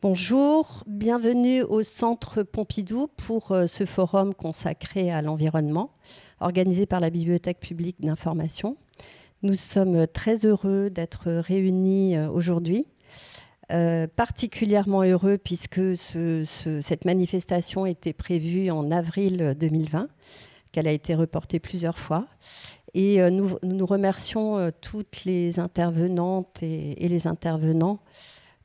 Bonjour, bienvenue au Centre Pompidou pour euh, ce forum consacré à l'environnement, organisé par la Bibliothèque publique d'information. Nous sommes très heureux d'être réunis euh, aujourd'hui, euh, particulièrement heureux puisque cette manifestation était prévue en avril 2020, qu'elle a été reportée plusieurs fois. Et nous, remercions toutes les intervenantes et les intervenants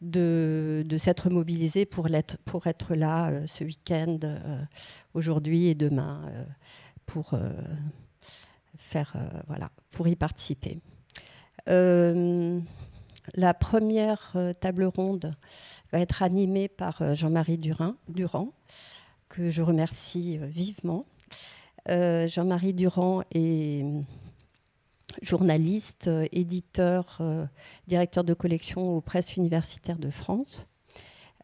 de, s'être mobilisé pour, être, pour être là euh, ce week-end, euh, aujourd'hui et demain, euh, pour, faire, voilà, pour y participer. la première table ronde va être animée par Jean-Marie Durand, Durand, que je remercie vivement. Jean-Marie Durand est journaliste, euh, éditeur, euh, directeur de collection aux presses universitaires de France.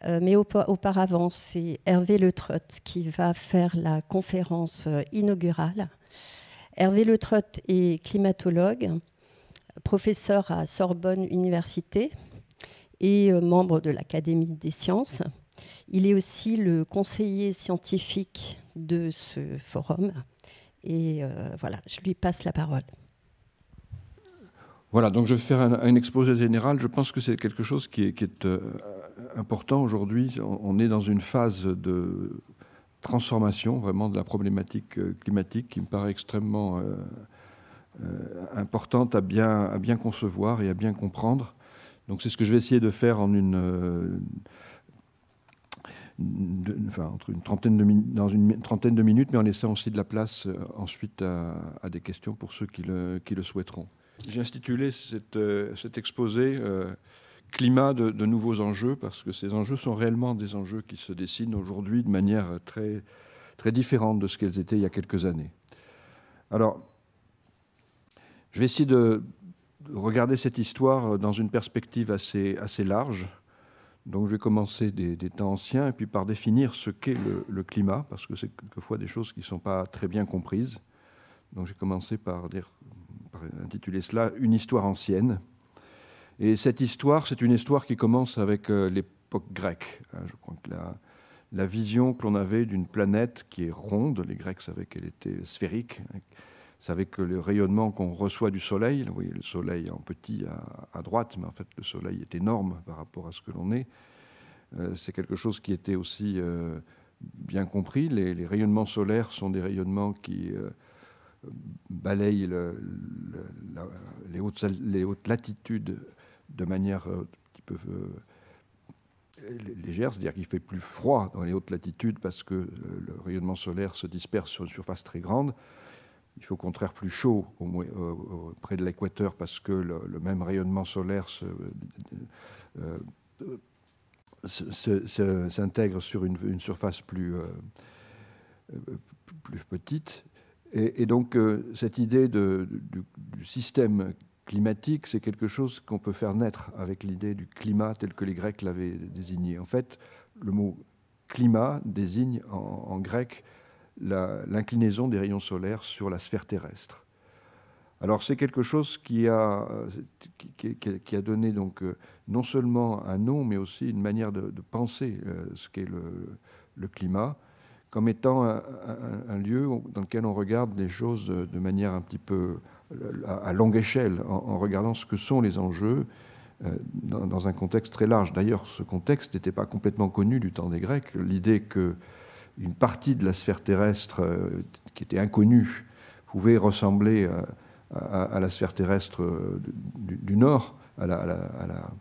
Euh, mais auparavant, c'est Hervé Le Trott qui va faire la conférence inaugurale. Hervé Le Trott est climatologue, professeur à Sorbonne Université et membre de l'Académie des sciences. Il est aussi le conseiller scientifique de ce forum. Et voilà, je lui passe la parole. Voilà, donc je vais faire un, exposé général. Je pense que c'est quelque chose qui est, euh, important aujourd'hui. On, est dans une phase de transformation vraiment de la problématique euh, climatique qui me paraît extrêmement euh, importante à bien, concevoir et à bien comprendre. Donc c'est ce que je vais essayer de faire en une... une trentaine de dans une trentaine de minutes, mais en laissant aussi de la place ensuite à, des questions pour ceux qui le souhaiteront. J'ai intitulé euh, cet, exposé euh, Climat de, nouveaux enjeux, parce que ces enjeux sont réellement des enjeux qui se dessinent aujourd'hui de manière très, très différente de ce qu'ils étaient il y a quelques années. Alors, je vais essayer de regarder cette histoire dans une perspective assez, assez large. Donc je vais commencer des, temps anciens et puis par définir ce qu'est le, climat, parce que c'est quelquefois des choses qui ne sont pas très bien comprises. Donc j'ai commencé par dire intitulé cela Une histoire ancienne. Et cette histoire, c'est une histoire qui commence avec euh, l'époque grecque. Hein. Je crois que la, vision que l'on avait d'une planète qui est ronde, les Grecs savaient qu'elle était sphérique, hein, savaient que le rayonnement qu'on reçoit du Soleil, vous voyez le Soleil en petit à, droite, mais en fait le Soleil est énorme par rapport à ce que l'on est, euh, c'est quelque chose qui était aussi euh, bien compris. Les, rayonnements solaires sont des rayonnements qui balaye les, hautes, latitudes de manière euh, un petit peu euh, légère, c'est-à-dire qu'il fait plus froid dans les hautes latitudes parce que euh, le rayonnement solaire se disperse sur une surface très grande. Il fait au contraire plus chaud au, près de l'équateur parce que le, même rayonnement solaire s'intègre sur une, surface plus, plus petite. Et, donc euh, cette idée du, système climatique, c'est quelque chose qu'on peut faire naître avec l'idée du climat tel que les Grecs l'avaient désigné. En fait, le mot climat désigne en, grec l'inclinaison des rayons solaires sur la sphère terrestre. Alors c'est quelque chose qui a, qui, a, donné donc euh, non seulement un nom, mais aussi une manière de, penser euh, ce qu'est le, climat comme étant un, lieu dans lequel on regarde les choses de manière un petit peu à, longue échelle, en, regardant ce que sont les enjeux euh, dans, un contexte très large. D'ailleurs, ce contexte n'était pas complètement connu du temps des Grecs. L'idée qu'une partie de la sphère terrestre euh, qui était inconnue pouvait ressembler euh, à, la sphère terrestre du, Nord, à la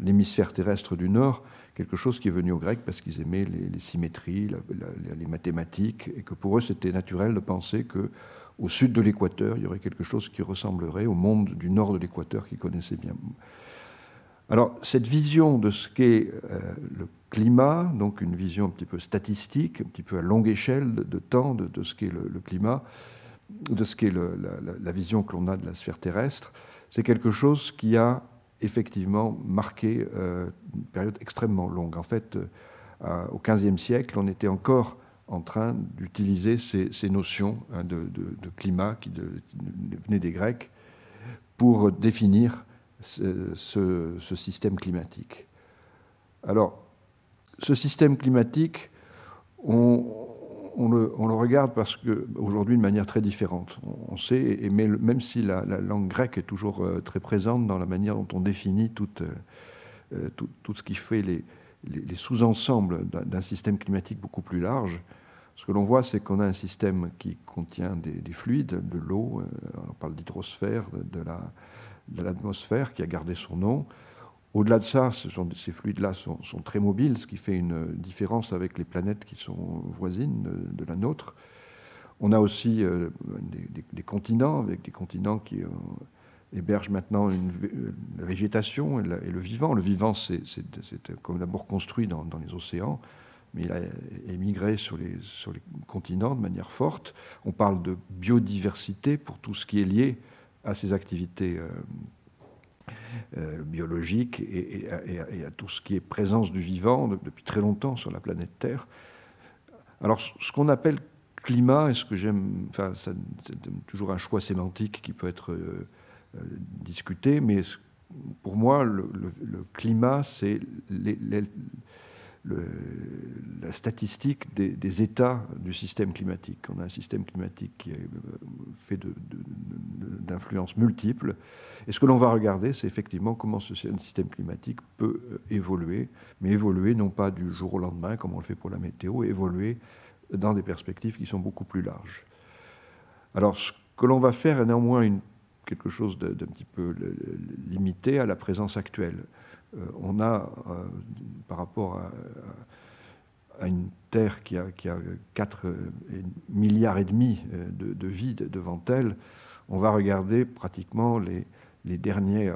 l'hémisphère terrestre du Nord, quelque chose qui est venu aux Grecs parce qu'ils aimaient les, symétries, les mathématiques, et que pour eux c'était naturel de penser que au sud de l'équateur, il y aurait quelque chose qui ressemblerait au monde du nord de l'équateur qu'ils connaissaient bien. Alors cette vision de ce qu'est euh, le climat, donc une vision un petit peu statistique, un petit peu à longue échelle de, temps de, ce qu'est le, climat, de ce qu'est la, vision que l'on a de la sphère terrestre, c'est quelque chose qui a effectivement marqué euh, une période extrêmement longue. En fait, euh, euh, au XVe siècle, on était encore en train d'utiliser ces, notions hein, de, climat qui venaient des Grecs pour définir ce, ce, système climatique. Alors, ce système climatique, on, on le, regarde parce que aujourd'hui de manière très différente. On, sait, et même si la, langue grecque est toujours euh, très présente dans la manière dont on définit euh, euh, tout, ce qui fait les, sous-ensembles d'un système climatique beaucoup plus large, ce que l'on voit, c'est qu'on a un système qui contient des, fluides, de l'eau, on parle d'hydrosphère, de l'atmosphère qui a gardé son nom, au-delà de ça, ces fluides-là sont, très mobiles, ce qui fait une différence avec les planètes qui sont voisines de, la nôtre. On a aussi euh, des, continents, avec des continents qui euh, hébergent maintenant une, euh, la végétation et, le vivant. Le vivant, c'est comme d'abord construit dans, les océans, mais il a émigré sur les, continents de manière forte. On parle de biodiversité pour tout ce qui est lié à ces activités euh, biologique et, à, tout ce qui est présence du vivant depuis très longtemps sur la planète Terre. Alors, ce qu'on appelle climat, est ce que j'aime, enfin, c'est toujours un choix sémantique qui peut être euh, euh, discuté, mais pour moi, le, climat, c'est les, la statistique des, états du système climatique. On a un système climatique qui est euh, fait d'influences multiples. Et ce que l'on va regarder, c'est effectivement comment ce système climatique peut euh, évoluer, mais évoluer non pas du jour au lendemain, comme on le fait pour la météo, évoluer dans des perspectives qui sont beaucoup plus larges. Alors, ce que l'on va faire est néanmoins quelque chose d'un petit peu euh, limité à la présence actuelle. Euh, on a, euh, par rapport à, une Terre qui a, 4 euh, milliards et demi de, de vide devant elle, on va regarder pratiquement les, derniers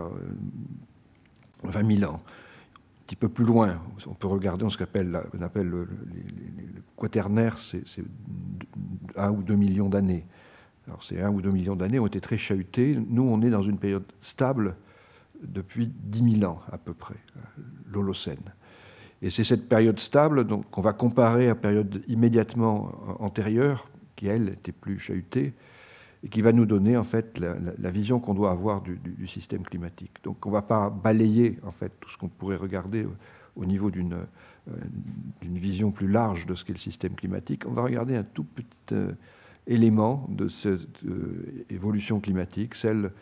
20 000 ans. Un petit peu plus loin, on peut regarder ce qu'on appelle, le, quaternaire, c'est 1 ou 2 millions d'années. Alors ces 1 ou 2 millions d'années ont été très chahutées. Nous, on est dans une période stable depuis 10 000 ans à peu près, euh, l'Holocène. Et c'est cette période stable qu'on va comparer à période immédiatement euh, antérieure, qui elle était plus chahutée, et qui va nous donner en fait la, vision qu'on doit avoir du, système climatique. Donc on ne va pas balayer en fait tout ce qu'on pourrait regarder au niveau euh, d'une vision plus large de ce qu'est le système climatique. On va regarder un tout petit élément de cette évolution climatique, celle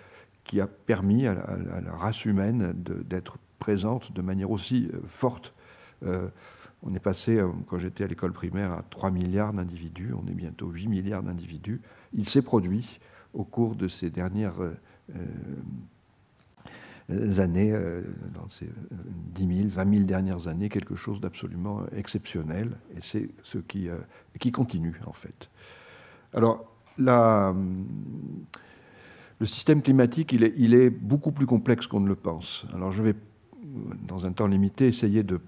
qui a permis à la, race humaine d'être présente de manière aussi euh, forte. Euh, on est passé, euh, quand j'étais à l'école primaire, à 3 milliards d'individus, on est bientôt 8 milliards d'individus. Il s'est produit au cours de ces dernières années, dans ces 10 000, 20 000 dernières années, quelque chose d'absolument exceptionnel, et c'est ce qui, qui continue en fait. Alors, la, le système climatique, il est, beaucoup plus complexe qu'on ne le pense. Alors je vais, dans un temps limité, essayer de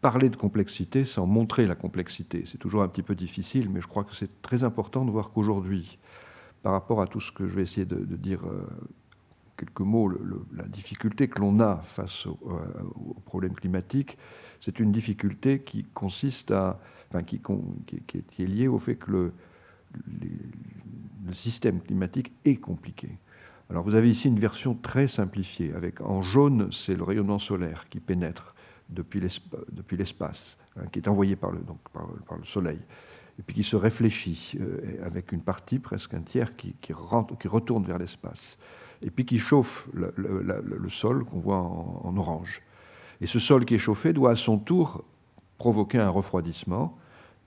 parler de complexité sans montrer la complexité. C'est toujours un petit peu difficile, mais je crois que c'est très important de voir qu'aujourd'hui, par rapport à tout ce que je vais essayer de, dire euh, quelques mots, la difficulté que l'on a face aux euh, problèmes climatiques, c'est une difficulté qui consiste à, enfin, qui, est liée au fait que le, les, le système climatique est compliqué. Alors vous avez ici une version très simplifiée, avec en jaune, c'est le rayonnement solaire qui pénètre depuis l'espace, hein, qui est envoyé par le, soleil et puis qui se réfléchit euh, avec une partie, presque un tiers, qui, retourne vers l'espace, et puis qui chauffe le, sol qu'on voit en, orange. Et ce sol qui est chauffé doit à son tour provoquer un refroidissement,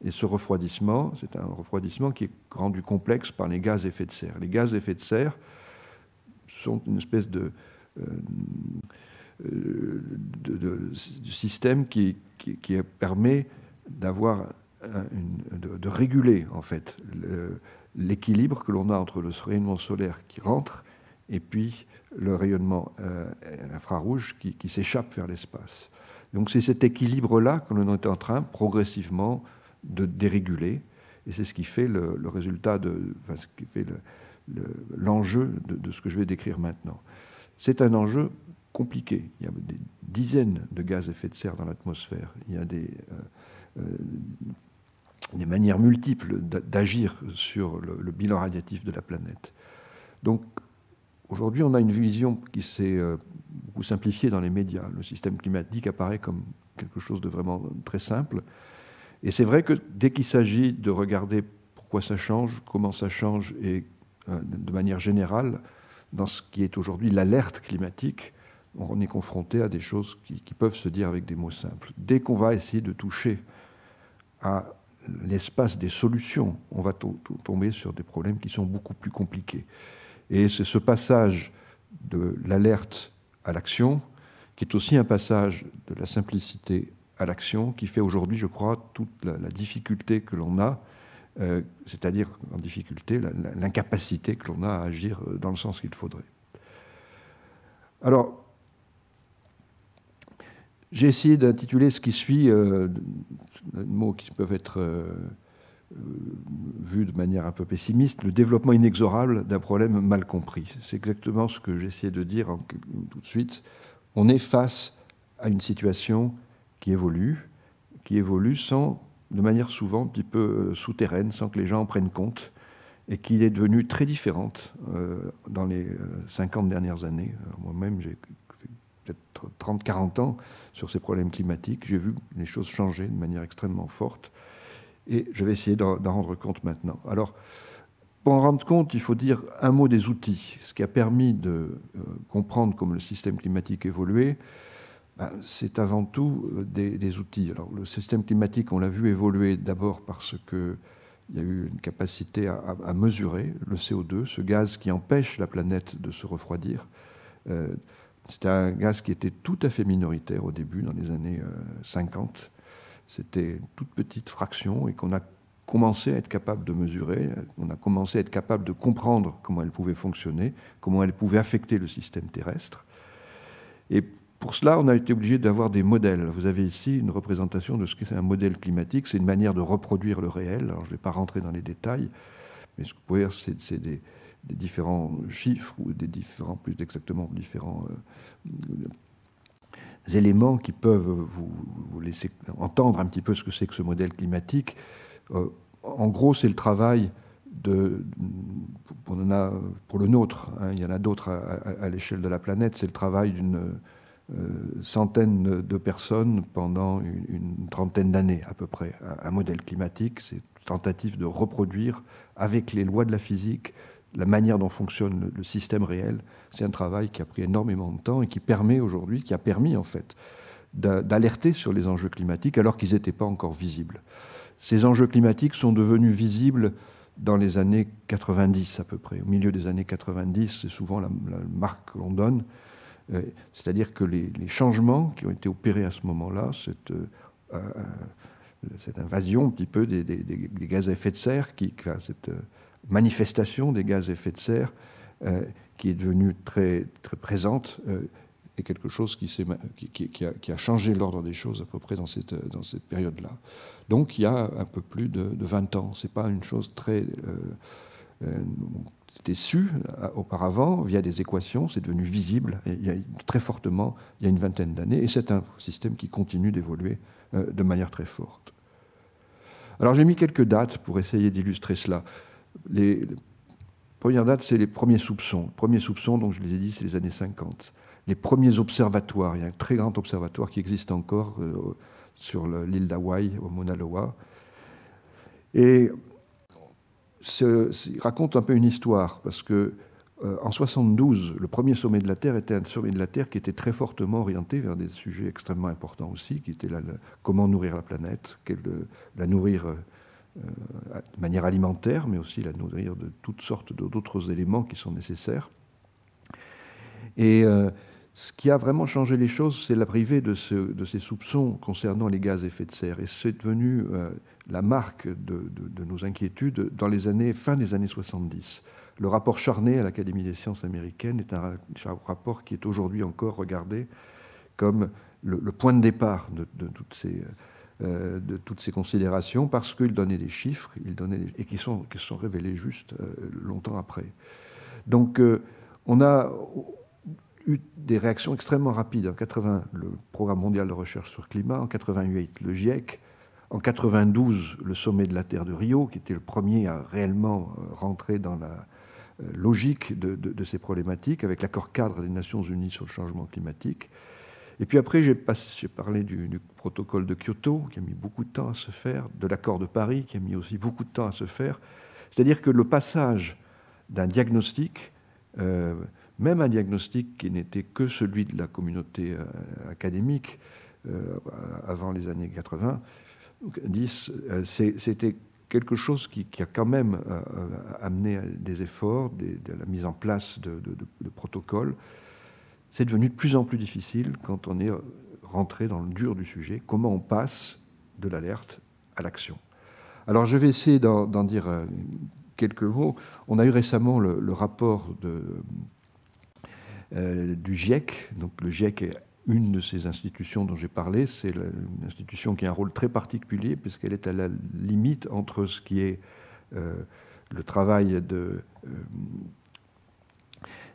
et ce refroidissement, c'est un refroidissement qui est rendu complexe par les gaz à effet de serre. Les gaz à effet de serre sont une espèce de, euh, euh, système qui, permet d'avoir de, réguler en fait l'équilibre que l'on a entre le rayonnement solaire qui rentre et puis le rayonnement euh, infrarouge qui, qui s'échappe vers l'espace. Donc c'est cet équilibre-là que l'on est en train progressivement de déréguler. Et c'est ce qui fait le, résultat, de, ce qui fait l'enjeu de, ce que je vais décrire maintenant. C'est un enjeu compliqué. Il y a des dizaines de gaz à effet de serre dans l'atmosphère. Il y a des, euh, euh, manières multiples d'agir sur le, bilan radiatif de la planète. Donc, aujourd'hui, on a une vision qui s'est euh, beaucoup simplifiée dans les médias. Le système climatique apparaît comme quelque chose de vraiment très simple. Et c'est vrai que dès qu'il s'agit de regarder pourquoi ça change, comment ça change, et euh, de manière générale, dans ce qui est aujourd'hui l'alerte climatique, on est confronté à des choses qui, peuvent se dire avec des mots simples. Dès qu'on va essayer de toucher à l'espace des solutions, on va tomber sur des problèmes qui sont beaucoup plus compliqués. Et c'est ce passage de l'alerte à l'action qui est aussi un passage de la simplicité à l'action qui fait aujourd'hui, je crois, toute la, difficulté que l'on a, euh, c'est-à-dire en difficulté, l'incapacité que l'on a à agir euh, dans le sens qu'il faudrait. Alors, j'ai essayé d'intituler ce qui suit, euh, des mots qui peuvent être vus de manière un peu pessimiste, le développement inexorable d'un problème mal compris. C'est exactement ce que essayé de dire tout de suite. On est face à une situation qui évolue, qui évolue sans, de manière souvent un petit peu euh, souterraine, sans que les gens en prennent compte, et qui est devenue très différente euh, dans les 50 euh, dernières années. Moi-même, j'ai peut-être 30-40 ans sur ces problèmes climatiques. J'ai vu les choses changer de manière extrêmement forte, et je vais essayer d'en rendre compte maintenant. Alors, pour en rendre compte, il faut dire un mot des outils. Ce qui a permis de comprendre comment le système climatique évoluait, bah, c'est avant tout euh, des, outils. Alors, le système climatique, on l'a vu évoluer d'abord parce qu'il y a eu une capacité à, mesurer le CO2, ce gaz qui empêche la planète de se refroidir. Euh, c'était un gaz qui était tout à fait minoritaire au début, dans les années 50. Euh, c'était une toute petite fraction et qu'on a commencé à être capable de mesurer, on a commencé à être capable de comprendre comment elle pouvait fonctionner, comment elle pouvait affecter le système terrestre. Et pour cela, on a été obligé d'avoir des modèles. Vous avez ici une représentation de ce qu'est un modèle climatique. C'est une manière de reproduire le réel. je ne vais pas rentrer dans les détails, mais ce que vous pouvez dire, c'est des, différents chiffres ou des différents, plus exactement, différents euh, éléments qui peuvent vous, laisser entendre un petit peu ce que c'est que ce modèle climatique. Euh, en gros, c'est le travail de, pour le nôtre, hein. il y en a d'autres à l'échelle de la planète, c'est le travail d'une euh, centaines de personnes pendant une, trentaine d'années à peu près. Un, modèle climatique, c'est tentative de reproduire avec les lois de la physique la manière dont fonctionne le, système réel. C'est un travail qui a pris énormément de temps et qui permet aujourd'hui, qui a permis en fait d'alerter sur les enjeux climatiques alors qu'ils n'étaient pas encore visibles. Ces enjeux climatiques sont devenus visibles dans les années 90 à peu près, au milieu des années 90, c'est souvent la marque que l'on donne, euh, c'est-à-dire que les, changements qui ont été opérés à ce moment-là, cette, euh, euh, cette, invasion un petit peu des, gaz à effet de serre, cette manifestation des gaz à effet de serre qui est devenue très, très présente, est quelque chose qui, a, changé l'ordre des choses à peu près dans cette, période-là. Donc il y a un peu plus de, 20 ans. Ce n'est pas une chose très c'était su euh, auparavant via des équations, c'est devenu visible très fortement il y a une vingtaine d'années, et c'est un système qui continue d'évoluer euh, de manière très forte. Alors j'ai mis quelques dates pour essayer d'illustrer cela. Les, première premières c'est les premiers soupçons. Les premiers soupçons, donc je les ai dit, c'est les années 50. Les premiers observatoires, il y a un très grand observatoire qui existe encore euh, sur l'île d'Hawaï, au Mauna Loa. Et il raconte un peu une histoire, parce que 1972, euh, en 72, le premier sommet de la Terre était un sommet de la Terre qui était très fortement orienté vers des sujets extrêmement importants aussi, qui étaient comment nourrir la planète, euh, la nourrir euh, de manière alimentaire, mais aussi la nourrir de toutes sortes d'autres éléments qui sont nécessaires. Et ce qui a vraiment changé les choses, c'est la privée de, de, ces soupçons concernant les gaz à effet de serre. Et c'est devenu la marque de, nos inquiétudes dans les années, fin des années 70. Le rapport charné à l'Académie des sciences américaines est un rapport qui est aujourd'hui encore regardé comme le, point de départ de, euh, de toutes ces, considérations parce qu'il donnait des chiffres et qui sont, qui sont révélés juste euh, longtemps après. Donc euh, on a eu des réactions extrêmement rapides. En 80, le Programme mondial de recherche sur le climat, en 88, le GIEC, en 92, le sommet de la Terre de Rio, qui était le premier à réellement euh, rentrer dans la euh, logique de, ces problématiques, avec l'accord cadre des Nations Unies sur le changement climatique. Et puis après, j'ai parlé du, protocole de Kyoto, qui a mis beaucoup de temps à se faire, de l'accord de Paris, qui a mis aussi beaucoup de temps à se faire. C'est-à-dire que le passage d'un diagnostic, euh, même un diagnostic qui n'était que celui de la communauté académique avant les années 80, 10, euh, c'était quelque chose qui, a quand même euh, euh, amené à des efforts, des, de la mise en place de, protocoles. C'est devenu de plus en plus difficile quand on est rentré dans le dur du sujet, comment on passe de l'alerte à l'action. Alors je vais essayer d'en dire quelques mots. On a eu récemment le, rapport de, du GIEC. Donc le GIEC une de ces institutions dont j'ai parlé, c'est une institution qui a un rôle très particulier puisqu'elle est à la limite entre ce qui est euh, le travail euh,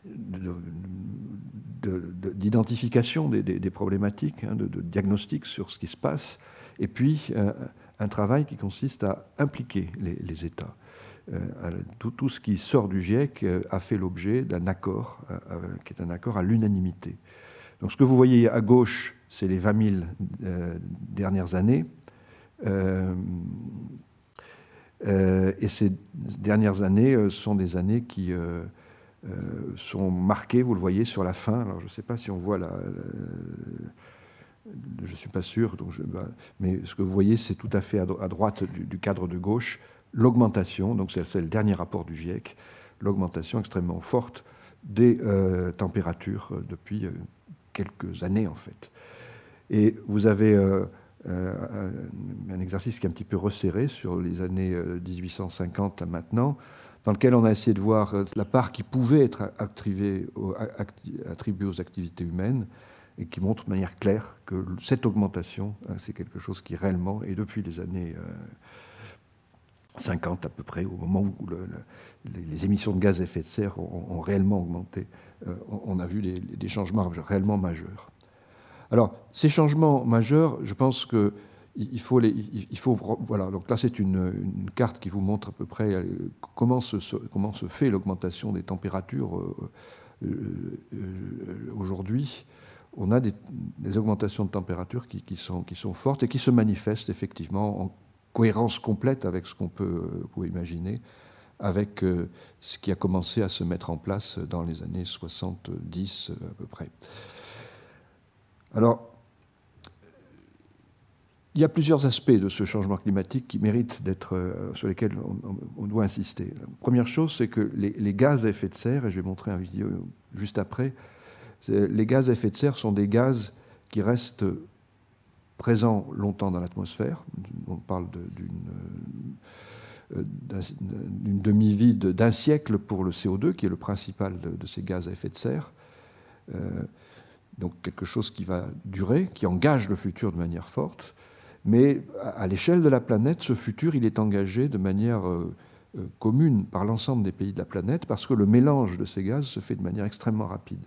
d'identification des, problématiques, hein, de, diagnostic sur ce qui se passe, et puis euh, un travail qui consiste à impliquer les, États. tout, ce qui sort du GIEC a fait l'objet d'un accord, qui est un accord à l'unanimité. Donc ce que vous voyez à gauche, c'est les 20 000 euh, dernières années. Euh, euh, et ces dernières années sont des années qui sont marquées, vous le voyez, sur la fin. Alors je ne sais pas si on voit la... je ne suis pas sûr, donc bah, mais ce que vous voyez, c'est tout à fait à, droite du, du, cadre de gauche, l'augmentation, donc c'est le dernier rapport du GIEC, l'augmentation extrêmement forte des températures depuis quelques années en fait. Et vous avez euh, euh, un exercice qui est un petit peu resserré sur les années 1850 euh, à maintenant, dans lequel on a essayé de voir la part qui pouvait être attribuée aux, aux activités humaines et qui montre de manière claire que cette augmentation, c'est quelque chose qui réellement, et depuis les années 50 à peu près, au moment où les émissions de gaz à effet de serre ont, réellement augmenté, euh, on, a vu des, changements réellement majeurs. Alors, ces changements majeurs, je pense que il faut, les, il faut voilà. Donc là, c'est une, carte qui vous montre à peu près euh, comment se, comment se fait l'augmentation des températures euh, aujourd'hui. On a des, augmentations de température qui, qui, sont, qui sont fortes et qui se manifestent effectivement en cohérence complète avec ce qu'on peut, euh, imaginer, avec euh, ce qui a commencé à se mettre en place dans les années 70 euh, à peu près. Alors, il y a plusieurs aspects de ce changement climatique qui méritent d'être, sur lesquels on, doit insister. La première chose, c'est que les, les, gaz à effet de serre, et je vais montrer un vidéo juste après, les gaz à effet de serre sont des gaz qui restent présent longtemps dans l'atmosphère. On parle d'une euh, demi-vie d'un siècle pour le CO2, qui est le principal de, ces gaz à effet de serre. Euh, donc quelque chose qui va durer, qui engage le futur de manière forte. Mais à, l'échelle de la planète, ce futur, il est engagé de manière euh, commune par l'ensemble des pays de la planète, parce que le mélange de ces gaz se fait de manière extrêmement rapide.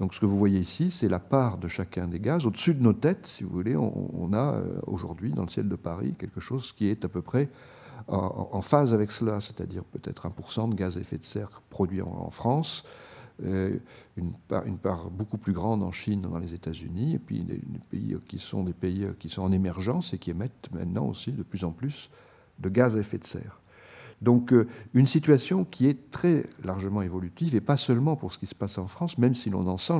Donc ce que vous voyez ici, c'est la part de chacun des gaz. Au-dessus de nos têtes, si vous voulez, on, a euh, aujourd'hui dans le ciel de Paris quelque chose qui est à peu près en, phase avec cela, c'est-à-dire peut-être 1% de gaz à effet de serre produit en, France. Euh, une part, beaucoup plus grande en Chine, dans les États-Unis, et puis pays qui sont des pays qui sont en émergence et qui émettent maintenant aussi de plus en plus de gaz à effet de serre. Donc euh, une situation qui est très largement évolutive, et pas seulement pour ce qui se passe en France, même si l'on en sent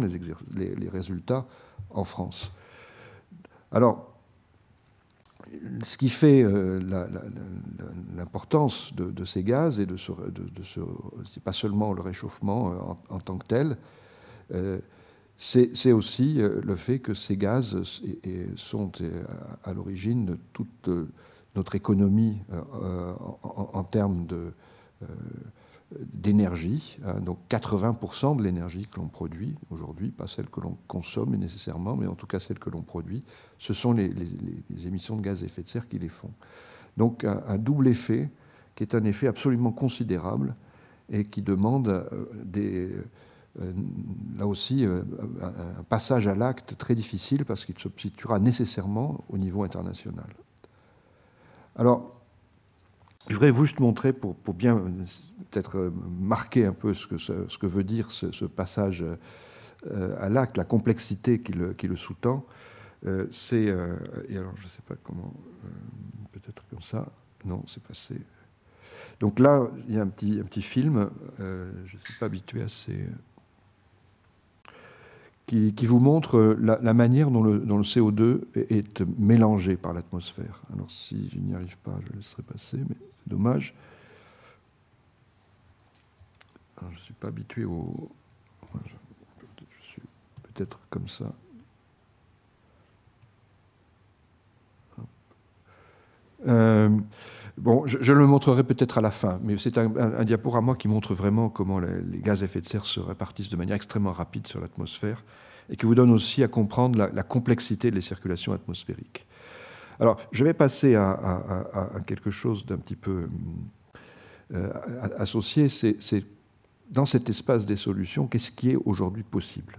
les, résultats en France. Alors, ce qui fait euh, l'importance de, ces gaz et de ce, de, pas seulement le réchauffement euh, en, tant que tel, c'est aussi le fait que ces gaz sont à l'origine de toutes notre économie euh, euh, en, termes euh, d'énergie. Hein, donc 80% de l'énergie que l'on produit aujourd'hui, pas celle que l'on consomme nécessairement, mais en tout cas celle que l'on produit, ce sont les, émissions de gaz à effet de serre qui les font. Donc un, double effet qui est un effet absolument considérable et qui demande là aussi un passage à l'acte très difficile parce qu'il se situera nécessairement au niveau international. Alors, je voudrais vous juste montrer, pour, bien peut-être marquer un peu ce que, veut dire ce, passage euh, à l'acte, la complexité qui le, sous-tend, euh, c'est... Euh, et alors, je ne sais pas comment... peut-être comme ça. Non, c'est passé. Donc là, il y a un petit film. je ne suis pas habitué à ces qui, vous montre euh, la, manière dont le, CO2 est, mélangé par l'atmosphère. Alors si je n'y arrive pas, je laisserai passer, mais dommage. je ne suis pas habitué au... Je suis peut-être comme ça. Euh, bon, je, le montrerai peut-être à la fin, mais c'est un, diaporama qui montre vraiment comment les, gaz à effet de serre se répartissent de manière extrêmement rapide sur l'atmosphère et qui vous donne aussi à comprendre la, complexité des circulations atmosphériques. Alors, je vais passer à, quelque chose d'un petit peu euh, associé, c'est dans cet espace des solutions, qu'est-ce qui est aujourd'hui possible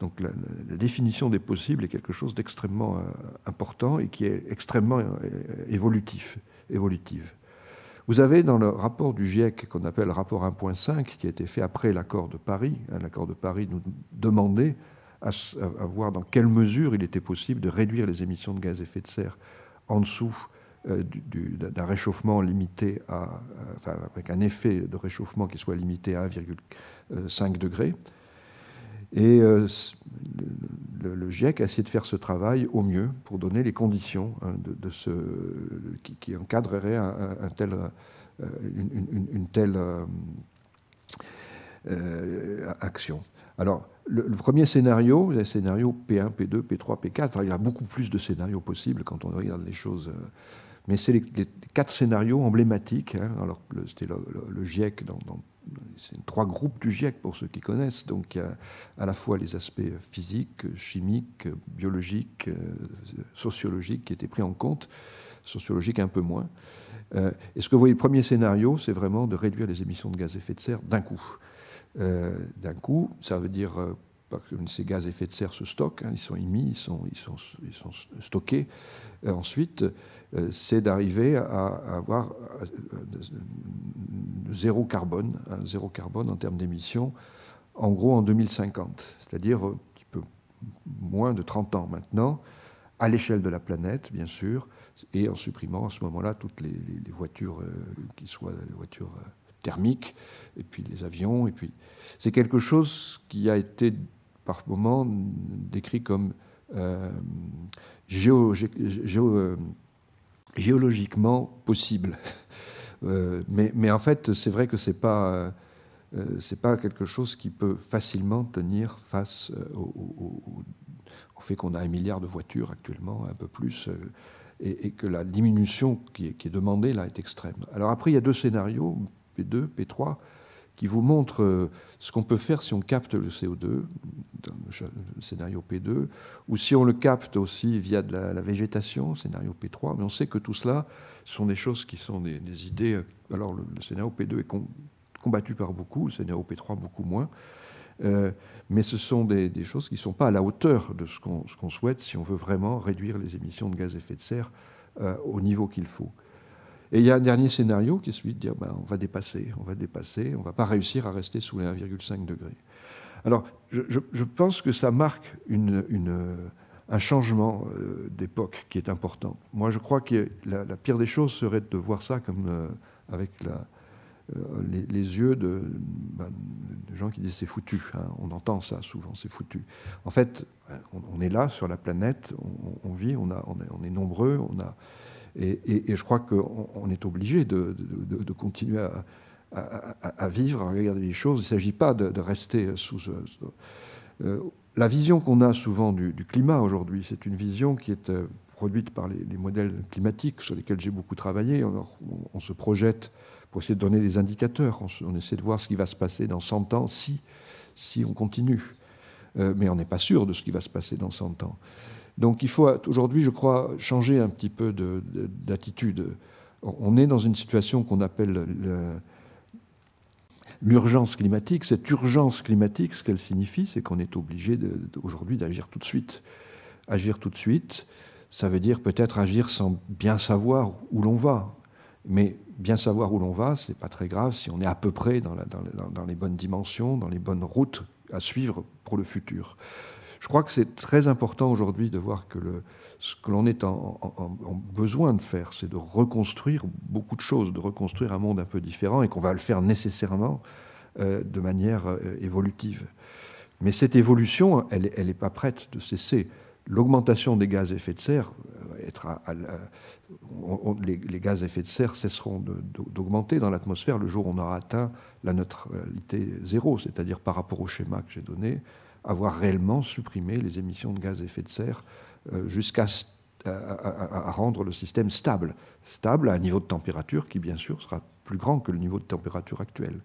donc la, définition des possibles est quelque chose d'extrêmement euh, important et qui est extrêmement euh, évolutif, évolutive. Vous avez dans le rapport du GIEC, qu'on appelle rapport 1.5, qui a été fait après l'accord de Paris, hein, l'accord de Paris nous demandait à, voir dans quelle mesure il était possible de réduire les émissions de gaz à effet de serre en dessous euh, d'un réchauffement limité à, enfin, avec un effet de réchauffement qui soit limité à 1,5 degré. Et euh, le, GIEC a essayé de faire ce travail au mieux pour donner les conditions hein, de, ce, qui, qui encadreraient un, tel, euh, une, telle euh, action. Alors, le, premier scénario, le scénario P1, P2, P3, P4, il y a beaucoup plus de scénarios possibles quand on regarde les choses. Mais c'est les, quatre scénarios emblématiques. Hein. alors, c'était le, GIEC dans c'est trois groupes du GIEC pour ceux qui connaissent. Donc, il y a à la fois les aspects physiques, chimiques, biologiques, euh, sociologiques qui étaient pris en compte, sociologiques un peu moins. Euh, et ce que vous voyez, le premier scénario, c'est vraiment de réduire les émissions de gaz à effet de serre d'un coup. Euh, d'un coup, ça veut dire que ces gaz à effet de serre se stockent, hein, ils sont émis, ils sont, ils sont, stockés. ensuite, euh, c'est d'arriver à, avoir euh, zéro carbone, hein, zéro carbone en termes d'émissions, en gros en 2050, c'est-à-dire euh, un petit peu moins de 30 ans maintenant, à l'échelle de la planète, bien sûr, et en supprimant à ce moment-là toutes les, voitures, qui soient voitures thermiques, et puis les avions, et puis c'est quelque chose qui a été par moments décrit comme euh, géo géologiquement possible. Euh, mais, en fait, c'est vrai que ce n'est pas, euh, euh, pas, quelque chose qui peut facilement tenir face au, fait qu'on a un milliard de voitures actuellement, un peu plus, et, que la diminution qui est, qui est, demandée là est extrême. Alors après, il y a deux scénarios, P2, P3 qui vous montre euh, ce qu'on peut faire si on capte le CO2 le scénario P2, ou si on le capte aussi via de la, végétation, scénario P3. Mais on sait que tout cela sont des choses qui sont des, idées. Euh, alors le, scénario P2 est combattu par beaucoup, le scénario P3 beaucoup moins. Euh, mais ce sont des, choses qui ne sont pas à la hauteur de ce qu'on souhaite si on veut vraiment réduire les émissions de gaz à effet de serre au niveau qu'il faut. Et il y a un dernier scénario qui est celui de dire ben, on va dépasser, on va dépasser, on ne va pas réussir à rester sous les 1,5 degrés. Alors, je, pense que ça marque une, un changement euh, d'époque qui est important. Moi, je crois que la, pire des choses serait de voir ça comme euh, avec la, euh, les, yeux ben, de, gens qui disent c'est foutu. Hein. On entend ça souvent, c'est foutu. En fait, on, est là sur la planète, on, vit, on, a, on, est, nombreux, on a et, je crois qu'on est obligé de, continuer à, vivre, à regarder les choses. Il ne s'agit pas de, rester sous... Euh, la vision qu'on a souvent du, climat aujourd'hui, c'est une vision qui est euh, produite par les, modèles climatiques sur lesquels j'ai beaucoup travaillé. On, se projette pour essayer de donner des indicateurs. On, essaie de voir ce qui va se passer dans 100 ans si, si on continue. Euh, mais on n'est pas sûr de ce qui va se passer dans 100 ans. Donc il faut aujourd'hui, je crois, changer un petit peu d'attitude. On est dans une situation qu'on appelle l'urgence climatique. Cette urgence climatique, ce qu'elle signifie, c'est qu'on est obligé aujourd'hui d'agir tout de suite. Agir tout de suite, ça veut dire peut-être agir sans bien savoir où l'on va. Mais bien savoir où l'on va, ce n'est pas très grave si on est à peu près dans, dans les bonnes dimensions, dans les bonnes routes à suivre pour le futur. Je crois que c'est très important aujourd'hui de voir que le, ce que l'on est en, besoin de faire, c'est de reconstruire beaucoup de choses, de reconstruire un monde un peu différent et qu'on va le faire nécessairement euh, de manière euh, évolutive. Mais cette évolution, elle n'est pas prête de cesser. L'augmentation des gaz à effet de serre, euh, être les, les, gaz à effet de serre cesseront d'augmenter dans l'atmosphère le jour où on aura atteint la neutralité zéro, c'est-à-dire par rapport au schéma que j'ai donné, avoir réellement supprimé les émissions de gaz à effet de serre euh, jusqu'à rendre le système stable, stable à un niveau de température qui, bien sûr, sera plus grand que le niveau de température actuel.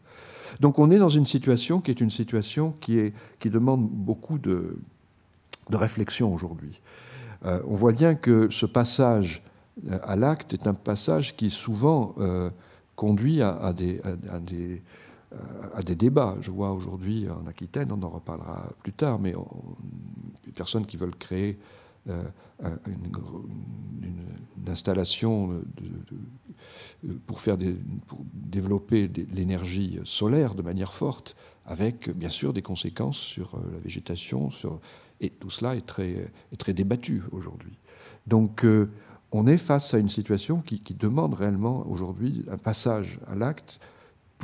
Donc on est dans une situation qui est une situation qui, est, qui demande beaucoup de, de réflexion aujourd'hui. Euh, on voit bien que ce passage euh, à l'acte est un passage qui souvent conduit à des euh, à des débats. Je vois aujourd'hui en Aquitaine, on en reparlera plus tard, mais des personnes qui veulent créer euh, une, installation pour, faire développer l'énergie solaire de manière forte, avec bien sûr des conséquences sur euh, la végétation, sur, et tout cela est très, débattu aujourd'hui. Donc on est face à une situation qui demande réellement aujourd'hui un passage à l'acte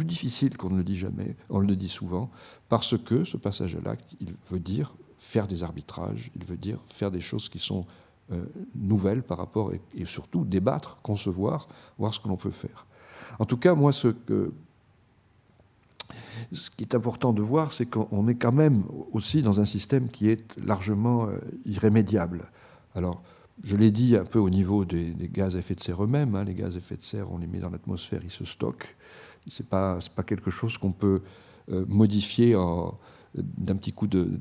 difficile qu'on ne le dit jamais, on le dit souvent, parce que ce passage à l'acte, il veut dire faire des arbitrages, il veut dire faire des choses qui sont euh, nouvelles par rapport, et, surtout débattre, concevoir, voir ce que l'on peut faire. En tout cas, moi, ce qui est important de voir, c'est qu'on est quand même aussi dans un système qui est largement euh, irrémédiable. Alors, je l'ai dit un peu au niveau des, gaz à effet de serre eux-mêmes. Hein, les gaz à effet de serre, on les met dans l'atmosphère, ils se stockent. Ce n'est pas, pas, quelque chose qu'on peut euh, modifier d'un petit coup de,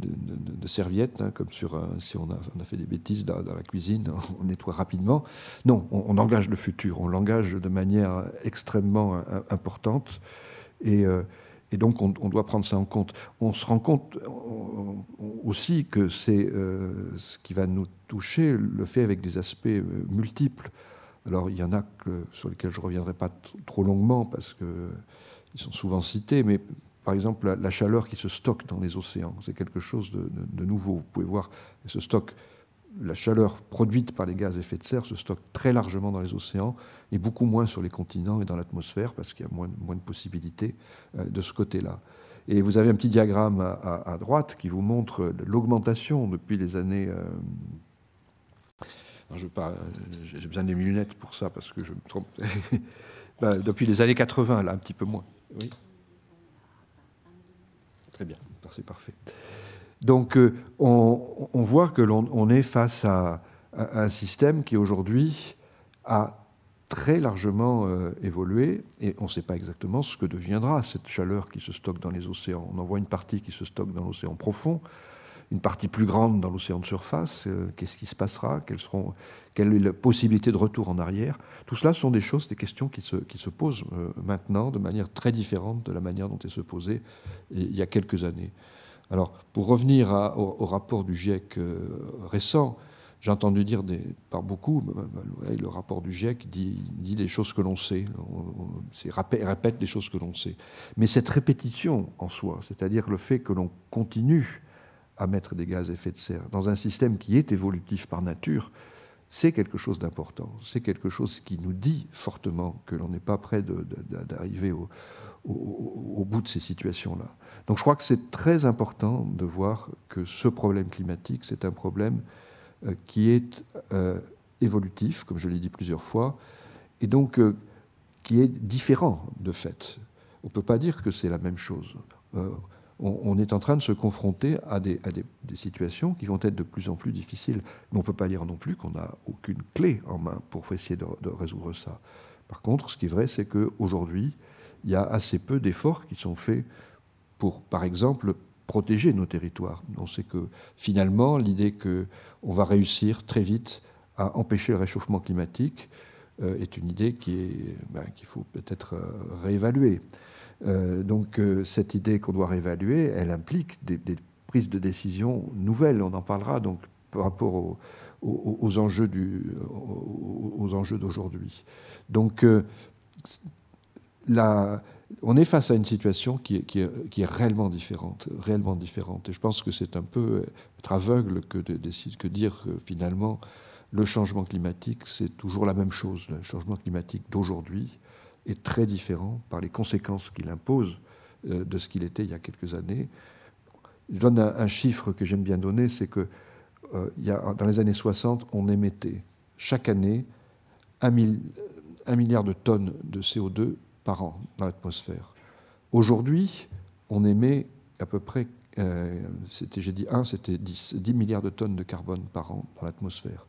serviette, hein, comme sur, euh, si on a, fait des bêtises dans, la cuisine, on nettoie rapidement. Non, on, engage le futur, on l'engage de manière extrêmement euh, importante. Et, et donc, on, doit prendre ça en compte. On se rend compte aussi que c'est ce qui va nous toucher, le fait avec des aspects multiples. Alors, il y en a sur lesquels je ne reviendrai pas trop longuement parce qu'ils sont souvent cités, mais par exemple, la, chaleur qui se stocke dans les océans, c'est quelque chose de, nouveau. Vous pouvez voir, la chaleur produite par les gaz à effet de serre se stocke très largement dans les océans et beaucoup moins sur les continents et dans l'atmosphère parce qu'il y a moins, de possibilités euh, de ce côté-là. Et vous avez un petit diagramme à, droite qui vous montre l'augmentation depuis les années euh, je euh, j'ai besoin des lunettes pour ça parce que je me trompe. Ben, depuis les années 80, là, un petit peu moins. Oui. Très bien, ben, c'est parfait. Donc, euh, on, voit que l'on est face à, un système qui aujourd'hui a très largement euh, évolué et on ne sait pas exactement ce que deviendra cette chaleur qui se stocke dans les océans. On en voit une partie qui se stocke dans l'océan profond, une partie plus grande dans l'océan de surface, euh, qu'est-ce qui se passera, quelles seront, quelle est la possibilité de retour en arrière. Tout cela sont des choses, des questions qui se, qui se posent euh, maintenant de manière très différente de la manière dont elles se posaient il y a quelques années. Alors, pour revenir au, rapport du GIEC euh, récent, j'ai entendu dire des, par beaucoup, bah, bah, bah, le rapport du GIEC dit, des choses que l'on sait, on, répète des choses que l'on sait. Mais cette répétition en soi, c'est-à-dire le fait que l'on continue à mettre des gaz à effet de serre, dans un système qui est évolutif par nature, c'est quelque chose d'important. C'est quelque chose qui nous dit fortement que l'on n'est pas prêt d'arriver au, bout de ces situations-là. Donc je crois que c'est très important de voir que ce problème climatique, c'est un problème euh, qui est euh, évolutif, comme je l'ai dit plusieurs fois, et donc euh, qui est différent de fait. On ne peut pas dire que c'est la même chose on, est en train de se confronter à, des, situations qui vont être de plus en plus difficiles. Mais on ne peut pas dire non plus qu'on n'a aucune clé en main pour essayer de, résoudre ça. Par contre, ce qui est vrai, c'est qu'aujourd'hui, il y a assez peu d'efforts qui sont faits pour, par exemple, protéger nos territoires. On sait que finalement, l'idée qu'on va réussir très vite à empêcher le réchauffement climatique, euh, est une idée qui est, ben, qu'il faut peut-être euh, réévaluer. Euh, donc euh, cette idée qu'on doit réévaluer, elle implique des, prises de décision nouvelles. On en parlera donc par rapport aux, enjeux aux, enjeux d'aujourd'hui. Donc euh, on est face à une situation qui est, réellement différente, réellement différente. Et je pense que c'est un peu être aveugle que de, que dire que finalement le changement climatique, c'est toujours la même chose. Le changement climatique d'aujourd'hui, est très différent par les conséquences qu'il impose euh, de ce qu'il était il y a quelques années. Je donne un, chiffre que j'aime bien donner, c'est que euh, dans les années 60, on émettait chaque année 1, milliard de tonnes de CO2 par an dans l'atmosphère. Aujourd'hui, on émet à peu près, euh, c'était j'ai dit 1, c'était 10 milliards de tonnes de carbone par an dans l'atmosphère.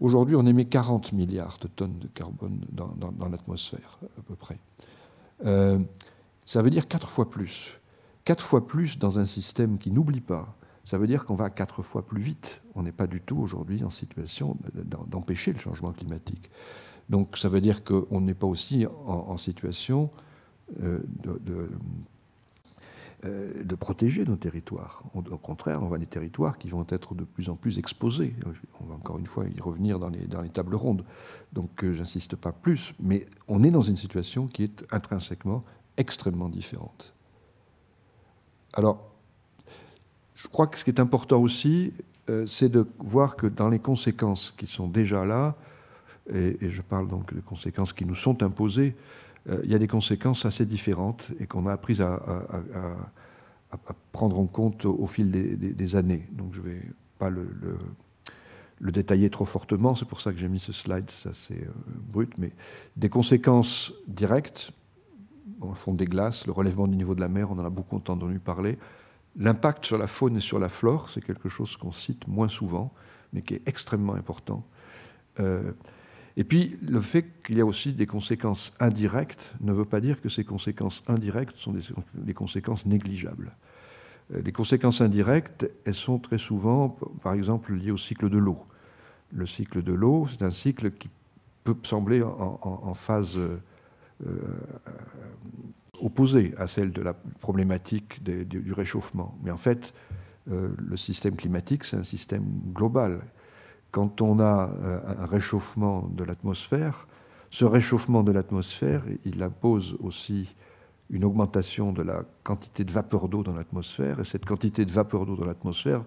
Aujourd'hui, on émet 40 milliards de tonnes de carbone dans, l'atmosphère, à peu près. Euh, ça veut dire quatre fois plus. Quatre fois plus dans un système qui n'oublie pas. Ça veut dire qu'on va quatre fois plus vite. On n'est pas du tout aujourd'hui en situation d'empêcher le changement climatique. Donc ça veut dire qu'on n'est pas aussi en, situation euh, de, euh, de protéger nos territoires. Au contraire, on va des territoires qui vont être de plus en plus exposés. On va encore une fois y revenir dans les, dans les tables rondes. Donc euh, j'insiste pas plus, mais on est dans une situation qui est intrinsèquement extrêmement différente. Alors, je crois que ce qui est important aussi, euh, c'est de voir que dans les conséquences qui sont déjà là, et, et je parle donc des conséquences qui nous sont imposées, euh, il y a des conséquences assez différentes et qu'on a appris à, prendre en compte au fil des, années. Donc je ne vais pas le, le, détailler trop fortement, c'est pour ça que j'ai mis ce slide, c'est assez euh, brut, mais des conséquences directes, le fond des glaces, le relèvement du niveau de la mer, on en a beaucoup entendu parler. L'impact sur la faune et sur la flore, c'est quelque chose qu'on cite moins souvent, mais qui est extrêmement important. Euh, et puis, le fait qu'il y a aussi des conséquences indirectes ne veut pas dire que ces conséquences indirectes sont des, conséquences négligeables. Euh, les conséquences indirectes, elles sont très souvent, par exemple, liées au cycle de l'eau. Le cycle de l'eau, c'est un cycle qui peut sembler en, phase euh, euh, opposée à celle de la problématique du, réchauffement. Mais en fait, le système climatique, c'est un système global quand on a euh, un réchauffement de l'atmosphère, ce réchauffement de l'atmosphère, il impose aussi une augmentation de la quantité de vapeur d'eau dans l'atmosphère, et cette quantité de vapeur d'eau dans l'atmosphère,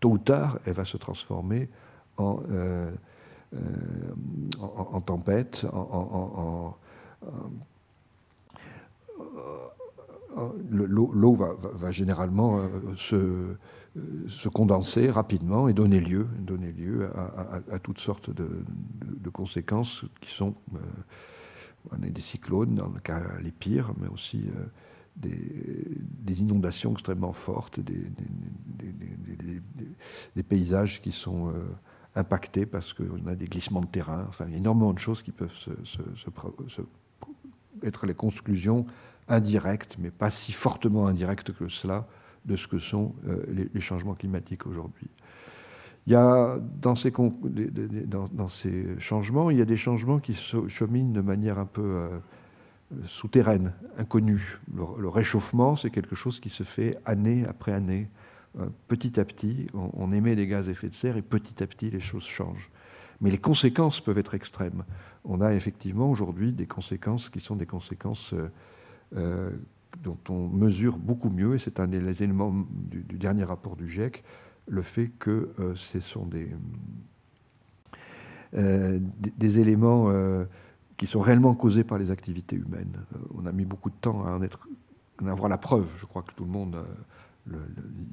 tôt ou tard, elle va se transformer en, euh, euh, tempête, en, l'eau va, généralement se euh, se condenser rapidement et donner lieu, donner lieu à, toutes sortes de, conséquences qui sont euh, des cyclones, dans le cas les pires, mais aussi euh, des, inondations extrêmement fortes, des, paysages qui sont impactés parce qu'on a des glissements de terrain. Enfin, il y a énormément de choses qui peuvent être les conclusions indirectes, mais pas si fortement indirectes que cela de ce que sont euh, les, changements climatiques aujourd'hui. Il y a dans ces, dans ces, changements, il y a des changements qui cheminent de manière un peu euh, souterraine, inconnue. Le, réchauffement, c'est quelque chose qui se fait année après année. Euh, petit à petit, on, émet des gaz à effet de serre et petit à petit, les choses changent. Mais les conséquences peuvent être extrêmes. On a effectivement aujourd'hui des conséquences qui sont des conséquences euh, dont on mesure beaucoup mieux, et c'est un des éléments du, dernier rapport du GIEC, le fait que euh, ce sont des, euh, des, éléments euh, qui sont réellement causés par les activités humaines. on a mis beaucoup de temps à en, être, à avoir la preuve, je crois que tout le monde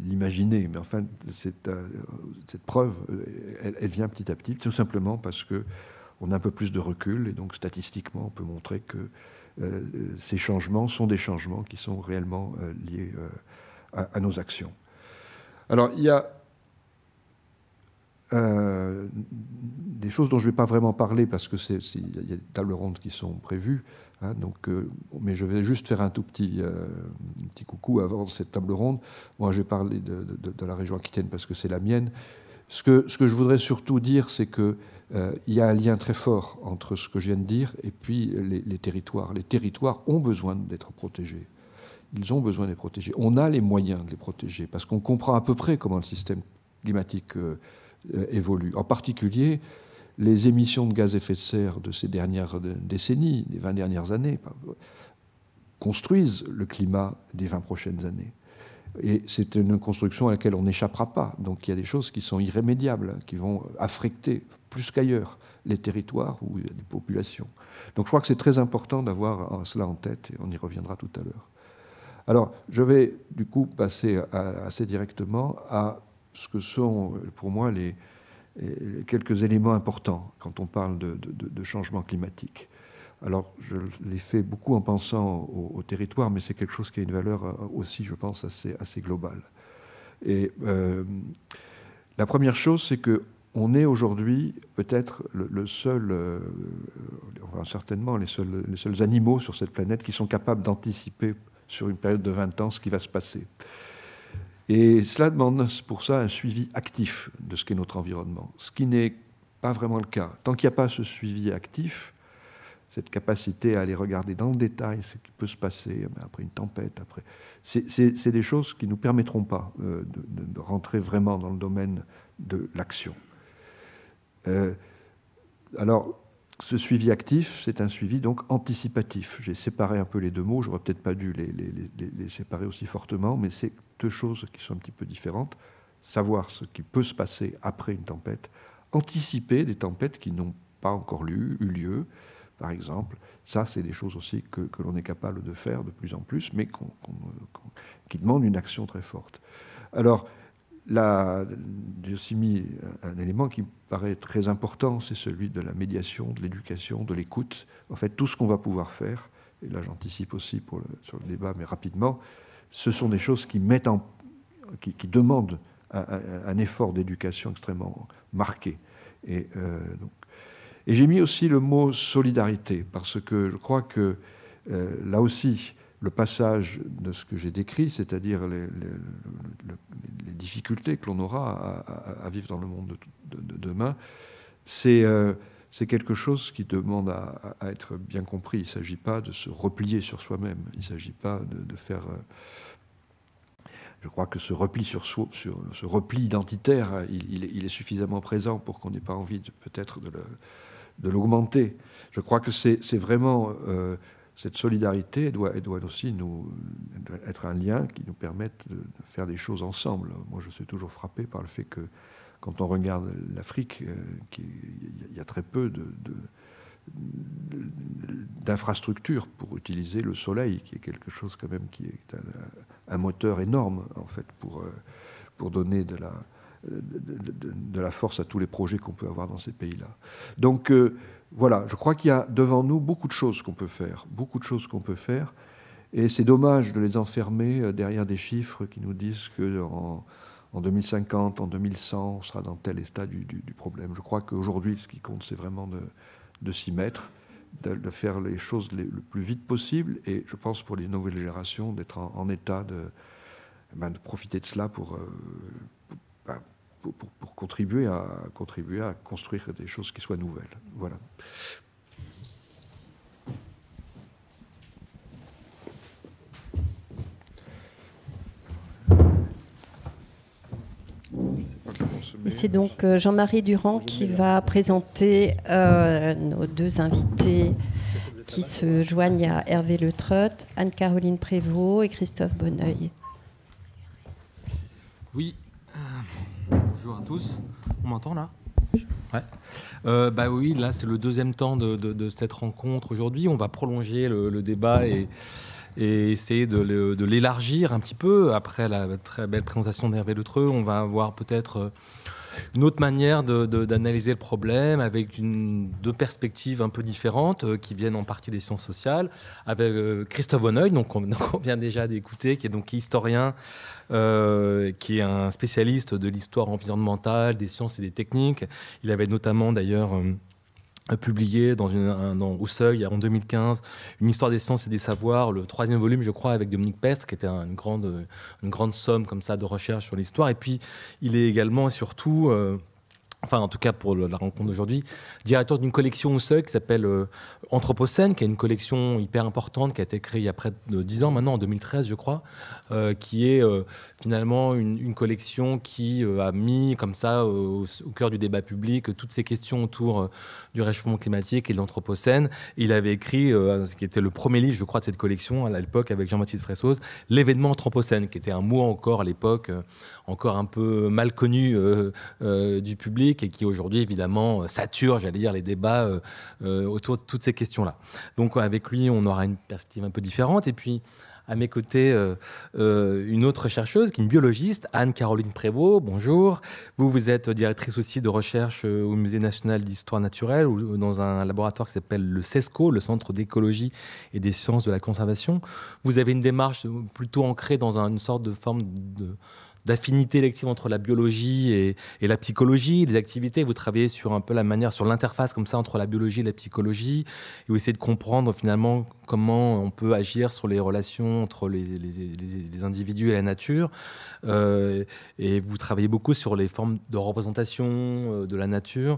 l'imaginait, Mais enfin, cette, cette preuve, elle, elle, vient petit à petit, tout simplement parce que on a un peu plus de recul et donc statistiquement, on peut montrer que euh, euh, ces changements sont des changements qui sont réellement euh, liés à, nos actions. Alors, il y a des choses dont je ne vais pas vraiment parler parce que c'est, il y a des tables rondes qui sont prévues. Hein, donc, mais je vais juste faire un tout petit, petit coucou avant cette table ronde. Moi, je vais parler de, la région Aquitaine parce que c'est la mienne. Ce que, ce que je voudrais surtout dire, c'est que euh, il y a un lien très fort entre ce que je viens de dire et puis les, territoires. Les territoires ont besoin d'être protégés. Ils ont besoin d'être protégés. On a les moyens de les protéger parce qu'on comprend à peu près comment le système climatique euh, euh, évolue. En particulier, les émissions de gaz à effet de serre de ces dernières décennies, des 20 dernières années, construisent le climat des 20 prochaines années. Et c'est une construction à laquelle on n'échappera pas. Donc il y a des choses qui sont irrémédiables, qui vont affecter plus qu'ailleurs les territoires où il y a des populations. Donc je crois que c'est très important d'avoir euh, cela en tête, et on y reviendra tout à l'heure. Alors je vais du coup passer assez directement à ce que sont pour moi les, quelques éléments importants quand on parle de, de changement climatique. Alors, je l'ai fait beaucoup en pensant au, territoire, mais c'est quelque chose qui a une valeur euh, aussi, je pense, assez, globale. Et euh, la première chose, c'est que on est aujourd'hui peut-être le, seul, euh, enfin, certainement les seuls, les seuls animaux sur cette planète qui sont capables d'anticiper sur une période de 20 ans ce qui va se passer. Et cela demande pour ça un suivi actif de ce qu'est notre environnement, ce qui n'est pas vraiment le cas. Tant qu'il n'y a pas ce suivi actif, cette capacité à aller regarder dans le détail ce qui peut se passer après une tempête, après. C'est des choses qui ne nous permettront pas euh, de, rentrer vraiment dans le domaine de l'action. Euh, alors, ce suivi actif, c'est un suivi donc anticipatif. J'ai séparé un peu les deux mots, j'aurais peut-être pas dû les, les, séparer aussi fortement, mais c'est deux choses qui sont un petit peu différentes. Savoir ce qui peut se passer après une tempête, anticiper des tempêtes qui n'ont pas encore eu lieu, par exemple. Ça, c'est des choses aussi que, l'on est capable de faire de plus en plus, mais qui demandent une action très forte. Alors, là, j'ai aussi mis un élément qui me paraît très important, c'est celui de la médiation, de l'éducation, de l'écoute. En fait, tout ce qu'on va pouvoir faire, et là j'anticipe aussi pour sur le débat, mais rapidement, ce sont des choses qui, mettent en, qui, demandent un, effort d'éducation extrêmement marqué. Et euh, donc, et j'ai mis aussi le mot solidarité, parce que je crois que euh, là aussi, le passage de ce que j'ai décrit, c'est-à-dire les, difficultés que l'on aura à, vivre dans le monde de, demain, c'est euh, quelque chose qui demande à, être bien compris. Il ne s'agit pas de se replier sur soi-même, il ne s'agit pas de, faire... Euh, je crois que ce repli, sur, soi, ce repli identitaire, il, est, il, est, suffisamment présent pour qu'on n'ait pas envie peut-être de le, de l'augmenter. Je crois que c'est vraiment euh, cette solidarité, doit, doit aussi nous, être un lien qui nous permette de, faire des choses ensemble. Moi, je suis toujours frappé par le fait que quand on regarde l'Afrique, euh, il y a très peu de, d'infrastructures pour utiliser le soleil, qui est quelque chose quand même qui est un, un moteur énorme en fait pour, euh, pour donner de la, de, la force à tous les projets qu'on peut avoir dans ces pays-là. Donc euh, voilà, je crois qu'il y a devant nous beaucoup de choses qu'on peut faire, beaucoup de choses qu'on peut faire, et c'est dommage de les enfermer euh, derrière des chiffres qui nous disent que en, 2050, en 2100, on sera dans tel état du, problème. Je crois qu'aujourd'hui, ce qui compte, c'est vraiment de, s'y mettre, de, faire les choses le plus vite possible, et je pense pour les nouvelles générations d'être en, état ben, de, profiter de cela pour, euh, pour, contribuer, à, contribuer à construire des choses qui soient nouvelles. Voilà. C'est donc euh, Jean-Marie Durand qui va présenter euh, nos deux invités qui se joignent à Hervé Le Anne-Caroline Prévost et Christophe Bonneuil. Oui, bonjour à tous. On m'entend là Ouais. Euh, bah oui, là c'est le deuxième temps de, cette rencontre aujourd'hui. On va prolonger le, débat et, essayer de, l'élargir un petit peu. Après la très belle présentation d'Hervé Letreux, on va avoir peut-être euh, une autre manière d'analyser le problème avec deux perspectives un peu différentes euh, qui viennent en partie des sciences sociales, avec euh, Christophe Oneuil, donc on, vient déjà d'écouter, qui est donc historien, euh, qui est un spécialiste de l'histoire environnementale, des sciences et des techniques. Il avait notamment d'ailleurs... Euh, publié dans, une, en 2015, Une histoire des sciences et des savoirs, le troisième volume, je crois, avec Dominique Pestre, qui était une grande, une grande somme comme ça de recherche sur l'histoire. Et puis, il est également et surtout... Euh, enfin en tout cas pour la rencontre d'aujourd'hui, directeur d'une collection au seuil qui s'appelle euh, Anthropocène, qui est une collection hyper importante qui a été créée il y a près de 10 ans maintenant, en 2013 je crois, euh, qui est euh, finalement une, collection qui a mis comme ça au, au, cœur du débat public toutes ces questions autour du réchauffement climatique et de l'Anthropocène. Il avait écrit ce qui était le premier livre je crois de cette collection à l'époque avec Jean-Baptiste Fressoz, l'événement Anthropocène, qui était un mot encore à l'époque encore un peu mal connu euh, euh, du public et qui aujourd'hui, évidemment, euh, sature, j'allais dire, les débats autour de toutes ces questions-là. Donc avec lui, on aura une perspective un peu différente. Et puis, à mes côtés une autre chercheuse, qui est une biologiste, Anne-Caroline Prévost. Bonjour. Vous, vous êtes directrice aussi de recherche au Musée national d'histoire naturelle, ou dans un laboratoire qui s'appelle le CESCO, le Centre d'écologie et des sciences de la conservation. Vous avez une démarche plutôt ancrée dans une sorte de forme de d'affinité élective entre la biologie et, et, la psychologie, des activités. Vous travaillez sur un peu la manière, sur l'interface comme ça entre la biologie et la psychologie, et vous essayez de comprendre finalement comment on peut agir sur les relations entre les, individus et la nature. Euh, et vous travaillez beaucoup sur les formes de représentation euh, de la nature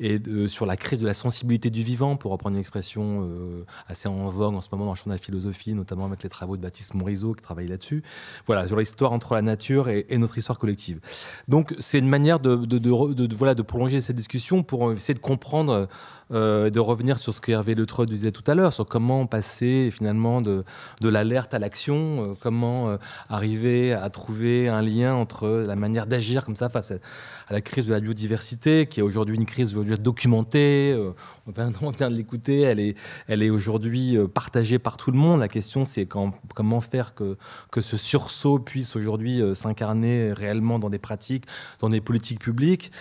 et sur la crise de la sensibilité du vivant, pour reprendre une expression euh, assez en vogue en ce moment dans le champ de la philosophie, notamment avec les travaux de Baptiste Morisot qui travaille là-dessus. Voilà, sur l'histoire entre la nature et, notre histoire collective. Donc c'est une manière de, voilà, de prolonger cette discussion pour essayer de comprendre de revenir sur ce que Hervé Letreux disait tout à l'heure, sur comment on passe c'est finalement de, de l'alerte à l'action, euh, comment euh, arriver à trouver un lien entre la manière d'agir comme ça face à, la crise de la biodiversité, qui est aujourd'hui une crise aujourd'hui documentée, euh, on vient, de l'écouter, elle est, elle est aujourd'hui partagée par tout le monde. La question c'est comment faire que, que ce sursaut puisse aujourd'hui s'incarner réellement dans des pratiques, dans des politiques publiques.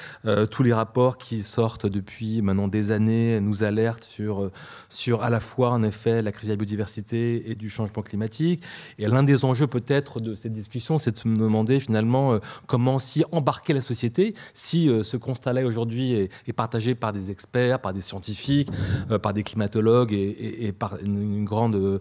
tous les rapports qui sortent depuis maintenant des années nous alertent sur, sur à la fois en effet la crise de la biodiversité et du changement climatique. Et l'un des enjeux peut-être de cette discussion, c'est de se demander finalement euh, comment s'y embarquer la société si euh, ce constat-là aujourd'hui est, partagé par des experts, par des scientifiques, euh, par des climatologues et, par une, grande,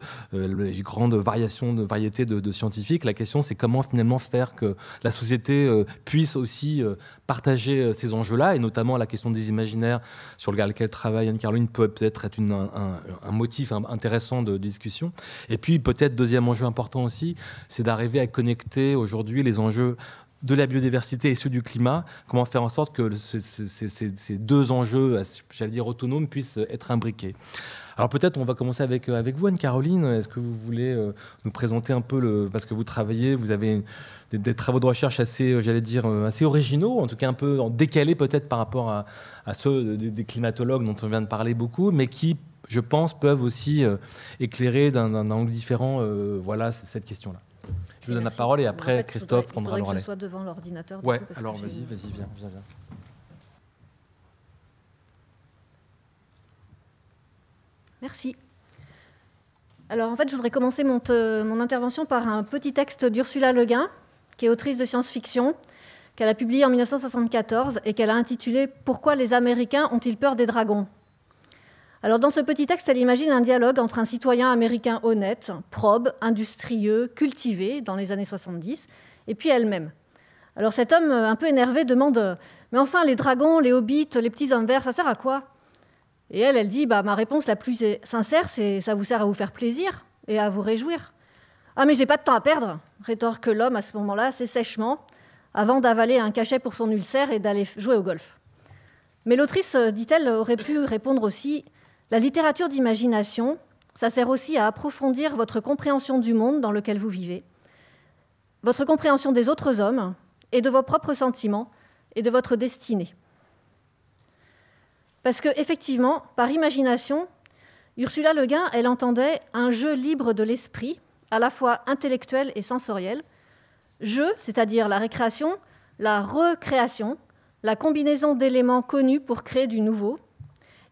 grande variation de variété de, de scientifiques. La question, c'est comment finalement faire que la société puisse aussi partager euh, ces enjeux-là, et notamment la question des imaginaires sur lequel travaille Anne-Caroline peut peut-être être, un, motif intéressant de discussion. Et puis peut-être deuxième enjeu important aussi, c'est d'arriver à connecter aujourd'hui les enjeux de la biodiversité et ceux du climat, comment faire en sorte que ces, deux enjeux, euh, j'allais dire autonomes, puissent euh, être imbriqués. Alors peut-être on va commencer avec, euh, avec vous, Anne-Caroline. Est-ce que vous voulez nous présenter un peu, le, parce que vous travaillez, vous avez des, travaux de recherche assez, j'allais dire, assez originaux, en tout cas un peu décalés peut-être par rapport à, ceux des, climatologues dont on vient de parler beaucoup, mais qui, je pense, peuvent aussi éclairer d'un angle différent voilà, cette question-là. Je vous donne la parole et après, Christophe prendra le relais. Que je soit devant l'ordinateur. Ouais, alors vas-y, vas viens, viens, viens. Merci. Alors en fait, je voudrais commencer mon, mon intervention par un petit texte d'Ursula Le Guin, qui est autrice de science-fiction, qu'elle a publié en 1974 et qu'elle a intitulé Pourquoi les Américains ont-ils peur des dragons alors dans ce petit texte, elle imagine un dialogue entre un citoyen américain honnête, probe, industrieux, cultivé dans les années 70, et puis elle-même. Alors cet homme euh, un peu énervé demande Mais enfin, les dragons, les hobbits, les petits hommes verts, ça sert à quoi Et elle, elle dit bah, Ma réponse la plus euh, sincère, c'est Ça vous sert à vous faire plaisir et à vous réjouir. Ah, mais j'ai pas de temps à perdre, rétorque l'homme à ce moment-là, assez sèchement, avant d'avaler un cachet pour son ulcère et d'aller jouer au golf. Mais l'autrice, euh, dit-elle, aurait pu répondre aussi la littérature d'imagination, ça sert aussi à approfondir votre compréhension du monde dans lequel vous vivez, votre compréhension des autres hommes et de vos propres sentiments et de votre destinée. Parce que, effectivement, par imagination, Ursula Le Guin, elle entendait un jeu libre de l'esprit, à la fois intellectuel et sensoriel. Jeu, c'est-à-dire la récréation, la recréation, la combinaison d'éléments connus pour créer du nouveau,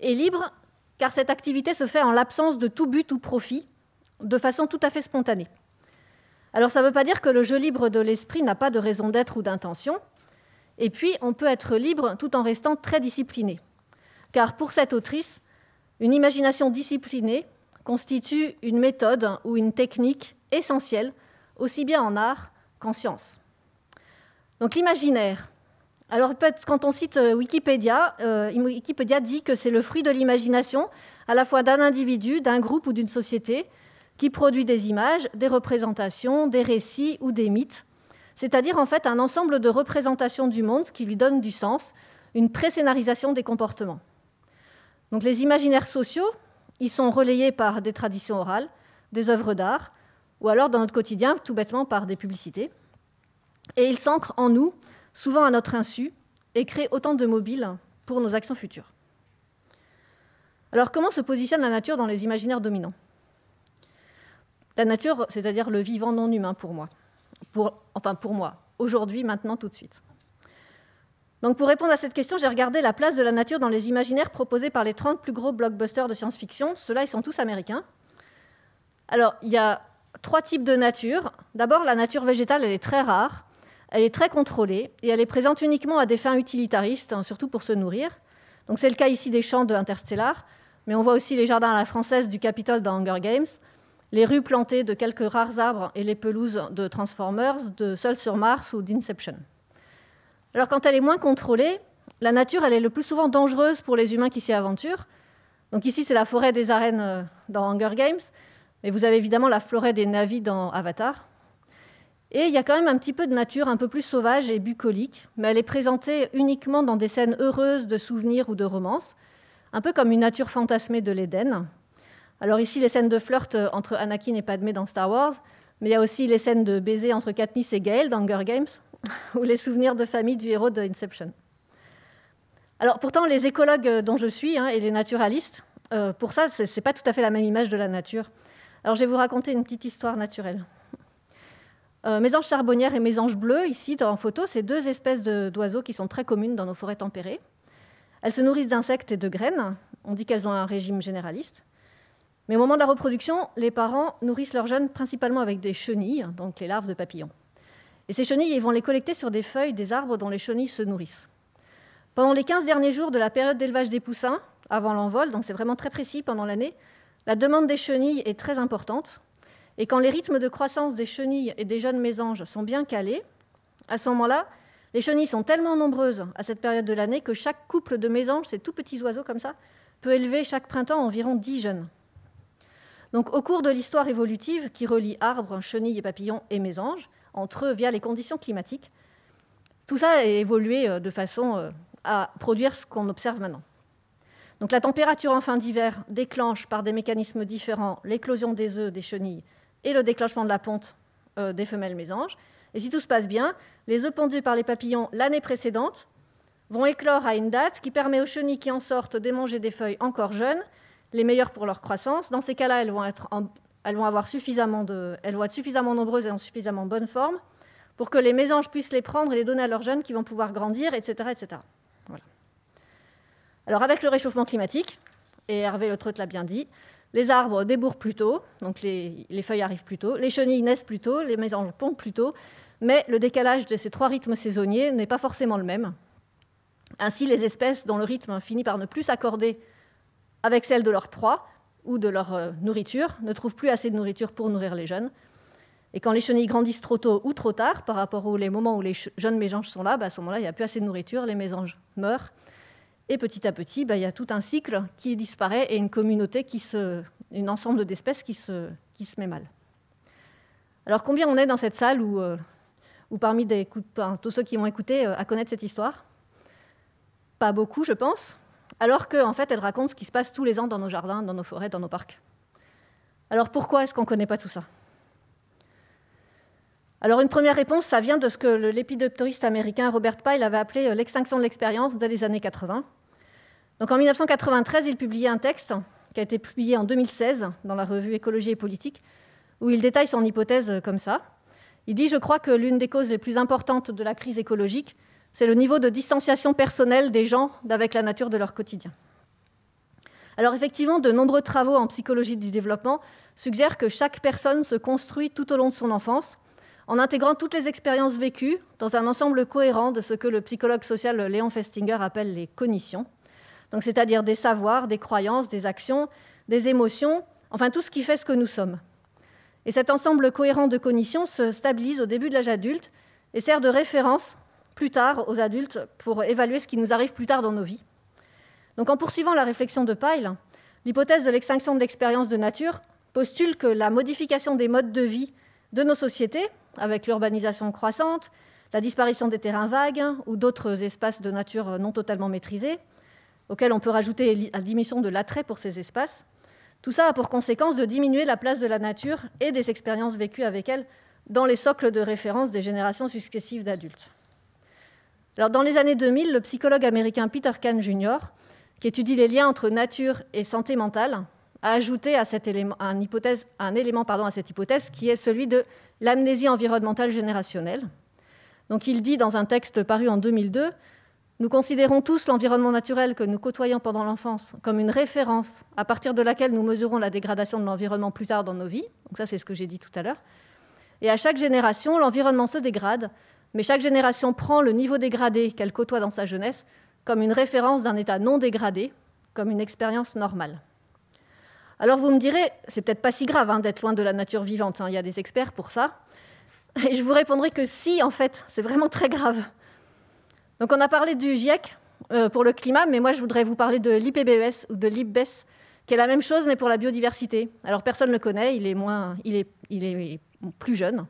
et libre, car cette activité se fait en l'absence de tout but ou profit, de façon tout à fait spontanée. Alors ça ne veut pas dire que le jeu libre de l'esprit n'a pas de raison d'être ou d'intention, et puis on peut être libre tout en restant très discipliné, car pour cette autrice, une imagination disciplinée constitue une méthode ou une technique essentielle, aussi bien en art qu'en science. Donc l'imaginaire, alors quand on cite euh, Wikipédia, euh, Wikipédia dit que c'est le fruit de l'imagination à la fois d'un individu, d'un groupe ou d'une société qui produit des images, des représentations, des récits ou des mythes, c'est-à-dire en fait un ensemble de représentations du monde qui lui donne du sens, une pré des comportements. Donc les imaginaires sociaux, ils sont relayés par des traditions orales, des œuvres d'art, ou alors dans notre quotidien, tout bêtement par des publicités. Et ils s'ancrent en nous souvent à notre insu, et créer autant de mobiles pour nos actions futures. Alors comment se positionne la nature dans les imaginaires dominants La nature, c'est-à-dire le vivant non humain pour moi. enfin pour moi, aujourd'hui, maintenant, tout de suite. Donc pour répondre à cette question, j'ai regardé la place de la nature dans les imaginaires proposés par les 30 plus gros blockbusters de science-fiction. Ceux-là, ils sont tous américains. Alors, il y a trois types de nature. D'abord, la nature végétale, elle est très rare. Elle est très contrôlée et elle est présente uniquement à des fins utilitaristes, hein, surtout pour se nourrir. Donc c'est le cas ici des champs de Interstellar, mais on voit aussi les jardins à la française du Capitole dans Hunger Games, les rues plantées de quelques rares arbres et les pelouses de Transformers, de Seul sur Mars ou d'Inception. Alors quand elle est moins contrôlée, la nature, elle est le plus souvent dangereuse pour les humains qui s'y aventurent. Donc ici, c'est la forêt des arènes euh, dans Hunger Games, mais vous avez évidemment la forêt des navis dans Avatar. Et il y a quand même un petit peu de nature un peu plus sauvage et bucolique, mais elle est présentée uniquement dans des scènes heureuses de souvenirs ou de romances, un peu comme une nature fantasmée de l'Éden. Alors ici, les scènes de flirt euh, entre Anakin et Padmé dans Star Wars, mais il y a aussi les scènes de baiser entre Katniss et Gale dans Hunger Games, ou les souvenirs de famille du héros de Inception. Alors pourtant, les écologues euh, dont je suis hein, et les naturalistes, euh, pour ça, ce n'est pas tout à fait la même image de la nature. Alors je vais vous raconter une petite histoire naturelle. Euh, mésanges charbonnières et mésanges bleues, ici en photo, c'est deux espèces d'oiseaux qui sont très communes dans nos forêts tempérées. Elles se nourrissent d'insectes et de graines. On dit qu'elles ont un régime généraliste. Mais au moment de la reproduction, les parents nourrissent leurs jeunes principalement avec des chenilles, donc les larves de papillons. Et ces chenilles, ils vont les collecter sur des feuilles des arbres dont les chenilles se nourrissent. Pendant les 15 derniers jours de la période d'élevage des poussins, avant l'envol, donc c'est vraiment très précis pendant l'année, la demande des chenilles est très importante et quand les rythmes de croissance des chenilles et des jeunes mésanges sont bien calés, à ce moment-là, les chenilles sont tellement nombreuses à cette période de l'année que chaque couple de mésanges, ces tout petits oiseaux comme ça, peut élever chaque printemps environ 10 jeunes. Donc au cours de l'histoire évolutive qui relie arbres, chenilles et papillons et mésanges, entre eux via les conditions climatiques, tout ça a évolué euh, de façon euh, à produire ce qu'on observe maintenant. Donc la température en fin d'hiver déclenche par des mécanismes différents l'éclosion des œufs des chenilles et le déclenchement de la ponte euh, des femelles mésanges. Et si tout se passe bien, les œufs pondus par les papillons l'année précédente vont éclore à une date qui permet aux chenilles qui en sortent d'émanger des feuilles encore jeunes, les meilleures pour leur croissance. Dans ces cas-là, elles vont être elles vont, avoir suffisamment elles vont être suffisamment nombreuses et en suffisamment bonne forme pour que les mésanges puissent les prendre et les donner à leurs jeunes qui vont pouvoir grandir, etc. etc. Alors avec le réchauffement climatique, et Hervé Le Treut l'a bien dit, les arbres débourrent plus tôt, donc les, feuilles arrivent plus tôt, les chenilles naissent plus tôt, les mésanges pondent plus tôt, mais le décalage de ces trois rythmes saisonniers n'est pas forcément le même. Ainsi, les espèces dont le rythme finit par ne plus s'accorder avec celle de leur proie ou de leur euh, nourriture ne trouvent plus assez de nourriture pour nourrir les jeunes. Et quand les chenilles grandissent trop tôt ou trop tard, par rapport aux moments où les jeunes mésanges sont là, bah, à ce moment-là, il n'y a plus assez de nourriture, les mésanges meurent et petit à petit, ben, il y a tout un cycle qui disparaît et une communauté qui se, un ensemble d'espèces qui se, qui se met mal. Alors combien on est dans cette salle ou, euh, parmi tous ceux qui m'ont écouté euh, à connaître cette histoire Pas beaucoup, je pense. Alors qu'en en fait, elle raconte ce qui se passe tous les ans dans nos jardins, dans nos forêts, dans nos parcs. Alors pourquoi est-ce qu'on ne connaît pas tout ça alors une première réponse, ça vient de ce que l'épidoptoriste américain Robert Pyle avait appelé euh, l'extinction de l'expérience dès les années 80. Donc en 1993, il publiait un texte qui a été publié en 2016 dans la revue Écologie et politique, où il détaille son hypothèse euh, comme ça. Il dit, je crois que l'une des causes les plus importantes de la crise écologique, c'est le niveau de distanciation personnelle des gens avec la nature de leur quotidien. Alors effectivement, de nombreux travaux en psychologie du développement suggèrent que chaque personne se construit tout au long de son enfance, en intégrant toutes les expériences vécues dans un ensemble cohérent de ce que le psychologue social Léon Festinger appelle les cognitions, c'est-à-dire des savoirs, des croyances, des actions, des émotions, enfin tout ce qui fait ce que nous sommes. Et cet ensemble cohérent de cognitions se stabilise au début de l'âge adulte et sert de référence plus tard aux adultes pour évaluer ce qui nous arrive plus tard dans nos vies. Donc en poursuivant la réflexion de Pyle, l'hypothèse de l'extinction de l'expérience de nature postule que la modification des modes de vie de nos sociétés avec l'urbanisation croissante, la disparition des terrains vagues ou d'autres espaces de nature non totalement maîtrisés, auxquels on peut rajouter la diminution de l'attrait pour ces espaces. Tout ça a pour conséquence de diminuer la place de la nature et des expériences vécues avec elle dans les socles de référence des générations successives d'adultes. dans les années 2000, le psychologue américain Peter Kahn Jr., qui étudie les liens entre nature et santé mentale, a ajouté à un, hypothèse, un élément pardon, à cette hypothèse qui est celui de l'amnésie environnementale générationnelle. Donc il dit dans un texte paru en 2002, Nous considérons tous l'environnement naturel que nous côtoyons pendant l'enfance comme une référence à partir de laquelle nous mesurons la dégradation de l'environnement plus tard dans nos vies. Donc ça c'est ce que j'ai dit tout à l'heure. Et à chaque génération, l'environnement se dégrade, mais chaque génération prend le niveau dégradé qu'elle côtoie dans sa jeunesse comme une référence d'un état non dégradé, comme une expérience normale. Alors vous me direz, c'est peut-être pas si grave hein, d'être loin de la nature vivante, hein, il y a des experts pour ça. Et je vous répondrai que si, en fait, c'est vraiment très grave. Donc on a parlé du GIEC euh, pour le climat, mais moi je voudrais vous parler de l'IPBES ou de l'IPBES, qui est la même chose mais pour la biodiversité. Alors personne ne le connaît, il est, moins, il est, plus jeune.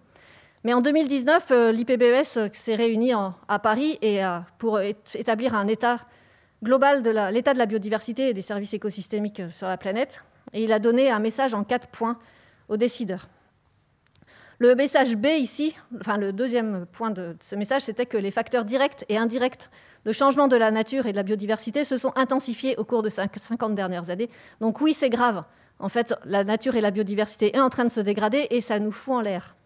Mais en 2019, euh, l'IPBES euh, s'est réuni à Paris et, pour établir un état global de l'état de la biodiversité et des services écosystémiques sur la planète et il a donné un message en quatre points aux décideurs. Le message B ici, enfin le deuxième point de ce message, c'était que les facteurs directs et indirects de changement de la nature et de la biodiversité se sont intensifiés au cours de 50 dernières années. Donc oui, c'est grave. En fait, la nature et la biodiversité est en train de se dégrader et ça nous fout en l'air.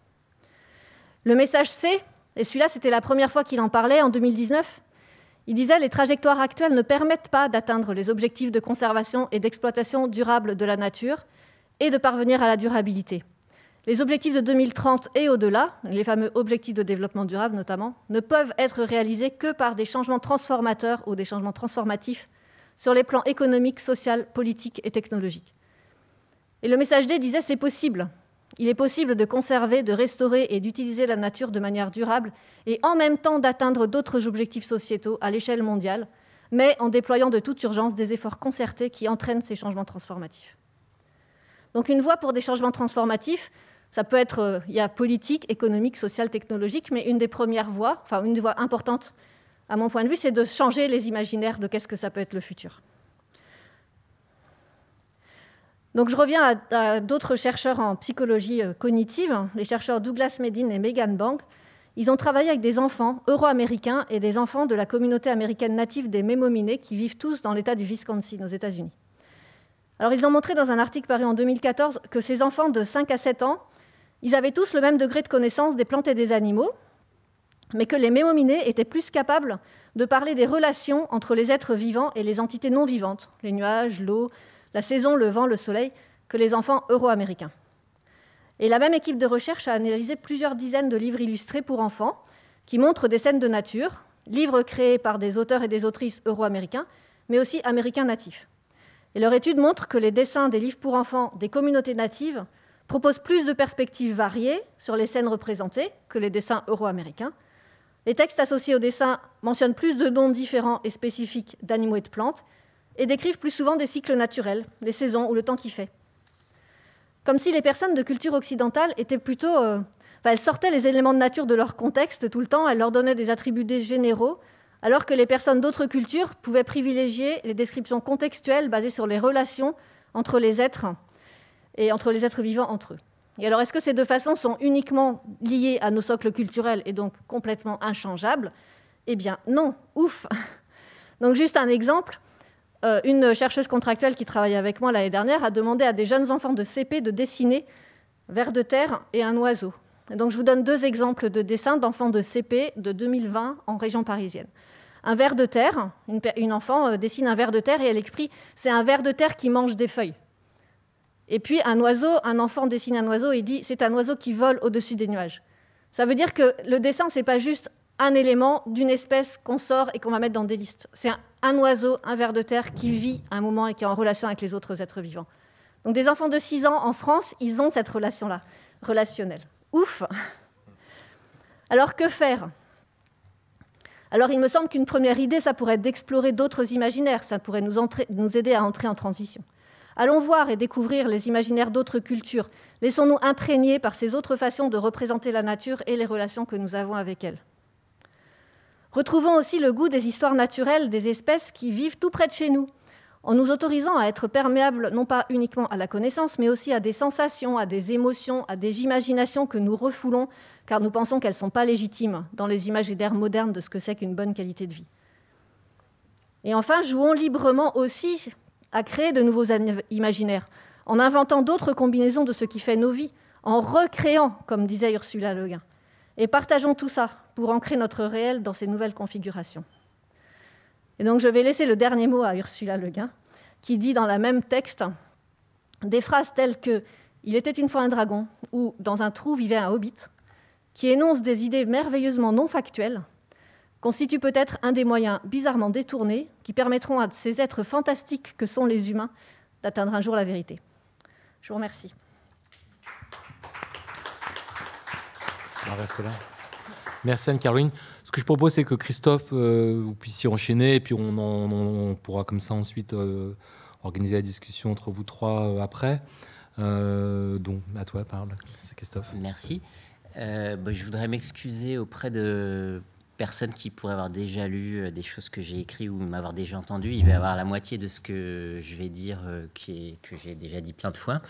Le message C, et celui-là, c'était la première fois qu'il en parlait en 2019, il disait les trajectoires actuelles ne permettent pas d'atteindre les objectifs de conservation et d'exploitation durable de la nature et de parvenir à la durabilité. Les objectifs de 2030 et au-delà, les fameux objectifs de développement durable notamment, ne peuvent être réalisés que par des changements transformateurs ou des changements transformatifs sur les plans économiques, social, politique et technologique. Et le message D disait c'est possible, il est possible de conserver, de restaurer et d'utiliser la nature de manière durable et en même temps d'atteindre d'autres objectifs sociétaux à l'échelle mondiale, mais en déployant de toute urgence des efforts concertés qui entraînent ces changements transformatifs. Donc une voie pour des changements transformatifs, ça peut être, euh, il y a politique, économique, sociale, technologique, mais une des premières voies, enfin une voie importante, à mon point de vue, c'est de changer les imaginaires de qu'est-ce que ça peut être le futur je reviens à, d'autres chercheurs en psychologie euh, cognitive, hein, les chercheurs Douglas Medin et Megan Bank. Ils ont travaillé avec des enfants euro-américains et des enfants de la communauté américaine native des Mémominés qui vivent tous dans l'État du Wisconsin aux États-Unis. Alors ils ont montré dans un article paru en 2014 que ces enfants de 5 à 7 ans, ils avaient tous le même degré de connaissance des plantes et des animaux, mais que les Mémominés étaient plus capables de parler des relations entre les êtres vivants et les entités non vivantes, les nuages, l'eau, la saison, le vent, le soleil, que les enfants euro-américains. Et la même équipe de recherche a analysé plusieurs dizaines de livres illustrés pour enfants qui montrent des scènes de nature, livres créés par des auteurs et des autrices euro-américains, mais aussi américains natifs. Et leur étude montre que les dessins des livres pour enfants des communautés natives proposent plus de perspectives variées sur les scènes représentées que les dessins euro-américains. Les textes associés aux dessins mentionnent plus de noms différents et spécifiques d'animaux et de plantes, et décrivent plus souvent des cycles naturels, les saisons ou le temps qui fait. Comme si les personnes de culture occidentale étaient plutôt... Euh, elles sortaient les éléments de nature de leur contexte tout le temps, elles leur donnaient des attributs généraux, alors que les personnes d'autres cultures pouvaient privilégier les descriptions contextuelles basées sur les relations entre les êtres et entre les êtres vivants entre eux. Et alors, est-ce que ces deux façons sont uniquement liées à nos socles culturels et donc complètement inchangeables Eh bien, non, ouf Donc, juste un exemple. Euh, une chercheuse contractuelle qui travaillait avec moi l'année dernière a demandé à des jeunes enfants de CP de dessiner vers de terre et un oiseau. donc je vous donne deux exemples de dessins d'enfants de CP de 2020 en région parisienne. Un ver de terre, une, enfant euh, dessine un ver de terre et elle exprime c'est un ver de terre qui mange des feuilles. Et puis un oiseau, un enfant dessine un oiseau et dit c'est un oiseau qui vole au-dessus des nuages. Ça veut dire que le dessin, c'est pas juste un élément d'une espèce qu'on sort et qu'on va mettre dans des listes. C'est un, oiseau, un ver de terre qui vit un moment et qui est en relation avec les autres êtres vivants. Donc des enfants de 6 ans en France, ils ont cette relation-là, relationnelle. Ouf Alors que faire Alors il me semble qu'une première idée, ça pourrait être d'explorer d'autres imaginaires, ça pourrait nous, nous aider à entrer en transition. Allons voir et découvrir les imaginaires d'autres cultures. Laissons-nous imprégner par ces autres façons de représenter la nature et les relations que nous avons avec elle. Retrouvons aussi le goût des histoires naturelles des espèces qui vivent tout près de chez nous, en nous autorisant à être perméables non pas uniquement à la connaissance, mais aussi à des sensations, à des émotions, à des imaginations que nous refoulons, car nous pensons qu'elles ne sont pas légitimes dans les imaginaires modernes de ce que c'est qu'une bonne qualité de vie. Et enfin, jouons librement aussi à créer de nouveaux imaginaires, en inventant d'autres combinaisons de ce qui fait nos vies, en recréant, comme disait Ursula Le Guin. Et partageons tout ça pour ancrer notre réel dans ces nouvelles configurations. Et donc je vais laisser le dernier mot à Ursula Le Guin, qui dit dans la même texte des phrases telles que Il était une fois un dragon, ou Dans un trou vivait un hobbit, qui énoncent des idées merveilleusement non factuelles, constituent peut-être un des moyens bizarrement détournés qui permettront à ces êtres fantastiques que sont les humains d'atteindre un jour la vérité. Je vous remercie. Merci Anne-Caroline. Ce que je propose, c'est que Christophe, euh, vous puissiez enchaîner et puis on, pourra comme ça ensuite euh, organiser la discussion entre vous trois euh, après. donc, à toi, parle, c'est Christophe. Merci. Bah, je voudrais m'excuser auprès de personne qui pourrait avoir déjà lu euh, des choses que j'ai écrites ou m'avoir déjà entendu, il va avoir la moitié de ce que je vais dire euh, qui est, que j'ai déjà dit plein de fois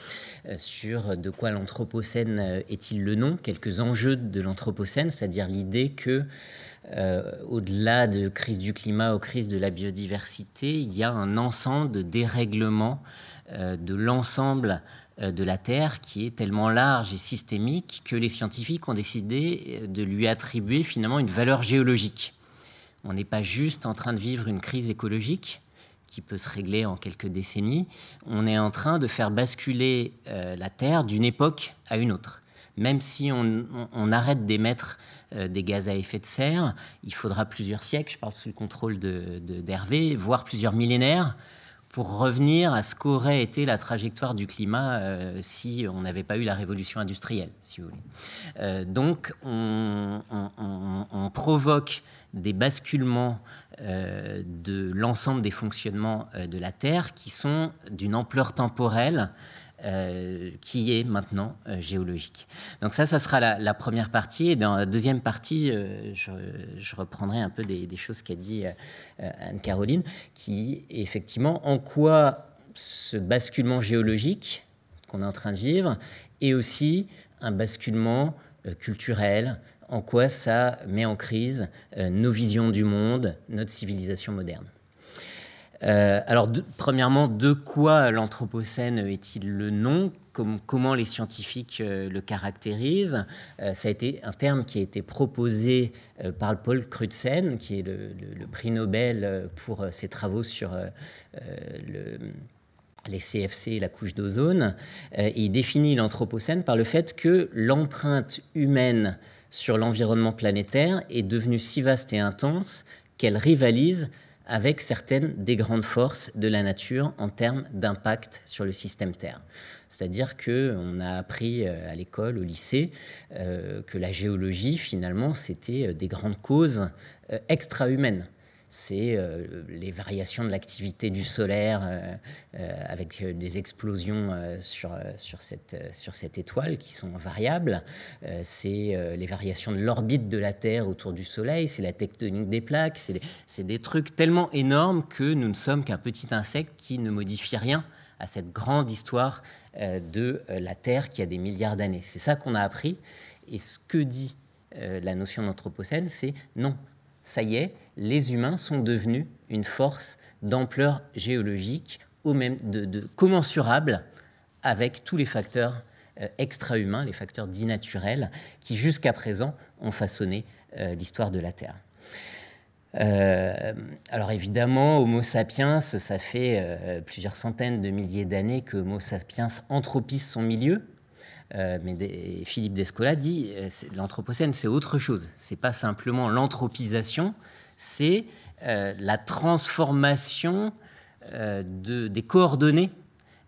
euh, sur de quoi l'Anthropocène est-il le nom, quelques enjeux de l'Anthropocène, c'est-à-dire l'idée que au-delà de crise du climat aux crises de la biodiversité, il y a un ensemble de dérèglements de l'ensemble euh, de la Terre qui est tellement large et systémique que les scientifiques ont décidé euh, de lui attribuer finalement une valeur géologique. On n'est pas juste en train de vivre une crise écologique qui peut se régler en quelques décennies, on est en train de faire basculer euh, la Terre d'une époque à une autre. Même si on, arrête d'émettre des gaz à effet de serre, il faudra plusieurs siècles, je parle sous le contrôle d'Hervé, de, voire plusieurs millénaires pour revenir à ce qu'aurait été la trajectoire du climat euh, si on n'avait pas eu la révolution industrielle, si vous voulez. Euh, donc, on, provoque des basculements euh, de l'ensemble des fonctionnements de la Terre qui sont d'une ampleur temporelle euh, qui est maintenant euh, géologique. Donc ça, ça sera la, première partie. Et dans la deuxième partie, euh, je, reprendrai un peu des, choses qu'a dit Anne-Caroline, qui effectivement, en quoi ce basculement géologique qu'on est en train de vivre est aussi un basculement culturel, en quoi ça met en crise nos visions du monde, notre civilisation moderne. Euh, alors, premièrement, de quoi l'Anthropocène est-il le nom Comment les scientifiques euh, le caractérisent euh, Ça a été un terme qui a été proposé par Paul Crutzen, qui est le, prix Nobel pour ses travaux sur les CFC et la couche d'ozone. il définit l'Anthropocène par le fait que l'empreinte humaine sur l'environnement planétaire est devenue si vaste et intense qu'elle rivalise avec certaines des grandes forces de la nature en termes d'impact sur le système Terre. C'est-à-dire qu'on a appris euh, à l'école, au lycée, euh, que la géologie, finalement, c'était euh, des grandes causes extra-humaines c'est euh, les variations de l'activité du solaire euh, euh, avec des explosions sur, sur, cette, sur cette étoile qui sont variables, c'est les variations de l'orbite de la Terre autour du Soleil, c'est la tectonique des plaques, c'est des trucs tellement énormes que nous ne sommes qu'un petit insecte qui ne modifie rien à cette grande histoire de la Terre qui a des milliards d'années. C'est ça qu'on a appris. Et ce que dit la notion d'anthropocène, c'est non, ça y est, les humains sont devenus une force d'ampleur géologique même, de, commensurable avec tous les facteurs euh, extra-humains, les facteurs dits naturels, qui jusqu'à présent ont façonné euh, l'histoire de la Terre. Euh, alors évidemment, Homo sapiens, ça fait plusieurs centaines de milliers d'années que Homo sapiens anthropise son milieu. mais Philippe Descola dit l'anthropocène, c'est autre chose. C'est pas simplement l'anthropisation, c'est euh, la transformation euh, des coordonnées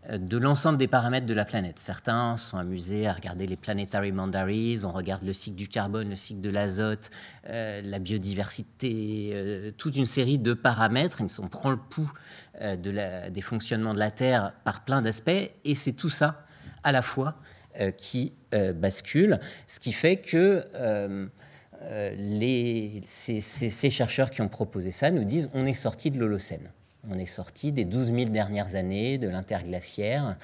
euh, de l'ensemble des paramètres de la planète. Certains sont amusés à regarder les planetary mandaries, on regarde le cycle du carbone, le cycle de l'azote, la biodiversité, toute une série de paramètres. On prend le pouls des fonctionnements de la Terre par plein d'aspects, et c'est tout ça à la fois qui bascule, ce qui fait que euh, les, ces, chercheurs qui ont proposé ça nous disent on est sorti de l'Holocène. On est sorti des 12 000 dernières années de l'interglaciaire,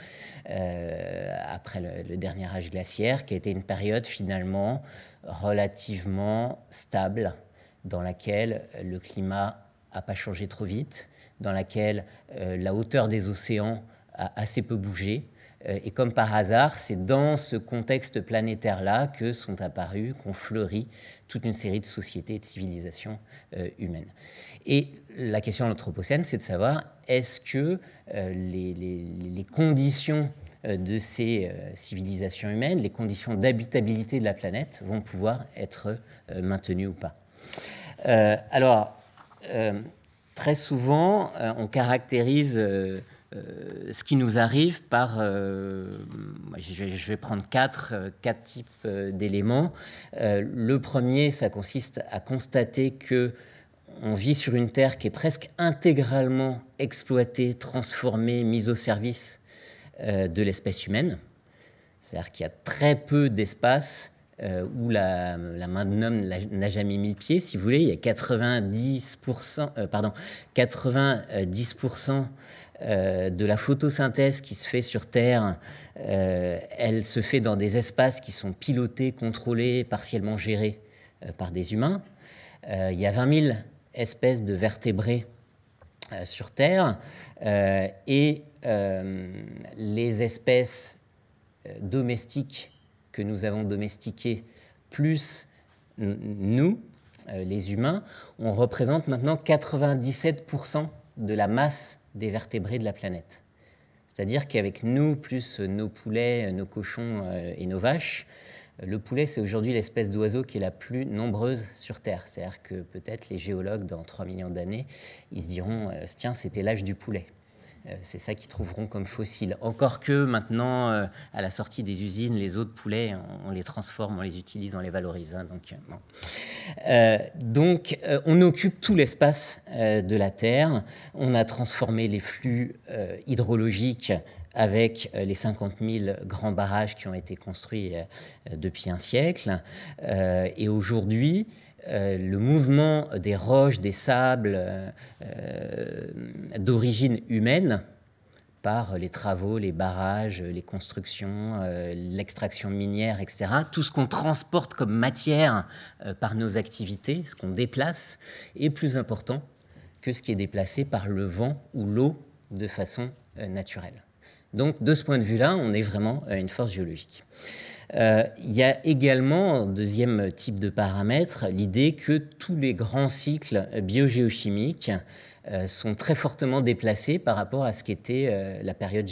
euh, après le, dernier âge glaciaire, qui a été une période finalement relativement stable, dans laquelle le climat n'a pas changé trop vite, dans laquelle euh, la hauteur des océans a assez peu bougé, euh, et comme par hasard, c'est dans ce contexte planétaire-là que sont apparues, qu'ont fleuri toute une série de sociétés et de civilisations euh, humaines. Et la question à l'Anthropocène, c'est de savoir est-ce que euh, les, les, conditions de ces civilisations humaines, les conditions d'habitabilité de la planète vont pouvoir être maintenues ou pas. alors, très souvent, on caractérise euh, ce qui nous arrive par, euh, je, vais, prendre quatre, euh, quatre types d'éléments. le premier, ça consiste à constater que on vit sur une terre qui est presque intégralement exploitée, transformée, mise au service de l'espèce humaine. C'est-à-dire qu'il y a très peu d'espace où la, main de l'homme n'a jamais mis le pied. Si vous voulez, il y a 90%, pardon, 90 euh, de la photosynthèse qui se fait sur Terre, euh, elle se fait dans des espaces qui sont pilotés, contrôlés, partiellement gérés euh, par des humains. il y a 20 000 espèces de vertébrés sur Terre et les espèces domestiques que nous avons domestiquées, plus nous, les humains, on représente maintenant 97% de la masse des vertébrés de la planète. C'est-à-dire qu'avec nous, plus nos poulets, nos cochons euh, et nos vaches, euh, le poulet, c'est aujourd'hui l'espèce d'oiseau qui est la plus nombreuse sur Terre. C'est-à-dire que peut-être les géologues, dans 3 millions d'années, ils se diront, euh, tiens, c'était l'âge du poulet. Euh, c'est ça qu'ils trouveront comme fossiles. Encore que maintenant, euh, à la sortie des usines, les eaux de poulet, on, les transforme, on les utilise, on les valorise. Hein, donc, euh, on occupe tout l'espace de la Terre. On a transformé les flux hydrologiques avec les 50 000 grands barrages qui ont été construits depuis un siècle. et aujourd'hui, euh, le mouvement des roches, des sables euh, euh, d'origine humaine par les travaux, les barrages, les constructions, l'extraction minière, etc. Tout ce qu'on transporte comme matière par nos activités, ce qu'on déplace, est plus important que ce qui est déplacé par le vent ou l'eau de façon naturelle. Donc de ce point de vue-là, on est vraiment une force géologique. Euh, il y a également, deuxième type de paramètre, l'idée que tous les grands cycles biogéochimiques euh, sont très fortement déplacés par rapport à ce qu'était euh, la période,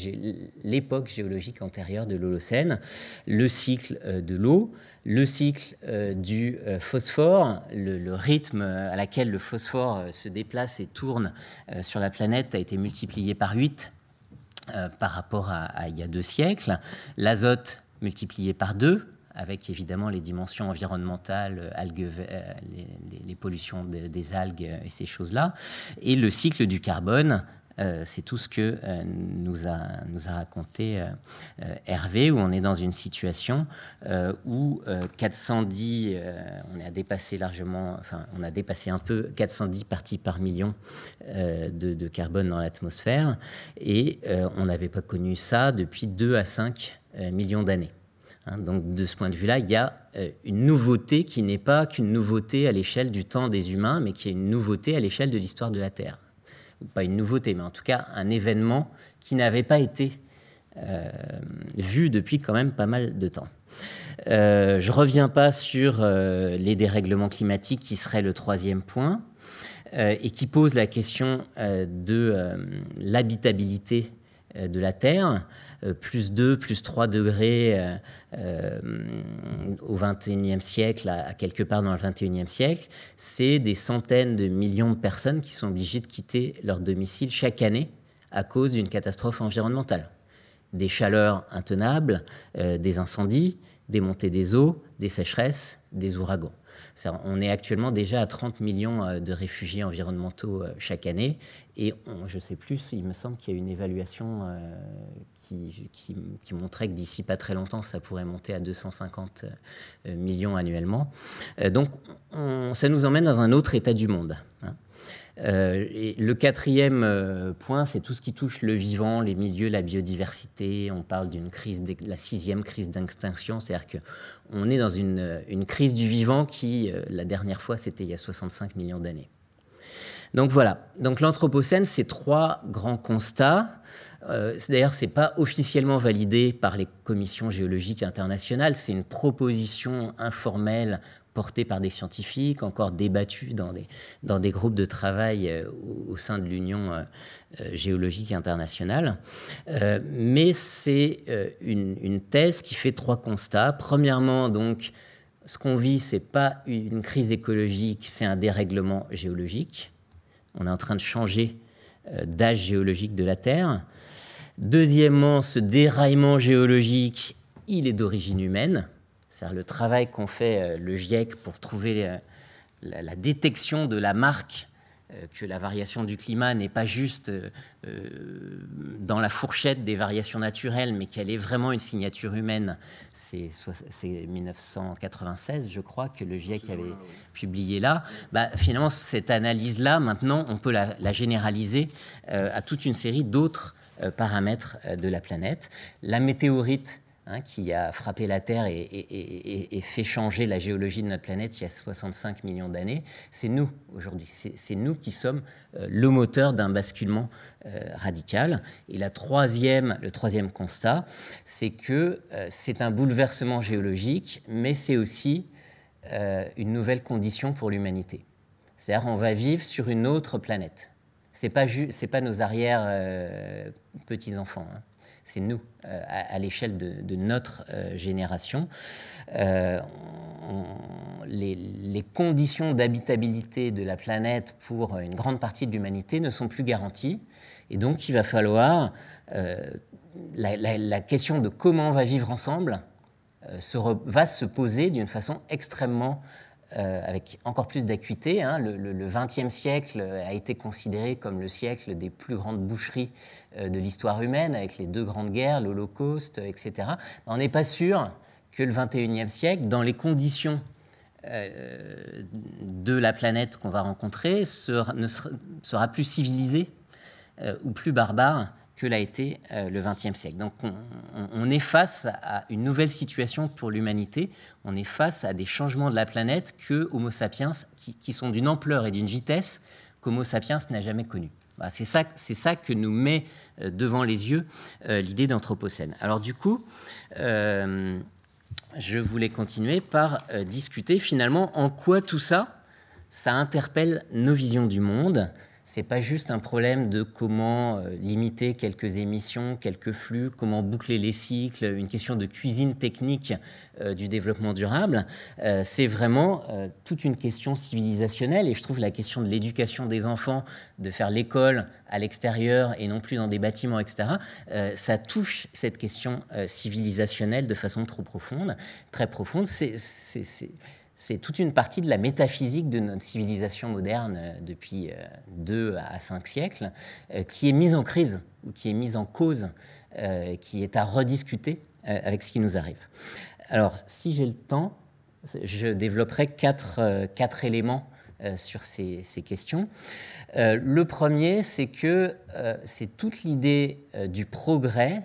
l'époque géologique antérieure de l'Holocène, le cycle de l'eau, le cycle du phosphore, le, rythme à laquelle le phosphore se déplace et tourne sur la planète a été multiplié par 8 par rapport à, à il y a deux siècles, l'azote multiplié par deux, avec évidemment les dimensions environnementales, euh, euh, les, pollutions des algues euh, et ces choses-là. Et le cycle du carbone, c'est tout ce que nous, a, nous, a, raconté Hervé, où on est dans une situation où 410, on a dépassé largement, enfin, on a dépassé un peu 410 parties par million de, de, carbone dans l'atmosphère, et on n'avait pas connu ça depuis 2 à 5 euh, millions d'années. Hein, donc de ce point de vue-là, il y a euh, une nouveauté qui n'est pas qu'une nouveauté à l'échelle du temps des humains, mais qui est une nouveauté à l'échelle de l'histoire de la Terre. Pas une nouveauté, mais en tout cas un événement qui n'avait pas été euh, vu depuis quand même pas mal de temps. je ne reviens pas sur les dérèglements climatiques qui seraient le troisième point et qui pose la question de l'habitabilité de la Terre. Euh, plus 2, plus 3 degrés euh, euh, au 21e siècle, à, quelque part dans le 21e siècle, c'est des centaines de millions de personnes qui sont obligées de quitter leur domicile chaque année à cause d'une catastrophe environnementale. Des chaleurs intenables, des incendies, des montées des eaux, des sécheresses, des ouragans on est actuellement déjà à 30 millions euh, de réfugiés environnementaux euh, chaque année. Et je je sais plus, il me semble qu'il y a une évaluation euh, qui, montrait que d'ici pas très longtemps, ça pourrait monter à 250 millions annuellement. donc ça nous emmène dans un autre état du monde. Hein. Euh, et le quatrième euh, point, c'est tout ce qui touche le vivant, les milieux, la biodiversité. On parle d'une crise, de la sixième crise d'extinction, c'est-à-dire qu'on est dans euh, une, crise du vivant qui, la dernière fois, c'était il y a 65 millions d'années. Donc voilà, donc l'Anthropocène, c'est trois grands constats. D'ailleurs, ce n'est pas officiellement validé par les commissions géologiques internationales, c'est une proposition informelle portée par des scientifiques, encore débattue dans des, dans des groupes de travail euh, au sein de l'Union euh, euh, géologique internationale. mais c'est une, une, thèse qui fait trois constats. Premièrement, donc, ce qu'on vit, c'est pas une crise écologique, c'est un dérèglement géologique. On est en train de changer d'âge géologique de la Terre. Deuxièmement, ce déraillement géologique, il est d'origine humaine c'est-à-dire le travail qu'on fait euh, le GIEC pour trouver euh, la, détection de la marque euh, que la variation du climat n'est pas juste dans la fourchette des variations naturelles, mais qu'elle est vraiment une signature humaine. C'est 1996, je crois, que le GIEC avait publié là. Bah, finalement, cette analyse-là, maintenant, on peut la, généraliser à toute une série d'autres paramètres de la planète. La météorite Hein, qui a frappé la Terre et, fait changer la géologie de notre planète il y a 65 millions d'années, c'est nous aujourd'hui. C'est nous qui sommes euh, le moteur d'un basculement euh, radical. Et la troisième, le troisième constat, c'est que euh, c'est un bouleversement géologique, mais c'est aussi une nouvelle condition pour l'humanité. C'est-à-dire on va vivre sur une autre planète. Ce n'est pas, pas nos arrières petits enfants hein c'est nous, euh, à, l'échelle de, notre euh, génération. Euh, les, conditions d'habitabilité de la planète pour une grande partie de l'humanité ne sont plus garanties. Et donc, il va falloir. La, question de comment on va vivre ensemble se va se poser d'une façon extrêmement euh, avec encore plus d'acuité. Hein. Le XXe siècle euh, a été considéré comme le siècle des plus grandes boucheries euh, de l'histoire humaine, avec les deux grandes guerres, l'Holocauste, etc. On n'est pas sûr que le XXIe siècle, dans les conditions de la planète qu'on va rencontrer, ne sera plus civilisé ou plus barbare que l'a été euh, le XXe siècle. Donc on, est face à une nouvelle situation pour l'humanité, on est face à des changements de la planète que Homo sapiens, qui, sont d'une ampleur et d'une vitesse qu'Homo sapiens n'a jamais connue. C'est ça, ça, que nous met euh, devant les yeux euh, l'idée d'Anthropocène. Alors du coup, je voulais continuer par discuter finalement en quoi tout ça, ça interpelle nos visions du monde, c'est pas juste un problème de comment euh, limiter quelques émissions, quelques flux, comment boucler les cycles, une question de cuisine technique euh, du développement durable. Euh, c'est vraiment toute une question civilisationnelle et je trouve la question de l'éducation des enfants, de faire l'école à l'extérieur et non plus dans des bâtiments, etc., ça touche cette question civilisationnelle de façon trop profonde, très profonde. C'est c'est toute une partie de la métaphysique de notre civilisation moderne euh, depuis euh, deux à cinq siècles euh, qui est mise en crise, ou qui est mise en cause, qui est à rediscuter avec ce qui nous arrive. Alors, si j'ai le temps, je développerai quatre, éléments sur ces questions. le premier, c'est que c'est toute l'idée du progrès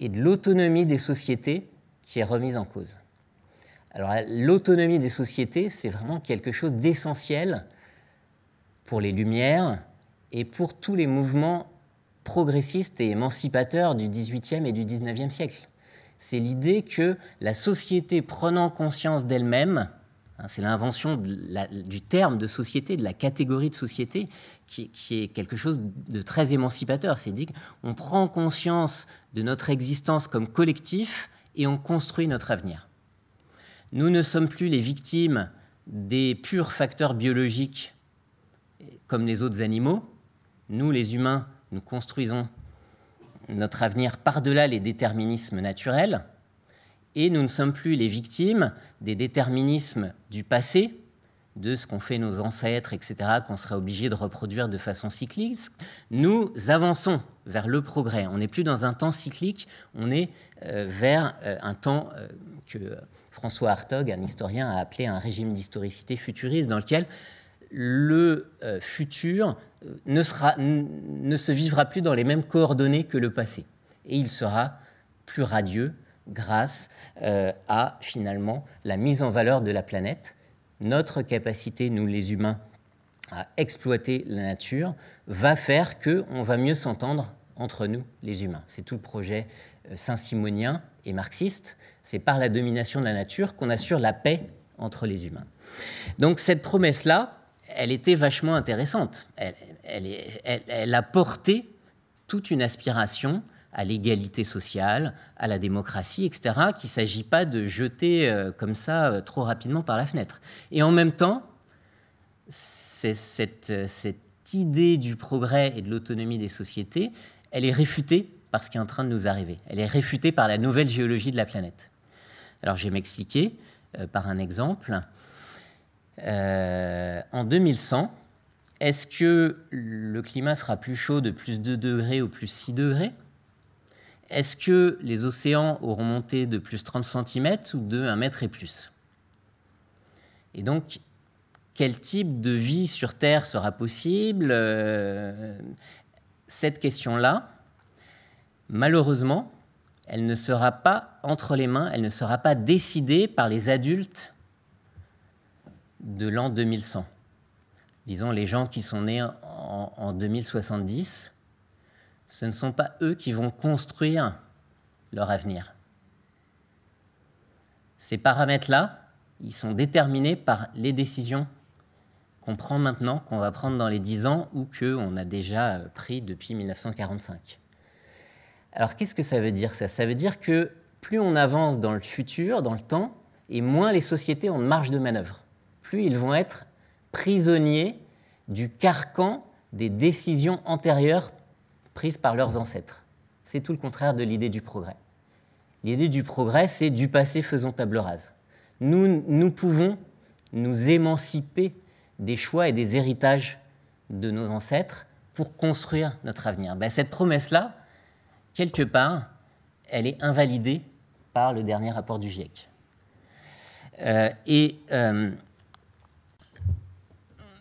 et de l'autonomie des sociétés qui est remise en cause. Alors l'autonomie des sociétés, c'est vraiment quelque chose d'essentiel pour les Lumières et pour tous les mouvements progressistes et émancipateurs du XVIIIe et du XIXe siècle. C'est l'idée que la société prenant conscience d'elle-même, hein, c'est l'invention du terme de société, de la catégorie de société, qui, est quelque chose de très émancipateur. C'est dire qu'on prend conscience de notre existence comme collectif et on construit notre avenir. Nous ne sommes plus les victimes des purs facteurs biologiques comme les autres animaux. Nous, les humains, nous construisons notre avenir par-delà les déterminismes naturels. Et nous ne sommes plus les victimes des déterminismes du passé, de ce qu'ont fait nos ancêtres, etc., qu'on serait obligé de reproduire de façon cyclique. Nous avançons vers le progrès. On n'est plus dans un temps cyclique, on est euh, vers euh, un temps euh, que François Hartog, un historien, a appelé un régime d'historicité futuriste dans lequel le euh, futur euh, ne, se vivra plus dans les mêmes coordonnées que le passé. Et il sera plus radieux grâce euh, à finalement la mise en valeur de la planète, notre capacité, nous les humains, à exploiter la nature, va faire qu'on va mieux s'entendre entre nous, les humains. C'est tout le projet saint-simonien et marxiste c'est par la domination de la nature qu'on assure la paix entre les humains. Donc cette promesse-là, elle était vachement intéressante. Elle, a porté toute une aspiration à l'égalité sociale, à la démocratie, etc., qu'il ne s'agit pas de jeter euh, comme ça euh, trop rapidement par la fenêtre. Et en même temps, euh, cette idée du progrès et de l'autonomie des sociétés, elle est réfutée par ce qui est en train de nous arriver. Elle est réfutée par la nouvelle géologie de la planète. Alors je vais m'expliquer euh, par un exemple. Euh, en 2100, est-ce que le climat sera plus chaud de plus 2 degrés ou plus 6 degrés Est-ce que les océans auront monté de plus 30 cm ou de 1 mètre et plus Et donc, quel type de vie sur Terre sera possible euh, Cette question-là, malheureusement, elle ne sera pas entre les mains, elle ne sera pas décidée par les adultes de l'an 2100. Disons, les gens qui sont nés en, 2070, ce ne sont pas eux qui vont construire leur avenir. Ces paramètres-là, ils sont déterminés par les décisions qu'on prend maintenant, qu'on va prendre dans les 10 ans ou qu'on a déjà euh, pris depuis 1945. Alors qu'est-ce que ça veut dire ça Ça veut dire que plus on avance dans le futur, dans le temps, et moins les sociétés ont de marge de manœuvre. Plus ils vont être prisonniers du carcan des décisions antérieures prises par leurs ancêtres. C'est tout le contraire de l'idée du progrès. L'idée du progrès, c'est du passé faisons table rase. Nous, nous pouvons nous émanciper des choix et des héritages de nos ancêtres pour construire notre avenir. Ben, cette promesse-là, quelque part, elle est invalidée par le dernier rapport du GIEC. Euh, et euh,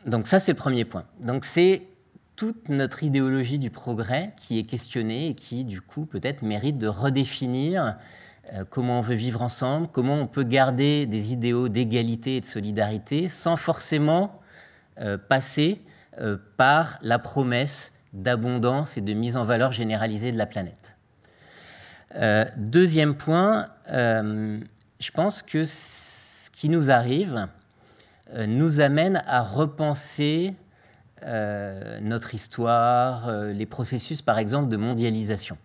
donc ça, c'est le premier point. Donc c'est toute notre idéologie du progrès qui est questionnée et qui, du coup, peut-être mérite de redéfinir euh, comment on veut vivre ensemble, comment on peut garder des idéaux d'égalité et de solidarité sans forcément passer par la promesse d'abondance et de mise en valeur généralisée de la planète. Euh, deuxième point, euh, je pense que ce qui nous arrive euh, nous amène à repenser notre histoire, les processus par exemple de mondialisation.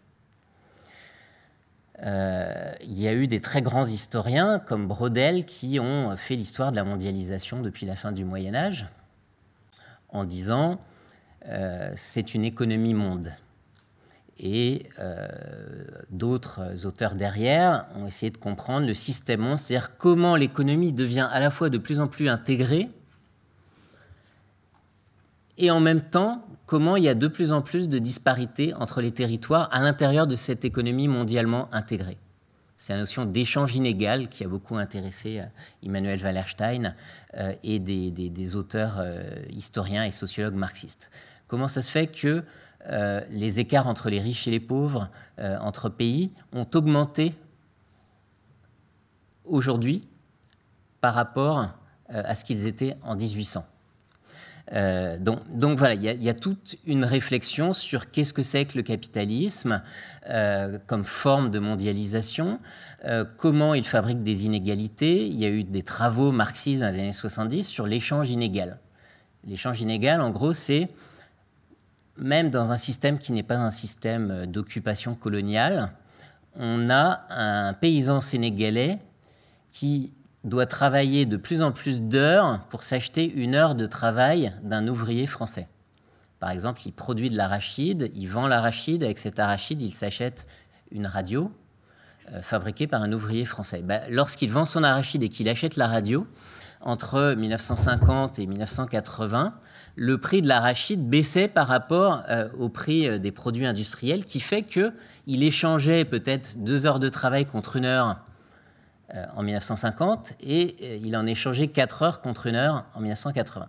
il y a eu des très grands historiens comme Brodel qui ont fait l'histoire de la mondialisation depuis la fin du Moyen Âge en disant euh, c'est une économie monde. Et euh, d'autres auteurs derrière ont essayé de comprendre le système monde, c'est-à-dire comment l'économie devient à la fois de plus en plus intégrée et en même temps comment il y a de plus en plus de disparités entre les territoires à l'intérieur de cette économie mondialement intégrée. C'est la notion d'échange inégal qui a beaucoup intéressé Emmanuel euh, Wallerstein et des auteurs historiens et sociologues marxistes. Comment ça se fait que euh, les écarts entre les riches et les pauvres, euh, entre pays, ont augmenté aujourd'hui par rapport euh, à ce qu'ils étaient en 1800. Donc, voilà, il y, y, a toute une réflexion sur qu'est-ce que c'est que le capitalisme comme forme de mondialisation, comment il fabrique des inégalités. Il y a eu des travaux marxistes dans les années 70 sur l'échange inégal. L'échange inégal, en gros, c'est même dans un système qui n'est pas un système euh, d'occupation coloniale, on a un paysan sénégalais qui doit travailler de plus en plus d'heures pour s'acheter une heure de travail d'un ouvrier français. Par exemple, il produit de l'arachide, il vend l'arachide, avec cette arachide, il s'achète une radio euh, fabriquée par un ouvrier français. Ben, lorsqu'il vend son arachide et qu'il achète la radio, entre 1950 et 1980, le prix de l'arachide baissait par rapport euh, au prix euh, des produits industriels, qui fait qu'il échangeait peut-être deux heures de travail contre une heure euh, en 1950 et il en échangeait quatre heures contre une heure en 1980.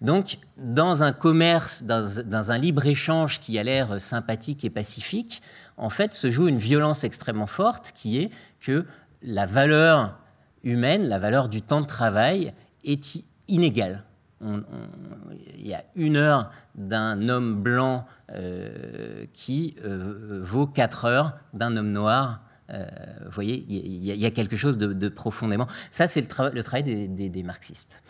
Donc, dans un commerce, dans un libre-échange qui a l'air sympathique et pacifique, en fait, se joue une violence extrêmement forte qui est que la valeur humaine, la valeur du temps de travail est inégale il y a une heure d'un homme blanc euh, qui euh, vaut quatre heures d'un homme noir. Euh, vous voyez, il y, a quelque chose de, profondément. Ça, c'est le, travail des, marxistes.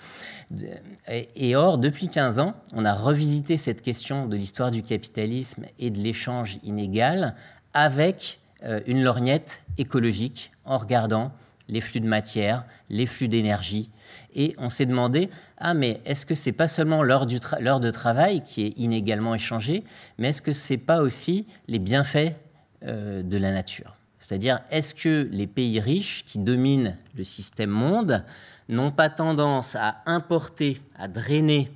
et, or, depuis 15 ans, on a revisité cette question de l'histoire du capitalisme et de l'échange inégal avec une lorgnette écologique en regardant les flux de matière, les flux d'énergie, et on s'est demandé ah mais est-ce que c'est pas seulement l'heure de travail qui est inégalement échangée, mais est-ce que c'est pas aussi les bienfaits euh, de la nature C'est-à-dire est-ce que les pays riches qui dominent le système monde n'ont pas tendance à importer, à drainer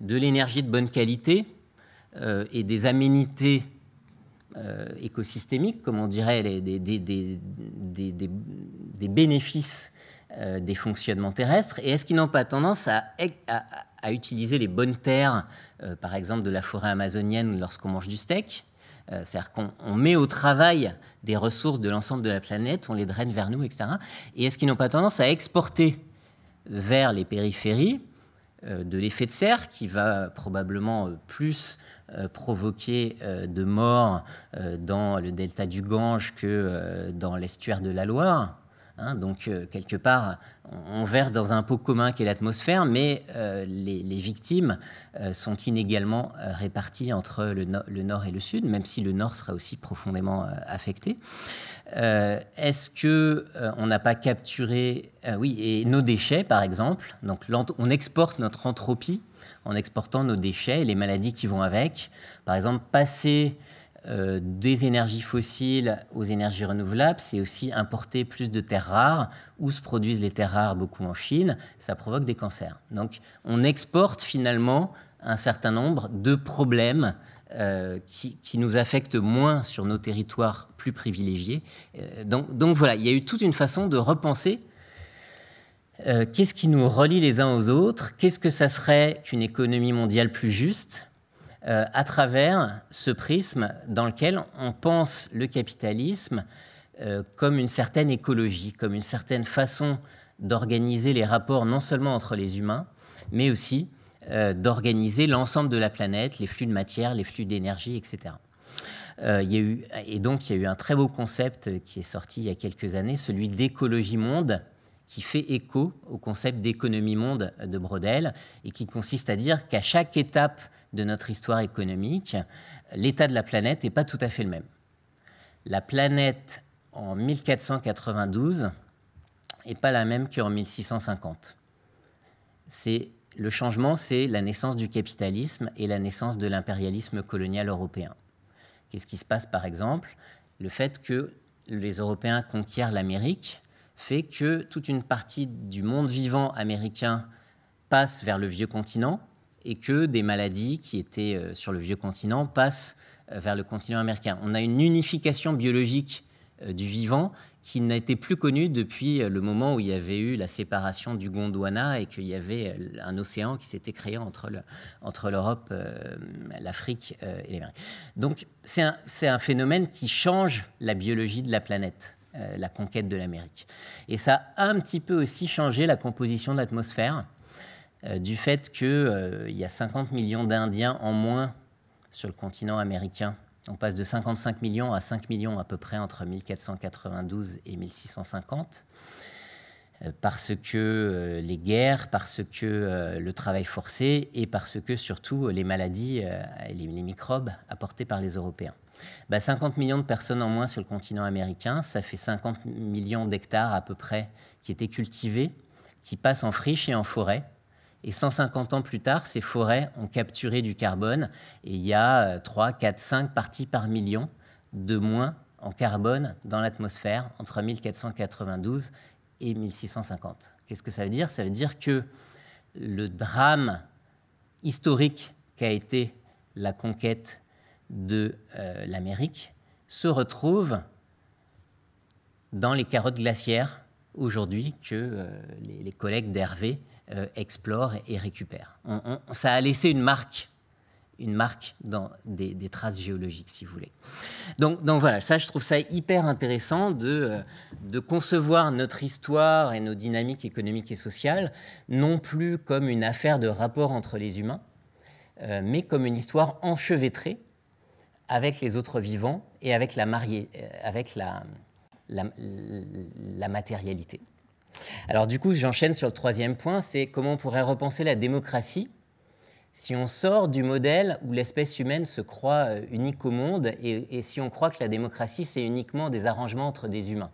de l'énergie de bonne qualité euh, et des aménités euh, écosystémiques, comme on dirait, des, bénéfices euh, des fonctionnements terrestres Et est-ce qu'ils n'ont pas tendance à, utiliser les bonnes terres, euh, par exemple de la forêt amazonienne, lorsqu'on mange du steak euh, C'est-à-dire qu'on met au travail des ressources de l'ensemble de la planète, on les draine vers nous, etc. Et est-ce qu'ils n'ont pas tendance à exporter vers les périphéries de l'effet de serre qui va probablement plus provoquer de morts dans le delta du Gange que dans l'estuaire de la Loire Hein. donc, euh, quelque part, on, verse dans un pot commun qu'est l'atmosphère, mais euh, les, victimes euh, sont inégalement réparties entre le, nord et le sud, même si le nord sera aussi profondément affecté. Est-ce que on n'a pas capturé, oui, et nos déchets, par exemple, donc on exporte notre entropie en exportant nos déchets et les maladies qui vont avec. Par exemple, passer euh, des énergies fossiles aux énergies renouvelables, c'est aussi importer plus de terres rares, où se produisent les terres rares beaucoup en Chine, ça provoque des cancers. Donc on exporte finalement un certain nombre de problèmes euh, qui, nous affectent moins sur nos territoires plus privilégiés. Euh, donc, voilà, il y a eu toute une façon de repenser qu'est-ce qui nous relie les uns aux autres, qu'est-ce que ça serait qu'une économie mondiale plus juste, euh, à travers ce prisme dans lequel on pense le capitalisme euh, comme une certaine écologie, comme une certaine façon d'organiser les rapports non seulement entre les humains, mais aussi euh, d'organiser l'ensemble de la planète, les flux de matière, les flux d'énergie, etc. et donc, il y a eu un très beau concept qui est sorti il y a quelques années, celui d'écologie monde, qui fait écho au concept d'économie monde de Brodel et qui consiste à dire qu'à chaque étape de notre histoire économique, l'état de la planète n'est pas tout à fait le même. La planète en 1492 n'est pas la même qu'en 1650. C'est le changement, c'est la naissance du capitalisme et la naissance de l'impérialisme colonial européen. Qu'est-ce qui se passe par exemple Le fait que les Européens conquièrent l'Amérique fait que toute une partie du monde vivant américain passe vers le vieux continent et que des maladies qui étaient euh, sur le vieux continent passent euh, vers le continent américain. On a une unification biologique euh, du vivant qui n'a été plus connue depuis le moment où il y avait eu la séparation du Gondwana et qu'il y avait un océan qui s'était créé entre, le, entre l'Europe, l'Afrique et l'Amérique. Donc c'est un phénomène qui change la biologie de la planète. Euh, la conquête de l'Amérique. Et ça a un petit peu aussi changé la composition de l'atmosphère, euh, du fait qu'il euh, y a 50 millions d'Indiens en moins sur le continent américain. On passe de 55 millions à 5 millions à peu près entre 1492 et 1650 parce que les guerres, parce que le travail forcé et parce que surtout les maladies et les microbes apportés par les Européens. 50 bah, millions de personnes en moins sur le continent américain, ça fait 50 millions d'hectares à peu près qui étaient cultivés, qui passent en friche et en forêt. Et 150 ans plus tard, ces forêts ont capturé du carbone et il y a 3, 4, 5 parties par million de moins en carbone dans l'atmosphère entre 1492 et 1650. Qu'est-ce que ça veut dire Ça veut dire que le drame historique qu'a été la conquête de euh, l'Amérique se retrouvent dans les carottes glaciaires aujourd'hui que euh, les, collègues d'Hervé euh, explorent et récupèrent. ça a laissé une marque, une marque dans des, traces géologiques, si vous voulez. Donc, donc, voilà, ça, je trouve ça hyper intéressant de, concevoir notre histoire et nos dynamiques économiques et sociales non plus comme une affaire de rapport entre les humains, mais comme une histoire enchevêtrée avec les autres vivants et avec la, mariée, euh, avec la, matérialité. Alors du coup, j'enchaîne sur le troisième point, c'est comment on pourrait repenser la démocratie si on sort du modèle où l'espèce humaine se croit euh, unique au monde et, et si on croit que la démocratie, c'est uniquement des arrangements entre des humains.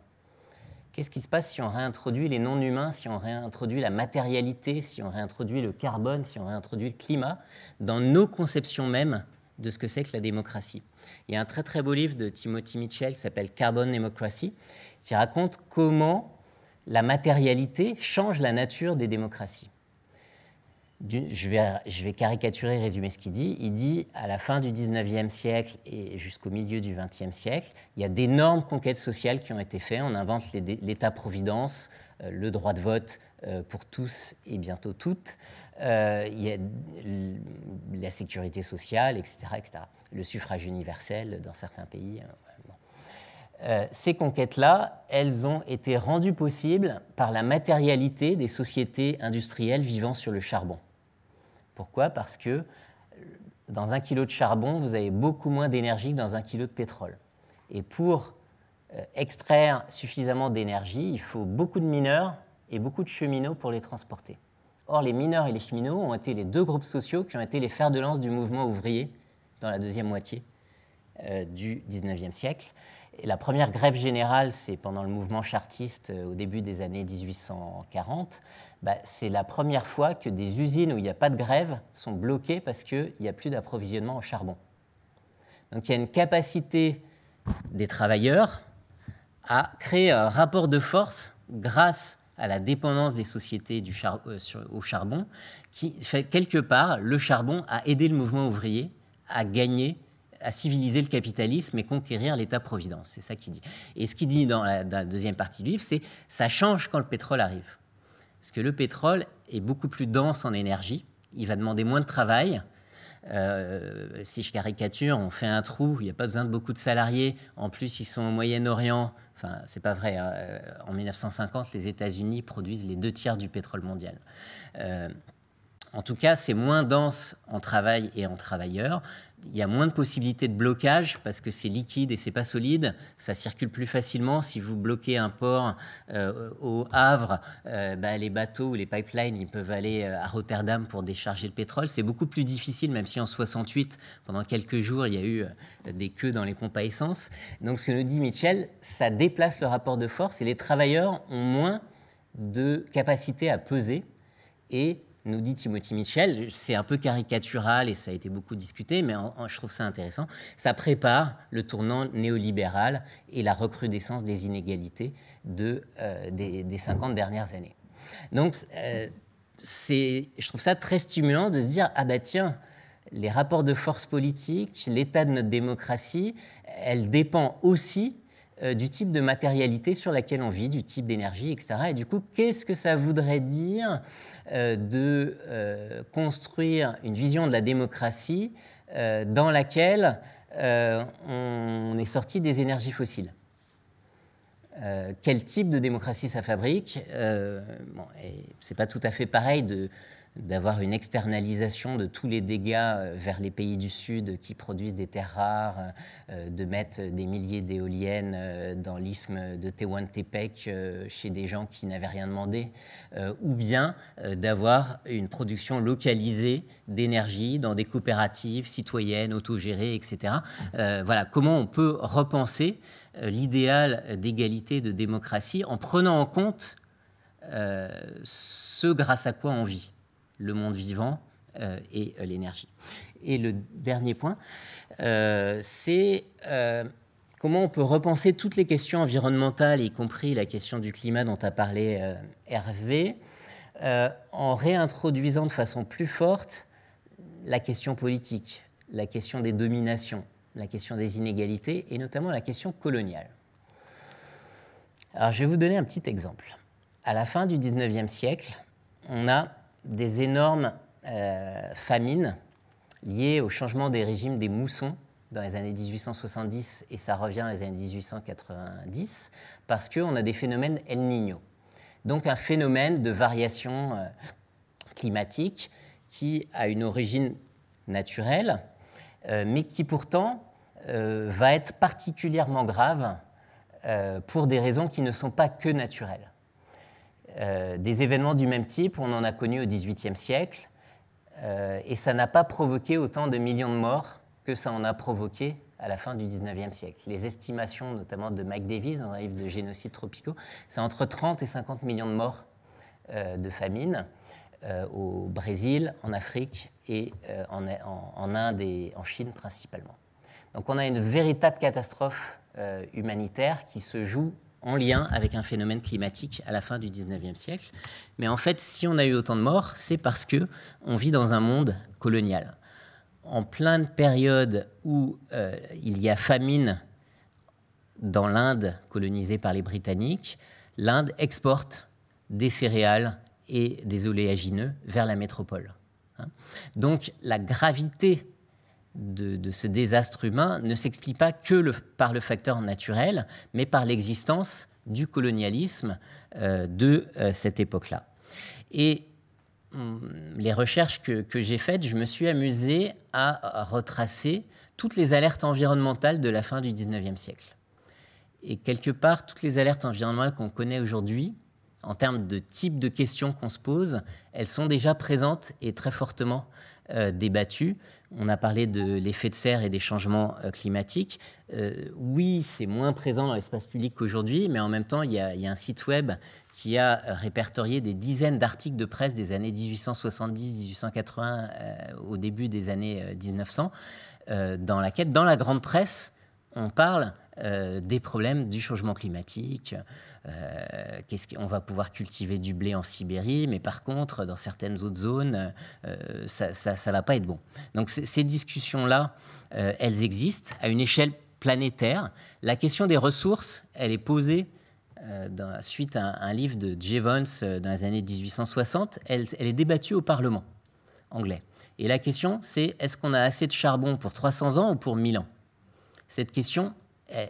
Qu'est-ce qui se passe si on réintroduit les non-humains, si on réintroduit la matérialité, si on réintroduit le carbone, si on réintroduit le climat dans nos conceptions mêmes de ce que c'est que la démocratie. Il y a un très très beau livre de Timothy Mitchell qui s'appelle Carbon Democracy, qui raconte comment la matérialité change la nature des démocraties. Je vais, je vais caricaturer et résumer ce qu'il dit. Il dit, à la fin du 19e siècle et jusqu'au milieu du 20e siècle, il y a d'énormes conquêtes sociales qui ont été faites. On invente l'État-providence, euh, le droit de vote euh, pour tous et bientôt toutes. Euh, il y a la sécurité sociale, etc., le suffrage universel dans certains pays. Hein, euh, ces conquêtes-là, elles ont été rendues possibles par la matérialité des sociétés industrielles vivant sur le charbon. Pourquoi Parce que euh, dans un kilo de charbon, vous avez beaucoup moins d'énergie que dans un kilo de pétrole. Et pour extraire suffisamment d'énergie, il faut beaucoup de mineurs et beaucoup de cheminots pour les transporter. Or, les mineurs et les cheminots ont été les deux groupes sociaux qui ont été les fers de lance du mouvement ouvrier dans la deuxième moitié euh, du 19e siècle. Et la première grève générale, c'est pendant le mouvement chartiste euh, au début des années 1840. Bah, c'est la première fois que des usines où il n'y a pas de grève sont bloquées parce qu'il n'y a plus d'approvisionnement en charbon. Donc il y a une capacité des travailleurs à créer un rapport de force grâce à la dépendance des sociétés euh, au charbon, qui, fait, quelque part, le charbon a aidé le mouvement ouvrier à gagner à civiliser le capitalisme et conquérir l'État-providence. C'est ça qu'il dit. Et ce qu'il dit dans la, dans la, deuxième partie du livre, c'est ça change quand le pétrole arrive. Parce que le pétrole est beaucoup plus dense en énergie, il va demander moins de travail, euh, si je caricature, on fait un trou, il n'y a pas besoin de beaucoup de salariés. En plus, ils sont au Moyen-Orient. Enfin, c'est pas vrai. Hein. Euh, en 1950, les États-Unis produisent les deux tiers du pétrole mondial. Euh, en tout cas, c'est moins dense en travail et en travailleurs. Il y a moins de possibilités de blocage parce que c'est liquide et c'est pas solide. Ça circule plus facilement. Si vous bloquez un port euh, au Havre, euh, bah, les bateaux ou les pipelines, ils peuvent aller euh, à Rotterdam pour décharger le pétrole. C'est beaucoup plus difficile, même si en 68, pendant quelques jours, il y a eu des queues dans les pompes à essence. Donc, ce que nous dit Mitchell, ça déplace le rapport de force et les travailleurs ont moins de capacité à peser et nous dit Timothy Mitchell, c'est un peu caricatural et ça a été beaucoup discuté, mais je trouve ça intéressant, ça prépare le tournant néolibéral et la recrudescence des inégalités de, euh, des, 50 dernières années. Donc, euh, c'est je trouve ça très stimulant de se dire, ah bah tiens, les rapports de force politique, l'état de notre démocratie, elle dépend aussi euh, du type de matérialité sur laquelle on vit, du type d'énergie, etc. Et du coup, qu'est-ce que ça voudrait dire euh, de euh, construire une vision de la démocratie dans laquelle on est sorti des énergies fossiles quel type de démocratie ça fabrique bon, C'est pas tout à fait pareil de, d'avoir une externalisation de tous les dégâts euh, vers les pays du Sud qui produisent des terres rares, euh, euh, de mettre des milliers d'éoliennes dans l'isthme de Tehuantepec chez des gens qui n'avaient rien demandé, ou bien d'avoir une production localisée d'énergie dans des coopératives citoyennes, autogérées, etc. voilà, comment on peut repenser l'idéal d'égalité, de démocratie, en prenant en compte ce grâce à quoi on vit le monde vivant euh, et euh, l'énergie. Et le dernier point, euh, c'est comment on peut repenser toutes les questions environnementales, y compris la question du climat dont a parlé Hervé, en réintroduisant de façon plus forte la question politique, la question des dominations, la question des inégalités et notamment la question coloniale. Alors je vais vous donner un petit exemple. À la fin du 19e siècle, on a des énormes euh, famines liées au changement des régimes des moussons dans les années 1870 et ça revient dans les années 1890 parce qu'on a des phénomènes El Niño. Donc un phénomène de variation euh, climatique qui a une origine naturelle euh, mais qui pourtant va être particulièrement grave pour des raisons qui ne sont pas que naturelles. Euh, des événements du même type, on en a connu au XVIIIe siècle, euh, et ça n'a pas provoqué autant de millions de morts que ça en a provoqué à la fin du XIXe siècle. Les estimations, notamment de Mike Davis, dans un livre de génocides tropicaux, c'est entre 30 et 50 millions de morts euh, de famine au Brésil, en Afrique et en, Inde et en Chine principalement. Donc on a une véritable catastrophe humanitaire qui se joue en lien avec un phénomène climatique à la fin du 19e siècle. Mais en fait, si on a eu autant de morts, c'est parce que on vit dans un monde colonial. En pleine période où euh, il y a famine dans l'Inde colonisée par les Britanniques, l'Inde exporte des céréales et des oléagineux vers la métropole. Hein. Donc la gravité de, ce désastre humain ne s'explique pas que par le facteur naturel, mais par l'existence du colonialisme euh, de euh, cette époque-là. Et hum, les recherches que, j'ai faites, je me suis amusé à retracer toutes les alertes environnementales de la fin du XIXe siècle. Et quelque part, toutes les alertes environnementales qu'on connaît aujourd'hui, en termes de type de questions qu'on se pose, elles sont déjà présentes et très fortement euh, débattues. On a parlé de l'effet de serre et des changements euh, climatiques. Euh, oui, c'est moins présent dans l'espace public qu'aujourd'hui, mais en même temps, il y, a, un site web qui a répertorié des dizaines d'articles de presse des années 1870-1880 euh, au début des années 1900, dans laquelle, dans la grande presse, on parle euh, des problèmes du changement climatique. Euh, qu'est-ce qu'on va pouvoir cultiver du blé en Sibérie, mais par contre, dans certaines autres zones, euh, ça ne va pas être bon. Donc ces discussions-là, elles existent à une échelle planétaire. La question des ressources, elle est posée dans, suite à un, livre de Jevons dans les années 1860. Elle, elle est débattue au Parlement anglais. Et la question, c'est est-ce qu'on a assez de charbon pour 300 ans ou pour 1000 ans Cette question,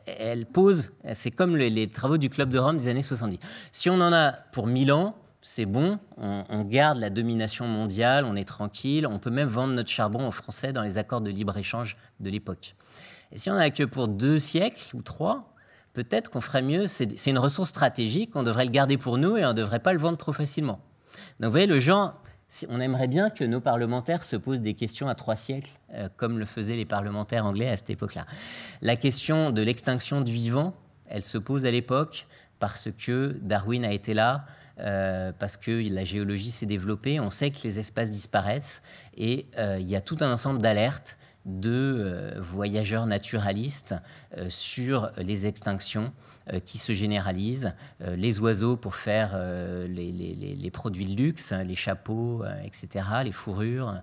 elle pose, c'est comme les, travaux du Club de Rome des années 70. Si on en a pour 1000 ans, c'est bon, on, garde la domination mondiale, on est tranquille, on peut même vendre notre charbon aux Français dans les accords de libre-échange de l'époque. Et si on a que pour deux siècles ou trois, peut-être qu'on ferait mieux, c'est une ressource stratégique, on devrait le garder pour nous et on ne devrait pas le vendre trop facilement. Donc vous voyez, le genre on aimerait bien que nos parlementaires se posent des questions à trois siècles, euh, comme le faisaient les parlementaires anglais à cette époque-là. La question de l'extinction du vivant, elle se pose à l'époque parce que Darwin a été là, euh, parce que la géologie s'est développée, on sait que les espaces disparaissent, et euh, il y a tout un ensemble d'alertes de voyageurs naturalistes sur les extinctions euh, qui se généralisent, euh, les oiseaux pour faire euh, les, produits de luxe, hein, les chapeaux, etc., les fourrures.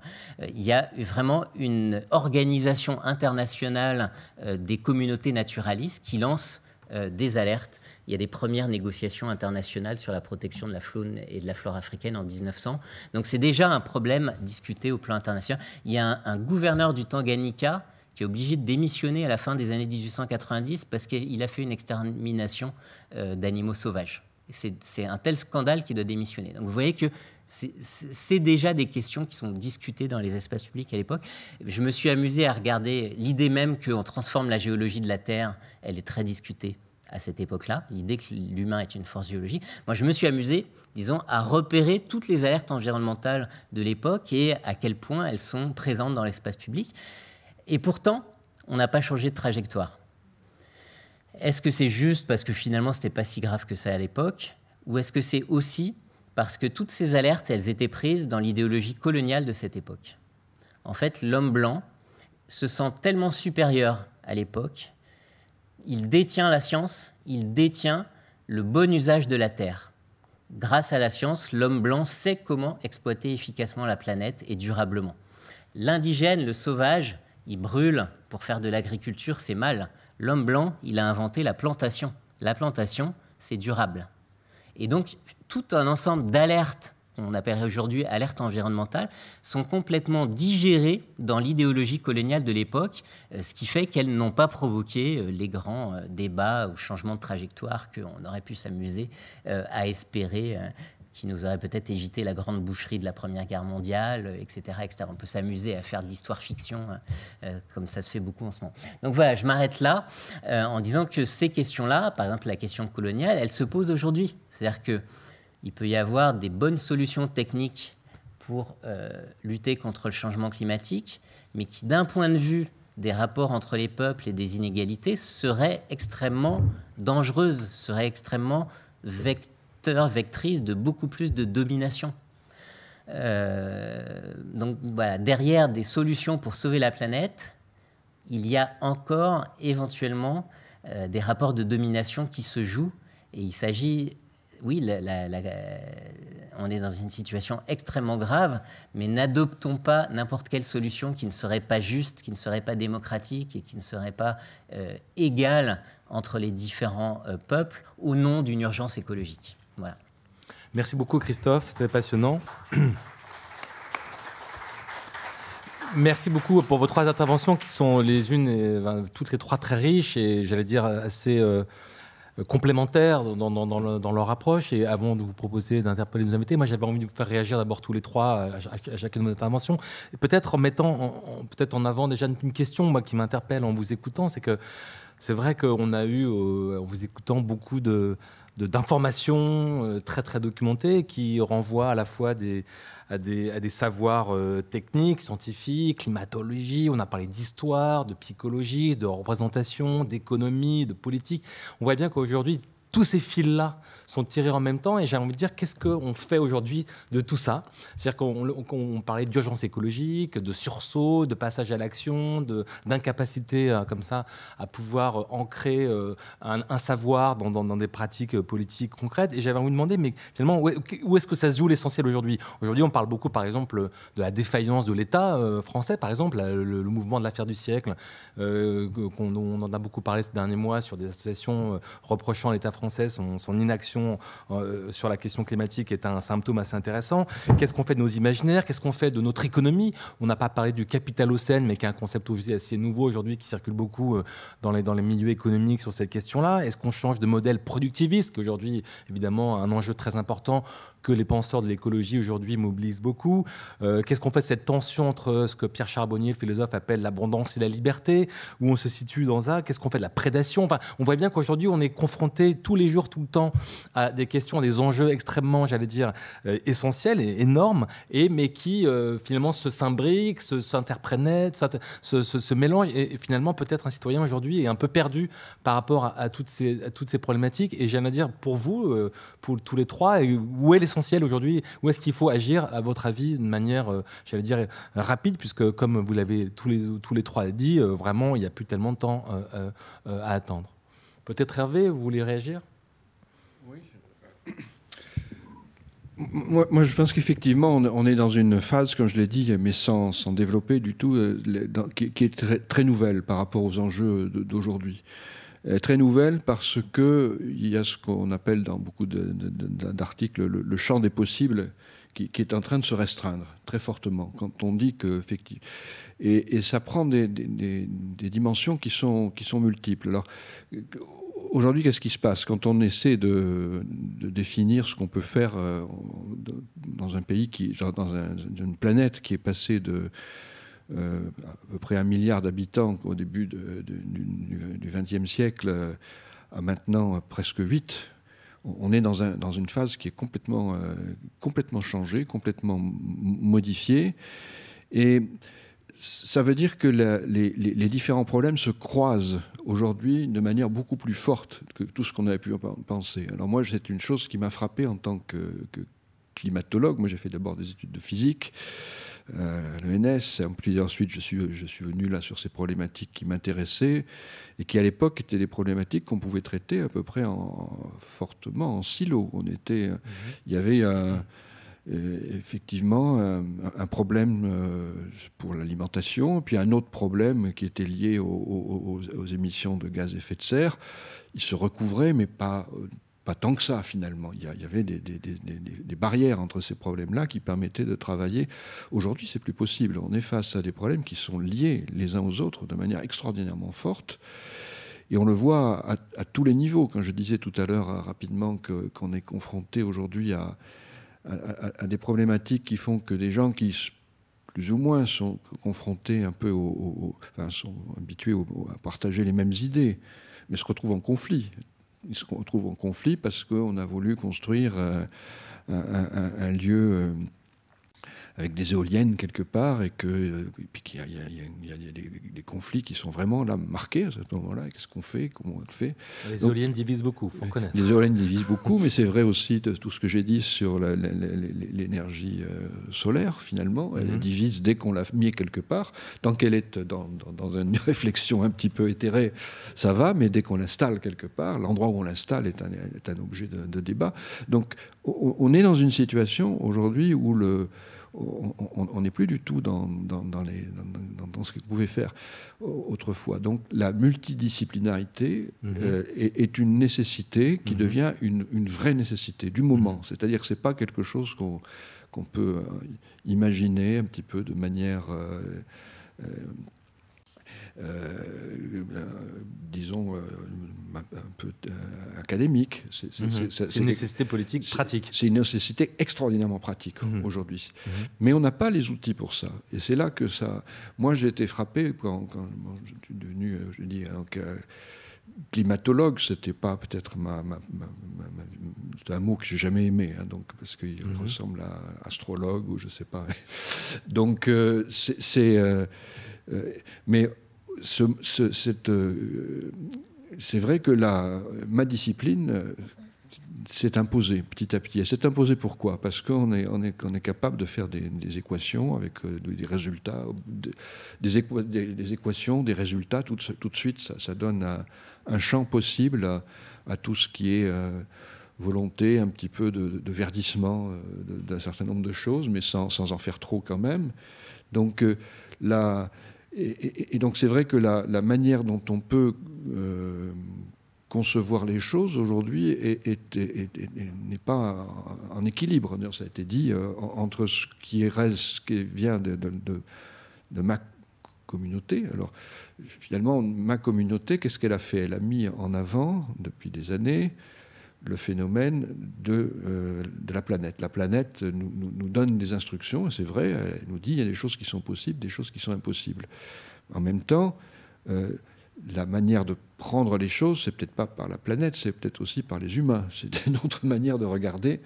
Il y a vraiment une organisation internationale des communautés naturalistes qui lance des alertes. Il y a des premières négociations internationales sur la protection de la faune et de la flore africaine en 1900. Donc c'est déjà un problème discuté au plan international. Il y a un, un gouverneur du Tanganyika qui est obligé de démissionner à la fin des années 1890 parce qu'il a fait une extermination euh, d'animaux sauvages. C'est un tel scandale qu'il doit démissionner. Donc vous voyez que c'est déjà des questions qui sont discutées dans les espaces publics à l'époque. Je me suis amusé à regarder l'idée même qu'on transforme la géologie de la Terre, elle est très discutée à cette époque-là, l'idée que l'humain est une force géologique. Moi, je me suis amusé, disons, à repérer toutes les alertes environnementales de l'époque et à quel point elles sont présentes dans l'espace public. Et pourtant, on n'a pas changé de trajectoire. Est-ce que c'est juste parce que finalement, ce n'était pas si grave que ça à l'époque Ou est-ce que c'est aussi parce que toutes ces alertes, elles étaient prises dans l'idéologie coloniale de cette époque En fait, l'homme blanc se sent tellement supérieur à l'époque, il détient la science, il détient le bon usage de la Terre. Grâce à la science, l'homme blanc sait comment exploiter efficacement la planète et durablement. L'indigène, le sauvage, il brûle pour faire de l'agriculture, c'est mal. L'homme blanc, il a inventé la plantation. La plantation, c'est durable. Et donc, tout un ensemble d'alertes, qu'on appellerait aujourd'hui alertes environnementales, sont complètement digérées dans l'idéologie coloniale de l'époque, euh, ce qui fait qu'elles n'ont pas provoqué euh, les grands euh, débats ou changements de trajectoire qu'on aurait pu s'amuser à espérer qui nous aurait peut-être évité la grande boucherie de la Première Guerre mondiale, etc. Euh, etc. On peut s'amuser à faire de l'histoire-fiction, hein, euh, comme ça se fait beaucoup en ce moment. Donc voilà, je m'arrête là euh, en disant que ces questions-là, par exemple la question coloniale, elle se pose aujourd'hui. C'est-à-dire que il peut y avoir des bonnes solutions techniques pour lutter contre le changement climatique, mais qui, d'un point de vue des rapports entre les peuples et des inégalités, seraient extrêmement dangereuses, seraient extrêmement vecteurs vecteur, vectrice de beaucoup plus de domination. Euh, donc voilà, derrière des solutions pour sauver la planète, il y a encore éventuellement euh, des rapports de domination qui se jouent. Et il s'agit, oui, euh, on est dans une situation extrêmement grave, mais n'adoptons pas n'importe quelle solution qui ne serait pas juste, qui ne serait pas démocratique et qui ne serait pas égale entre les différents peuples au nom d'une urgence écologique. Voilà. Merci beaucoup Christophe, c'était passionnant. Merci beaucoup pour vos trois interventions qui sont les unes, et, ben, toutes les trois très riches et j'allais dire assez euh, complémentaires dans, leur approche. Et avant de vous proposer d'interpeller nos invités, moi j'avais envie de vous faire réagir d'abord tous les trois à, chacune de vos interventions. Peut-être en mettant peut-être en avant déjà une question moi, qui m'interpelle en vous écoutant, c'est que c'est vrai qu'on a eu, euh, en vous écoutant, beaucoup de d'informations euh, très très documentées qui renvoient à la fois à, des, à des savoirs euh, techniques, scientifiques, climatologie, on a parlé d'histoire, de psychologie, de représentation, d'économie, de politique. On voit bien qu'aujourd'hui, tous ces fils-là sont tirés en même temps. Et j'ai envie de dire, qu'est-ce qu'on fait aujourd'hui de tout ça C'est-à-dire qu'on parlait d'urgence écologique, de sursaut, de passage à l'action, d'incapacité euh, comme ça à pouvoir euh, ancrer euh, un, savoir dans, dans, des pratiques politiques concrètes. Et j'avais envie de demander, mais finalement, où, est-ce que ça se joue l'essentiel aujourd'hui Aujourd'hui, on parle beaucoup, par exemple, de la défaillance de l'État français, par exemple, le, mouvement de l'affaire du siècle, qu'on on en a beaucoup parlé ces derniers mois sur des associations reprochant l'État français, son inaction euh, sur la question climatique est un symptôme assez intéressant. Qu'est-ce qu'on fait de nos imaginaires Qu'est-ce qu'on fait de notre économie On n'a pas parlé du capitalocène, mais qui est un concept aussi assez nouveau aujourd'hui, qui circule beaucoup euh, dans les, dans les milieux économiques sur cette question-là. Est-ce qu'on change de modèle productiviste, qui aujourd'hui, évidemment, un enjeu très important que les penseurs de l'écologie aujourd'hui mobilisent beaucoup. Euh, qu'est-ce qu'on fait de cette tension entre ce que Pierre Charbonnier, le philosophe, appelle l'abondance et la liberté, où on se situe dans ça Qu'est-ce qu'on fait de la prédation enfin, On voit bien qu'aujourd'hui, on est confronté tous les jours, tout le temps, à des questions, à des enjeux extrêmement, j'allais dire, euh, essentiels et énormes, et, mais qui euh, finalement se s'imbriquent, s'interprènent, se, se, se, mélangent. Et, finalement, peut-être un citoyen aujourd'hui est un peu perdu par rapport à, toutes, ces, toutes ces problématiques. Et j'aimerais dire, pour vous, euh, pour tous les trois, où est l'essentiel aujourd'hui Où est-ce qu'il faut agir, à votre avis, de manière, j'allais dire, rapide, puisque comme vous l'avez tous les, tous les trois dit, vraiment, il n'y a plus tellement de temps à attendre. Peut-être Hervé, vous voulez réagir moi, je pense qu'effectivement, on, est dans une phase, comme je l'ai dit, mais sans, sans, développer du tout, euh, qui, est très, nouvelle par rapport aux enjeux d'aujourd'hui. très nouvelle parce qu'il y a ce qu'on appelle dans beaucoup d'articles le, champ des possibles qui, est en train de se restreindre très fortement. Quand on dit que. Effectivement, et, ça prend des, dimensions qui sont, qui sont multiples. Alors Aujourd'hui, qu'est-ce qui se passe Quand on essaie de, définir ce qu'on peut faire euh, dans un pays, qui, dans une planète qui est passée de euh, à peu près un milliard d'habitants au début du XXe siècle euh, à maintenant presque huit, on est dans, une phase qui est complètement, complètement changée, complètement modifiée. Et ça veut dire que les, différents problèmes se croisent aujourd'hui de manière beaucoup plus forte que tout ce qu'on avait pu penser. Alors moi, c'est une chose qui m'a frappé en tant que, climatologue. Moi, j'ai fait d'abord des études de physique euh, à l'ENS. ensuite, je suis, je suis venu là sur ces problématiques qui m'intéressaient et qui, à l'époque, étaient des problématiques qu'on pouvait traiter à peu près en, fortement en silo. On était, mmh. Il y avait un... Euh, effectivement euh, un, problème euh, pour l'alimentation, puis un autre problème qui était lié aux, émissions de gaz à effet de serre. il se recouvrait mais pas, pas tant que ça finalement. Il y, avait des, barrières entre ces problèmes-là qui permettaient de travailler. Aujourd'hui, c'est plus possible. On est face à des problèmes qui sont liés les uns aux autres de manière extraordinairement forte. Et on le voit à, tous les niveaux. Quand je disais tout à l'heure rapidement qu'on est confronté aujourd'hui à à, des problématiques qui font que des gens qui plus ou moins sont confrontés un peu, sont habitués à partager les mêmes idées, mais se retrouvent en conflit. Ils se retrouvent en conflit parce qu'on a voulu construire euh, un, un, lieu euh, avec des éoliennes quelque part, et, que, euh, puis qu'il y a, des, conflits qui sont vraiment là marqués à ce moment-là. Qu'est-ce qu'on fait Comment on le fait Les éoliennes divisent beaucoup, faut euh, connaître. Les éoliennes divisent beaucoup, mais c'est vrai aussi de tout ce que j'ai dit sur l'énergie euh, solaire, finalement. Elle mhm. divise dès qu'on l'a mis quelque part. Tant qu'elle est dans, une réflexion un petit peu éthérée, ça va, mais dès qu'on l'installe quelque part, l'endroit où on l'installe est un, objet de débat. Donc on est dans une situation aujourd'hui où le on n'est plus du tout dans, dans, dans, les, dans ce qu'on pouvait faire autrefois. Donc la multidisciplinarité mhm. euh, est, une nécessité qui mhm. devient une, vraie nécessité du moment. Mhm. C'est-à-dire que ce n'est pas quelque chose qu'on peut euh, imaginer un petit peu de manière... Euh, euh, ben, disons, euh, un peu euh, académique. C'est mhm. une nécessité politique pratique. C'est une nécessité extraordinairement pratique mhm. aujourd'hui. Mhm. Mais on n'a pas les outils pour ça. Et c'est là que ça. Moi, j'ai été frappé quand, je suis devenu, je dis, climatologue, c'était pas peut-être ma, c'est un mot que j'ai jamais aimé, hein, donc parce qu'il ressemble à astrologue ou je sais pas. donc c'est, mais ce, euh, c'est vrai que la, ma discipline euh, s'est imposée petit à petit. Elle s'est imposée pourquoi Parce qu'on est, on est, est, capable de faire des, équations avec euh, des résultats, des, équations, des résultats. Tout, tout de suite, ça, donne un, champ possible à, tout ce qui est volonté, un petit peu de, verdissement d'un certain nombre de choses, mais sans, en faire trop quand même. Donc, là. la et, donc c'est vrai que la, manière dont on peut euh, concevoir les choses aujourd'hui n'est pas en équilibre. Ça a été dit euh, entre ce qui reste, ce qui vient de, de ma communauté. Alors finalement, ma communauté, qu'est-ce qu'elle a fait Elle a mis en avant depuis des années le phénomène euh, de, la planète. La planète nous, donne des instructions, c'est vrai, elle nous dit il y a des choses qui sont possibles, des choses qui sont impossibles. En même temps, euh, la manière de prendre les choses, c'est peut-être pas par la planète, c'est peut-être aussi par les humains. C'est une autre manière de regarder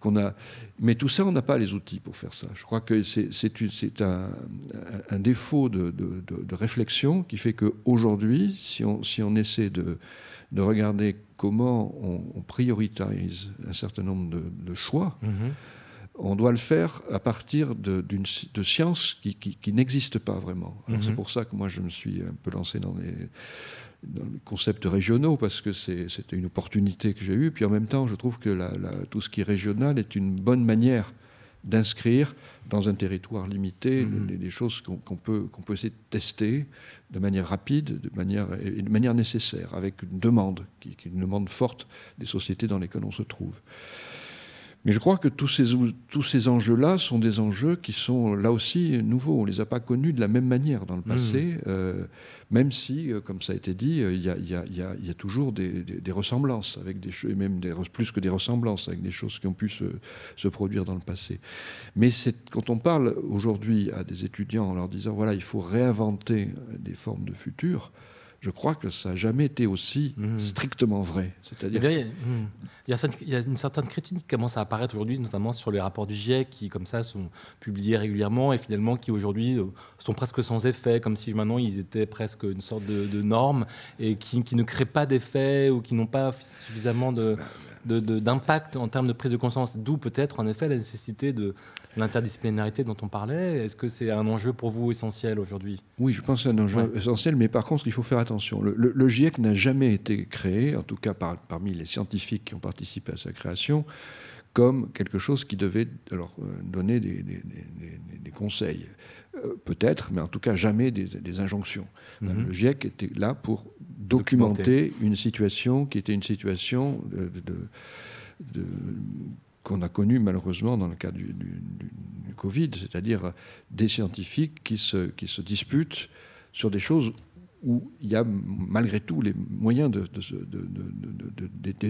qu'on a. Mais tout ça, on n'a pas les outils pour faire ça. Je crois que c'est un, un, défaut de, réflexion qui fait qu'aujourd'hui, si on, si on essaie de, de regarder comment on, on priorise un certain nombre de, choix, mhm. on doit le faire à partir de, sciences qui, n'existent pas vraiment. Mhm. C'est pour ça que moi, je me suis un peu lancé dans les, concepts régionaux, parce que c'était une opportunité que j'ai eue. Puis en même temps, je trouve que tout ce qui est régional est une bonne manière d'inscrire dans un territoire limité mhm. des, choses qu'on peut, qu'on peut essayer de tester de manière rapide de manière, et de manière nécessaire, avec une demande, qui une demande forte des sociétés dans lesquelles on se trouve. Mais je crois que tous ces, enjeux-là sont des enjeux qui sont euh, là aussi nouveaux. On ne les a pas connus de la même manière dans le mmh. passé, euh, même si, euh, comme ça a été dit, il y a, toujours des, ressemblances, avec des, et même plus que des ressemblances, avec des choses qui ont pu se, se produire dans le passé. Mais quand on parle aujourd'hui à des étudiants en leur disant, voilà, il faut réinventer des formes de futur, je crois que ça n'a jamais été aussi mm. strictement vrai. C'est-à-dire eh il, y a une certaine critique qui commence à apparaître aujourd'hui, notamment sur les rapports du GIEC, qui comme ça sont publiés régulièrement et finalement qui aujourd'hui euh, sont presque sans effet, comme si maintenant ils étaient presque une sorte de, norme et qui, qui, ne créent pas d'effet ou qui n'ont pas suffisamment de... Bah, bah, d'impact en termes de prise de conscience, d'où peut-être en effet la nécessité de l'interdisciplinarité dont on parlait. Est-ce que c'est un enjeu pour vous essentiel aujourd'hui Oui, je pense que c'est un enjeu essentiel, mais par contre, il faut faire attention. Le, GIEC n'a jamais été créé, en tout cas par, parmi les scientifiques qui ont participé à sa création, comme quelque chose qui devait alors, euh, donner des, des, des conseils. Euh, peut-être, mais en tout cas jamais des, injonctions. Mhm. Euh, le GIEC était là pour documenter, une situation qui était une situation euh, qu'on a connue malheureusement dans le cadre du, Covid, c'est-à-dire des scientifiques qui qui se disputent sur des choses où il y a malgré tout les moyens de,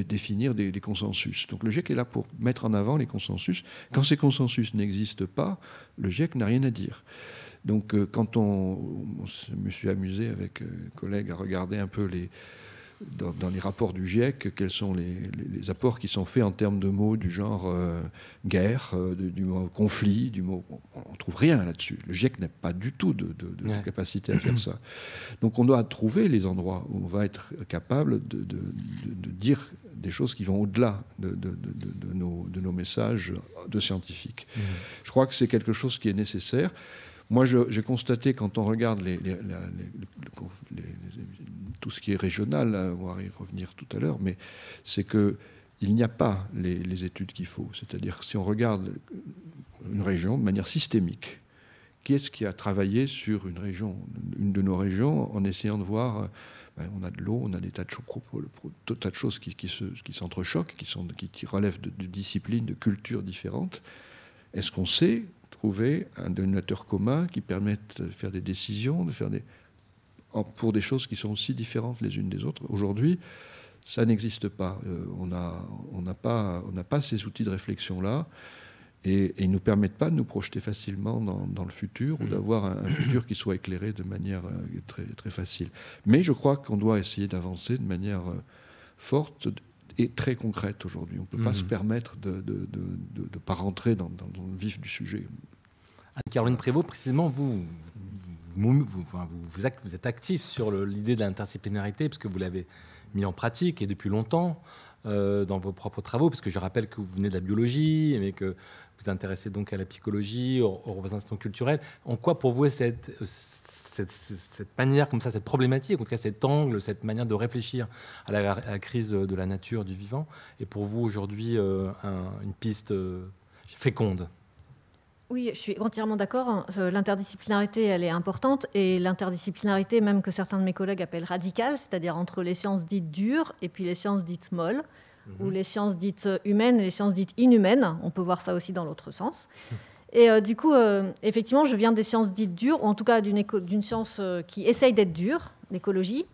définir des, consensus. Donc le GIEC est là pour mettre en avant les consensus. Quand ces consensus n'existent pas, le GIEC n'a rien à dire. Donc euh, quand on, me suis amusé avec euh, un collègue à regarder un peu les, dans, les rapports du GIEC, quels sont les, apports qui sont faits en termes de mots du genre euh, guerre, euh, du, mot conflit, du mot. On ne trouve rien là-dessus. Le GIEC n'a pas du tout de, capacité à faire ça. Donc on doit trouver les endroits où on va être capable de, dire des choses qui vont au-delà de, nos, messages de scientifiques. Mmh. Je crois que c'est quelque chose qui est nécessaire. Moi, j'ai constaté, quand on regarde les, tout ce qui est régional, on va y revenir tout à l'heure, mais c'est que il n'y a pas les, études qu'il faut. C'est-à-dire, si on regarde une région de manière systémique, qui est-ce qui a travaillé sur une région, une de nos régions, en essayant de voir euh, ben, on a de l'eau, on a des tas de, choses, tas de choses qui, qui s'entrechoquent, qui, qui, relèvent de, disciplines, de cultures différentes. Est-ce qu'on sait trouver un dénominateur commun qui permette de faire des décisions, de faire des, pour des choses qui sont aussi différentes les unes des autres. Aujourd'hui, ça n'existe pas. Euh, on n'a on pas, on pas ces outils de réflexion-là. Et, ils ne nous permettent pas de nous projeter facilement dans, le futur ou mm. d'avoir un, futur qui soit éclairé de manière euh, très, très facile. Mais je crois qu'on doit essayer d'avancer de manière euh, forte et très concrète aujourd'hui. On ne peut pas mm. se permettre de ne pas rentrer dans le vif du sujet. Ah, caroline Prévost, précisément, vous, êtes actif sur l'idée de l'interdisciplinarité, puisque vous l'avez mis en pratique et depuis longtemps euh, dans vos propres travaux, parce je rappelle que vous venez de la biologie, mais que vous intéressez donc à la psychologie, aux, représentations culturelles. En quoi pour vous cette, cette, manière comme ça, cette problématique, en tout cas cet angle, cette manière de réfléchir à la, crise de la nature, du vivant, est pour vous aujourd'hui euh, une piste euh, féconde oui, je suis entièrement d'accord. Hein. Euh, l'interdisciplinarité, elle est importante et l'interdisciplinarité, même que certains de mes collègues appellent radicale, c'est-à-dire entre les sciences dites dures et puis les sciences dites molles, mhm. ou les sciences dites euh, humaines et les sciences dites inhumaines. On peut voir ça aussi dans l'autre sens. Et euh, du coup, effectivement, je viens des sciences dites dures, ou en tout cas d'une science qui essaye d'être dure, l'écologie,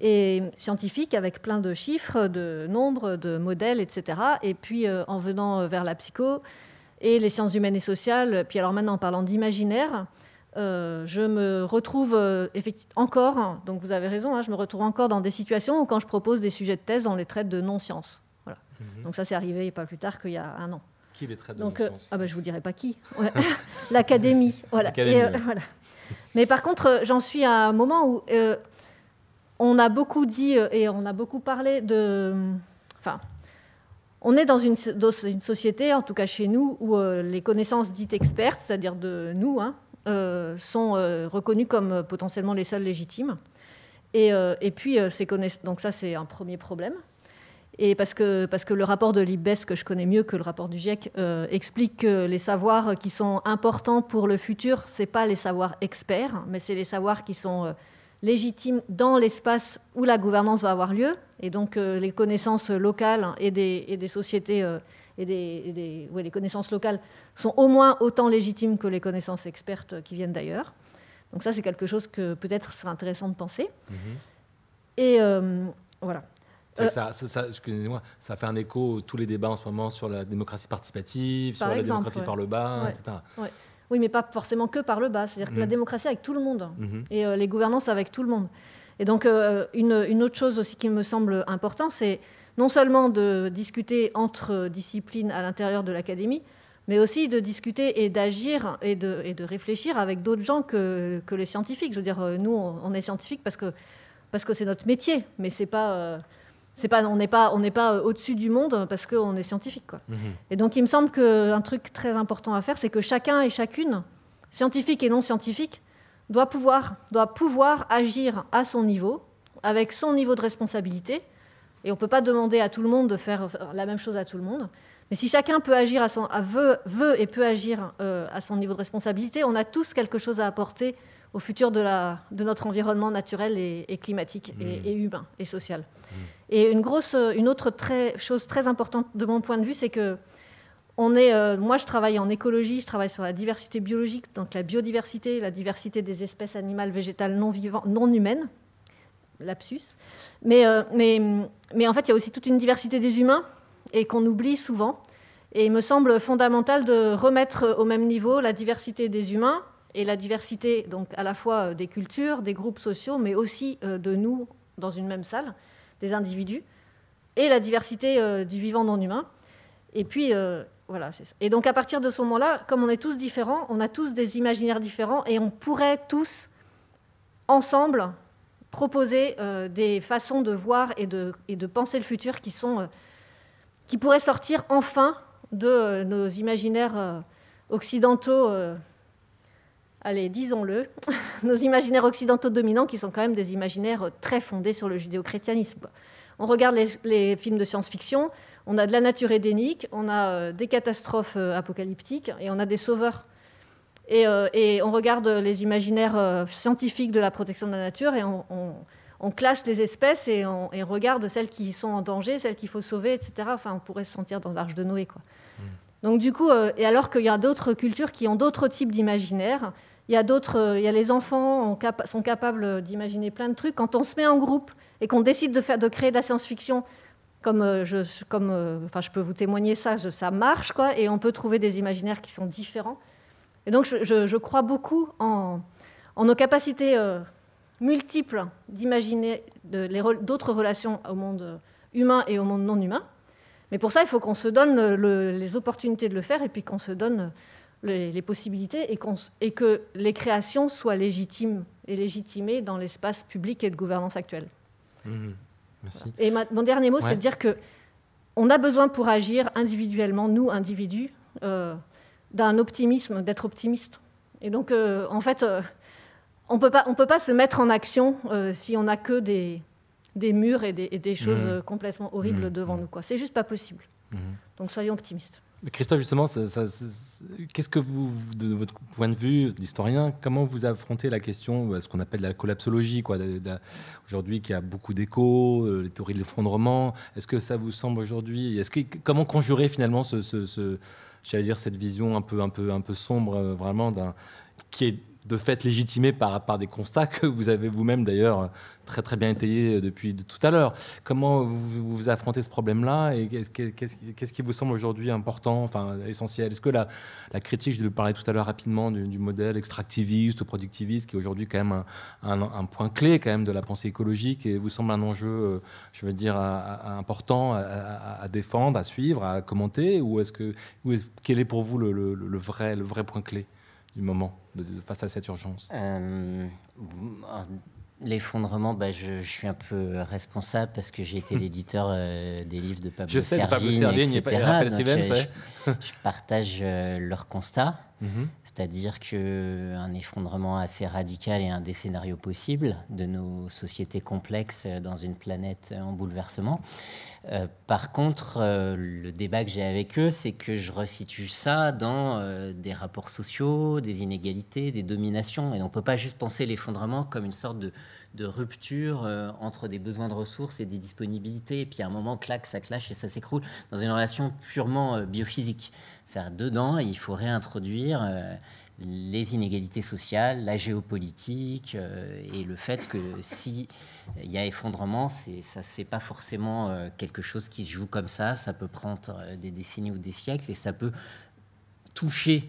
et scientifique avec plein de chiffres, de nombres, de modèles, etc. Et puis, en venant vers la psycho, et les sciences humaines et sociales. Puis alors maintenant, en parlant d'imaginaire, euh, je me retrouve euh, effectivement encore, hein, donc vous avez raison, hein, je me retrouve encore dans des situations où quand je propose des sujets de thèse, on les traite de non-sciences. Voilà. Mhm. Donc ça, c'est arrivé pas plus tard qu'il y a un an. Qui les traite de euh, non-sciences ah bah, Je ne vous dirai pas qui. L'Académie. Voilà. voilà. Mais par contre, j'en suis à un moment où on a beaucoup dit et on a beaucoup parlé de... Enfin, on est dans une, société, en tout cas chez nous, où euh, les connaissances dites expertes, c'est-à-dire de nous, hein, euh, sont euh, reconnues comme potentiellement les seules légitimes. Et, puis, donc ça, c'est un premier problème. Et parce que, parce que le rapport de l'IBES, que je connais mieux que le rapport du GIEC, explique que les savoirs qui sont importants pour le futur, ce pas les savoirs experts, mais c'est les savoirs qui sont légitime dans l'espace où la gouvernance va avoir lieu, et donc euh, les connaissances locales et des, sociétés, et, des, euh, des, les connaissances locales sont au moins autant légitimes que les connaissances expertes qui viennent d'ailleurs. Donc ça, c'est quelque chose que peut-être serait intéressant de penser. Mhm. Et euh, voilà. Ça, excusez-moi, ça fait un écho à tous les débats en ce moment sur la démocratie participative, sur la démocratie par le bas, etc. Ouais. Oui, mais pas forcément que par le bas. C'est-à-dire que la mm. démocratie avec tout le monde mm-hmm. et euh, les gouvernances avec tout le monde. Et donc, euh, une, autre chose aussi qui me semble importante, c'est non seulement de discuter entre disciplines à l'intérieur de l'académie, mais aussi de discuter et d'agir et de, réfléchir avec d'autres gens que, les scientifiques. Je veux dire, euh, nous, on est scientifiques parce que parce que c'est notre métier, mais c'est pas c'est pas, on n'est pas, euh, au-dessus du monde parce qu'on est scientifique, quoi. Mhm. Et donc, il me semble qu'un truc très important à faire, c'est que chacun et chacune, scientifique et non scientifique, doit pouvoir, doit pouvoir agir à son niveau, avec son niveau de responsabilité. Et on ne peut pas demander à tout le monde de faire euh, la même chose à tout le monde. Mais si chacun peut agir à son, veut, et peut agir euh, à son niveau de responsabilité, on a tous quelque chose à apporter au futur de, la, de, notre environnement naturel et, climatique hmm. et, humain et social. Hmm. Et une, grosse, une autre très, chose très importante de mon point de vue, c'est que on est, euh, moi je travaille en écologie, je travaille sur la diversité biologique, donc la biodiversité, la diversité des espèces animales, végétales, non vivantes, non humaines, lapsus. Mais, euh, mais, mais en fait, il y a aussi toute une diversité des humains et qu'on oublie souvent. Et il me semble fondamental de remettre au même niveau la diversité des humains, et la diversité donc à la fois euh, des cultures, des groupes sociaux, mais aussi euh, de nous dans une même salle, des individus, et la diversité euh, du vivant non humain. Et puis voilà, c'est ça. Et donc à partir de ce moment-là, comme on est tous différents, on a tous des imaginaires différents et on pourrait tous ensemble proposer des façons de voir et de, et de penser le futur qui sont qui pourraient sortir enfin de nos imaginaires occidentaux allez, disons-le, nos imaginaires occidentaux dominants, qui sont quand même des imaginaires très fondés sur le judéo-chrétianisme. On regarde les, films de science-fiction, on a de la nature édénique, on a euh, des catastrophes euh, apocalyptiques et on a des sauveurs. Et, euh, on regarde les imaginaires scientifiques de la protection de la nature et on, classe les espèces et on, regarde celles qui sont en danger, celles qu'il faut sauver, etc. Enfin, on pourrait se sentir dans l'arche de Noé, quoi. Mm. Donc du coup, et alors qu'il y a d'autres cultures qui ont d'autres types d'imaginaires, il y a d'autres, il euh, y a les enfants sont capables d'imaginer plein de trucs. Quand on se met en groupe et qu'on décide de, faire, de créer de la science-fiction, comme euh, je, comme, euh, enfin, je peux vous témoigner ça, ça marche, quoi, et on peut trouver des imaginaires qui sont différents. Et donc, je, crois beaucoup en, nos capacités multiples d'imaginer d'autres relations au monde humain et au monde non humain. Mais pour ça, il faut qu'on se donne les opportunités de le faire et puis qu'on se donne les, possibilités et, que les créations soient légitimes et légitimées dans l'espace public et de gouvernance actuelle. Mmh, et mon dernier mot, c'est de dire que on a besoin pour agir individuellement, nous individus, euh, d'un optimisme, d'être optimiste. Et donc, euh, en fait, euh, on ne peut pas se mettre en action si on n'a que des, des murs et des, mmh. choses complètement horribles mmh. devant nous. C'est juste pas possible. Donc soyons optimistes. Christophe, justement, qu'est-ce que vous, de votre point de vue d'historien, comment vous affrontez la question, euh, ce qu'on appelle la collapsologie, quoi, aujourd'hui qui a beaucoup d'écho, euh, les théories de l'effondrement Est-ce que ça vous semble aujourd'hui Est-ce que comment conjurer finalement ce, ce, dire cette vision un peu, un peu, un peu sombre, euh, vraiment d'un qui est de fait légitimé par, des constats que vous avez vous-même d'ailleurs très très bien étayés depuis tout à l'heure. Comment vous, vous affrontez ce problème-là et qu'est-ce, qui vous semble aujourd'hui important, enfin essentiel Est-ce que la, critique, je vous parler tout à l'heure rapidement, du, modèle extractiviste ou productiviste, qui est aujourd'hui quand même un, point clé quand même de la pensée écologique et vous semble un enjeu, euh, je veux dire, important à, défendre, à suivre, à commenter Ou est-ce que, est quel est pour vous le, vrai, le vrai point clé du moment de, face à cette urgence euh, L'effondrement, bah, je, suis un peu responsable parce que j'ai été l'éditeur euh, des livres de Pablo je je, partage euh, leur constat, mhm. c'est-à-dire qu'un effondrement assez radical est un des scénarios possibles de nos sociétés complexes dans une planète en bouleversement. Euh, par contre, euh, le débat que j'ai avec eux, c'est que je resitue ça dans euh, des rapports sociaux, des inégalités, des dominations. Et on ne peut pas juste penser l'effondrement comme une sorte de, rupture entre des besoins de ressources et des disponibilités. Et puis à un moment, claque, ça clash et ça s'écroule dans une relation purement biophysique. C'est-à-dire, dedans, il faut réintroduire les inégalités sociales, la géopolitique euh, et le fait que si il y a effondrement, c'est ça c'est pas forcément euh, quelque chose qui se joue comme ça, ça peut prendre euh, des décennies ou des siècles et ça peut toucher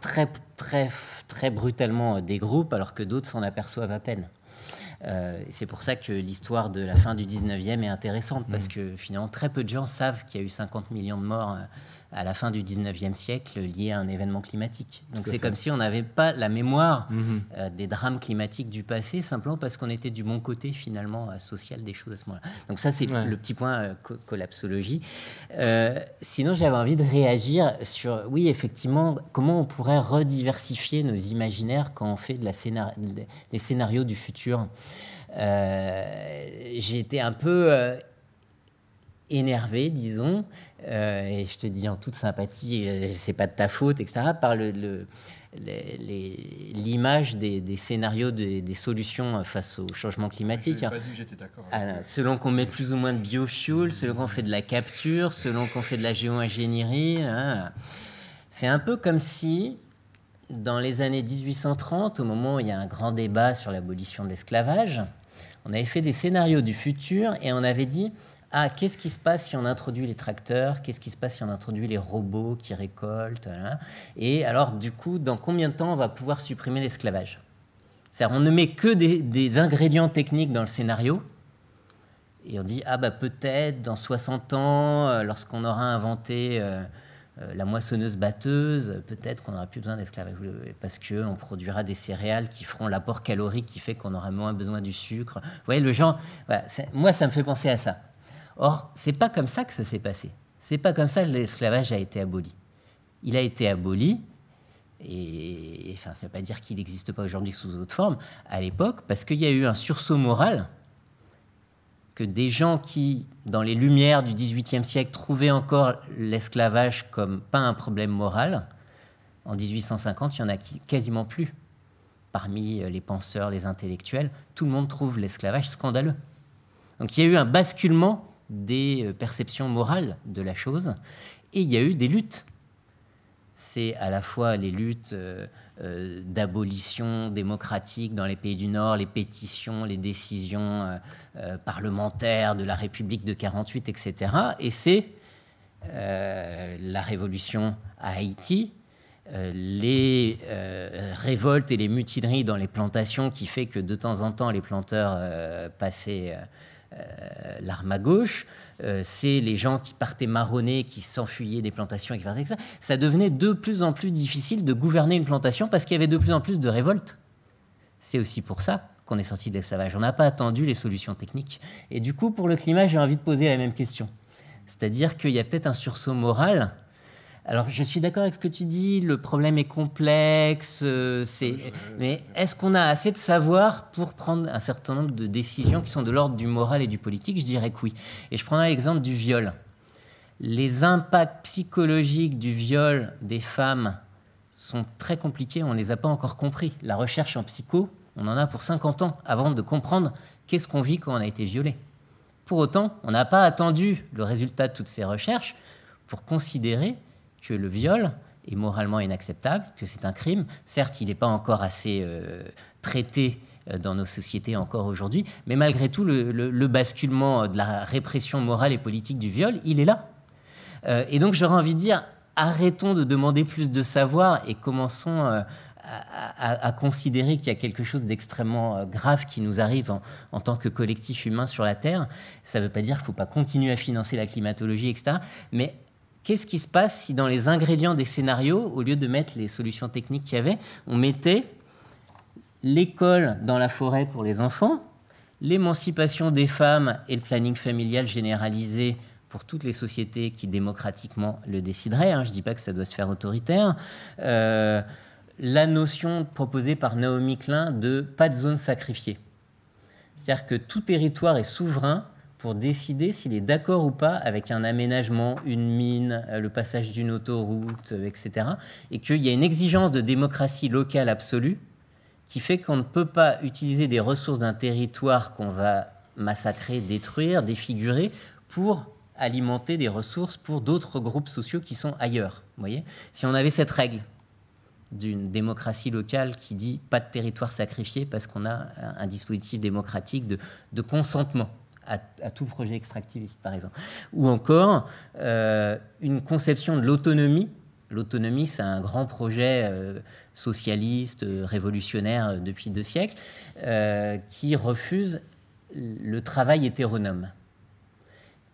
très très très brutalement des groupes alors que d'autres s'en aperçoivent à peine. c'est pour ça que l'histoire de la fin du 19e est intéressante, parce mmh. que finalement, très peu de gens savent qu'il y a eu 50 millions de morts à la fin du 19e siècle lié à un événement climatique. Donc c'est comme si on n'avait pas la mémoire mhm. euh, des drames climatiques du passé, simplement parce qu'on était du bon côté finalement euh, social des choses à ce moment-là. Donc ça c'est le petit point euh, collapsologie. sinon j'avais envie de réagir sur, oui effectivement, comment on pourrait rediversifier nos imaginaires quand on fait de la des scénarios du futur. J'ai été un peu énervé, disons, euh, et je te dis en toute sympathie, euh, c'est pas de ta faute, etc., par l'image des, scénarios, des, solutions euh, face au changement climatique. Pas ah, selon qu'on met plus ou moins de biofuel, selon qu'on fait de la capture, selon qu'on fait de la géo-ingénierie, hein. c'est un peu comme si, dans les années 1830, au moment où il y a un grand débat sur l'abolition de l'esclavage, on avait fait des scénarios du futur et on avait dit ah, qu'est-ce qui se passe si on introduit les tracteurs Qu'est-ce qui se passe si on introduit les robots qui récoltent hein? Et alors, du coup, dans combien de temps on va pouvoir supprimer l'esclavage C'est-à-dire, on ne met que des, ingrédients techniques dans le scénario, et on dit, ah bah peut-être dans 60 ans, euh, lorsqu'on aura inventé euh, euh, la moissonneuse batteuse, peut-être qu'on n'aura plus besoin d'esclavage, parce qu'on produira des céréales qui feront l'apport calorique qui fait qu'on aura moins besoin du sucre. Vous voyez, le genre, moi ça me fait penser à ça. Or, c'est pas comme ça que ça s'est passé. C'est pas comme ça que l'esclavage a été aboli. Il a été aboli, et, enfin, ça ne veut pas dire qu'il n'existe pas aujourd'hui sous autre forme, à l'époque, parce qu'il y a eu un sursaut moral que des gens qui, dans les Lumières du XVIIIe siècle, trouvaient encore l'esclavage comme pas un problème moral, en 1850, il y en a qui, quasiment plus. Parmi euh, les penseurs, les intellectuels, tout le monde trouve l'esclavage scandaleux. Donc il y a eu un basculement des euh, perceptions morales de la chose. Et il y a eu des luttes. C'est à la fois les luttes euh, euh, d'abolition démocratique dans les pays du Nord, les pétitions, les décisions parlementaires de la République de 48, etc. Et c'est la révolution à Haïti, les révoltes et les mutineries dans les plantations qui fait que de temps en temps les planteurs passaient euh, l'arme à gauche, euh, c'est les gens qui partaient marronner, qui s'enfuyaient des plantations, et ça. Ça devenait de plus en plus difficile de gouverner une plantation parce qu'il y avait de plus en plus de révoltes. C'est aussi pour ça qu'on est sorti de l'esclavage. On n'a pas attendu les solutions techniques. Et du coup, pour le climat, j'ai envie de poser la même question. C'est-à-dire qu'il y a peut-être un sursaut moral alors, je suis d'accord avec ce que tu dis, le problème est complexe, euh, mais est-ce qu'on a assez de savoir pour prendre un certain nombre de décisions qui sont de l'ordre du moral et du politique Je dirais que oui. Et je prendrai l'exemple du viol. Les impacts psychologiques du viol des femmes sont très compliqués, on ne les a pas encore compris. La recherche en psycho, on en a pour 50 ans avant de comprendre qu'est-ce qu'on vit quand on a été violé. Pour autant, on n'a pas attendu le résultat de toutes ces recherches pour considérer que le viol est moralement inacceptable, que c'est un crime. Certes, il n'est pas encore assez euh, traité euh, dans nos sociétés encore aujourd'hui. Mais malgré tout, le, basculement de la répression morale et politique du viol, il est là. Euh, et donc j'aurais envie de dire, arrêtons de demander plus de savoir et commençons à, considérer qu'il y a quelque chose d'extrêmement grave qui nous arrive en, en, tant que collectif humain sur la Terre. Ça ne veut pas dire qu'il ne faut pas continuer à financer la climatologie, etc. Mais Qu'est-ce qui se passe si dans les ingrédients des scénarios, au lieu de mettre les solutions techniques qu'il y avait, on mettait l'école dans la forêt pour les enfants, l'émancipation des femmes et le planning familial généralisé pour toutes les sociétés qui démocratiquement le décideraient. Hein. je ne dis pas que ça doit se faire autoritaire. Euh, la notion proposée par Naomi Klein de pas de zone sacrifiée. C'est-à-dire que tout territoire est souverain pour décider s'il est d'accord ou pas avec un aménagement, une mine, euh, le passage d'une autoroute, euh, etc. Et qu'il y a une exigence de démocratie locale absolue qui fait qu'on ne peut pas utiliser des ressources d'un territoire qu'on va massacrer, détruire, défigurer pour alimenter des ressources pour d'autres groupes sociaux qui sont ailleurs. voyez si on avait cette règle d'une démocratie locale qui dit pas de territoire sacrifié parce qu'on a un dispositif démocratique de consentement, à, tout projet extractiviste, par exemple. Ou encore euh, une conception de l'autonomie. L'autonomie, c'est un grand projet euh, socialiste, euh, révolutionnaire depuis deux siècles, qui refuse le travail hétéronome.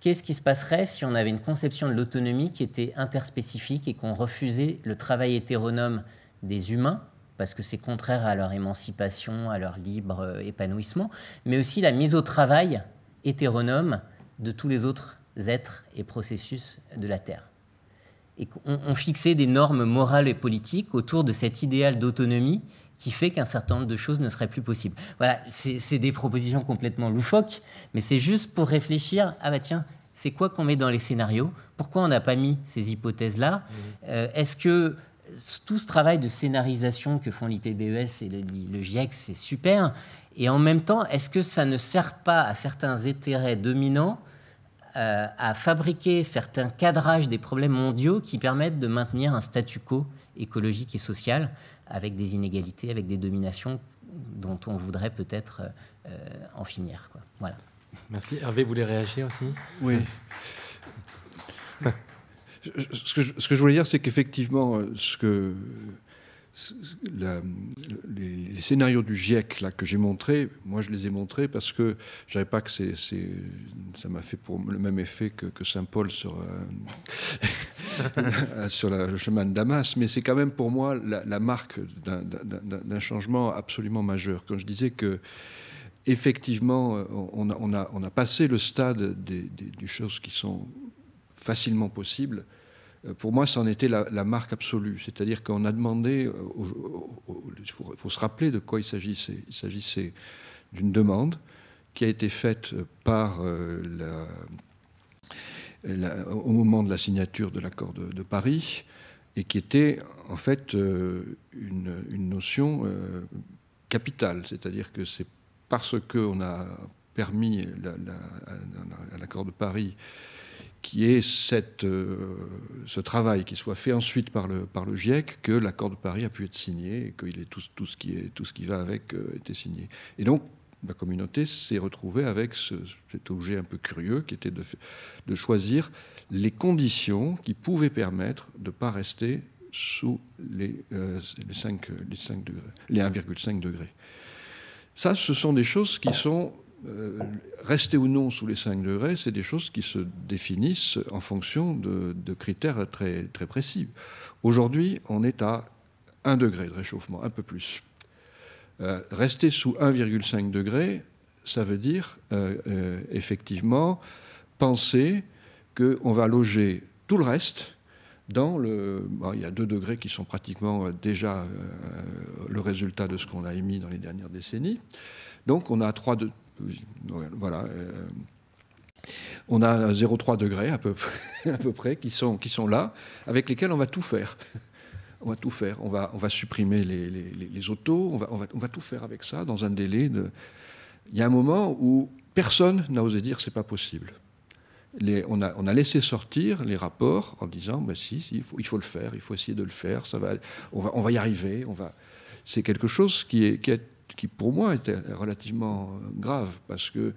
Qu'est-ce qui se passerait si on avait une conception de l'autonomie qui était interspécifique et qu'on refusait le travail hétéronome des humains parce que c'est contraire à leur émancipation, à leur libre épanouissement, mais aussi la mise au travail hétéronome de tous les autres êtres et processus de la Terre. Et on, fixait des normes morales et politiques autour de cet idéal d'autonomie qui fait qu'un certain nombre de choses ne seraient plus possibles. Voilà, c'est des propositions complètement loufoques, mais c'est juste pour réfléchir, ah bah tiens, c'est quoi qu'on met dans les scénarios Pourquoi on n'a pas mis ces hypothèses-là mmh. euh, Est-ce que tout ce travail de scénarisation que font l'IPBES et le, le GIEC, c'est super, et en même temps, est-ce que ça ne sert pas à certains intérêts dominants euh, à fabriquer certains cadrages des problèmes mondiaux qui permettent de maintenir un statu quo écologique et social avec des inégalités, avec des dominations dont on voudrait peut-être euh, en finir. Quoi. Voilà. Merci. Hervé vous voulez réagir aussi Oui. ce, que ce que je voulais dire, c'est qu'effectivement, euh, ce que les, scénarios du GIEC là, que j'ai montrés, moi je les ai montrés parce que je ne pas que ça m'a fait pour le même effet que, Saint Paul sur, euh, sur le chemin de Damas, mais c'est quand même pour moi la, marque d'un, changement absolument majeur. Quand je disais que effectivement euh, on a, on a, passé le stade des choses qui sont facilement possibles, euh, pour moi, c'en était la, marque absolue. C'est-à-dire qu'on a demandé, euh, il faut, se rappeler de quoi il s'agissait. Il s'agissait d'une demande qui a été faite par euh, au moment de la signature de l'accord de, Paris et qui était en fait une, une notion capitale. C'est-à-dire que c'est parce qu'on a permis à l'accord de Paris qui est cette, euh, ce travail qui soit fait ensuite par le, par le GIEC, que l'accord de Paris a pu être signé, et que il est tout, tout, ce qui est, tout ce qui va avec été euh, était signé. Et donc, la communauté s'est retrouvée avec cet objet un peu curieux qui était de, de choisir les conditions qui pouvaient permettre de ne pas rester sous les, euh, les 5, les 5 degrés, les 1,5 degrés. Ça, ce sont des choses qui sont euh, rester ou non sous les 5 degrés, c'est des choses qui se définissent en fonction de, critères très, très précis. Aujourd'hui, on est à 1 degré de réchauffement, un peu plus. Euh, rester sous 1,5 degré, ça veut dire euh, effectivement penser qu'on va loger tout le reste dans le. il y a 2 degrés qui sont pratiquement déjà le résultat de ce qu'on a émis dans les dernières décennies. Donc on a 3 de, voilà. Euh, on a 0,3 degrés à peu, près qui sont, là, avec lesquels on va tout faire. On va tout faire. On va, supprimer les, autos, on va, tout faire avec ça dans un délai de. Il y a un moment où personne n'a osé dire c'est pas possible. on, a, laissé sortir les rapports en disant si, il, faut, le faire, il faut essayer de le faire, ça va, on, va, y arriver. On va... C'est quelque chose qui, est, ce qui pour moi était relativement euh, grave, parce que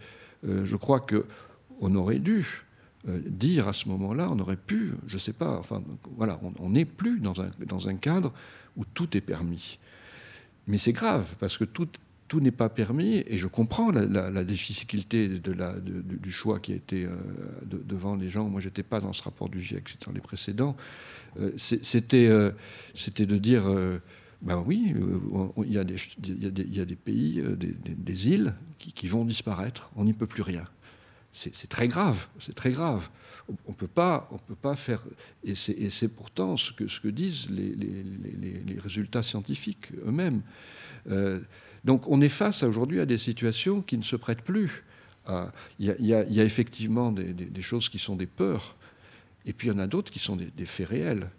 euh, je crois qu'on aurait dû euh, dire à ce moment-là, on aurait pu, je ne sais pas, enfin voilà, on n'est plus dans un, dans un cadre où tout est permis. Mais c'est grave, parce que tout, tout n'est pas permis, et je comprends la, difficulté du choix qui a été devant les gens. Moi, je n'étais pas dans ce rapport du GIEC, c'était dans les précédents. C'était de dire ben oui, il y, a des, pays, euh, des, îles qui, vont disparaître, on n'y peut plus rien. C'est très grave, c'est très grave. On ne peut pas, on peut pas faire. Et c'est pourtant ce que, ce que disent les, résultats scientifiques eux-mêmes. Euh, donc on est face aujourd'hui à des situations qui ne se prêtent plus. Ah, il y, a effectivement des, choses qui sont des peurs, et puis il y en a d'autres qui sont des, faits réels.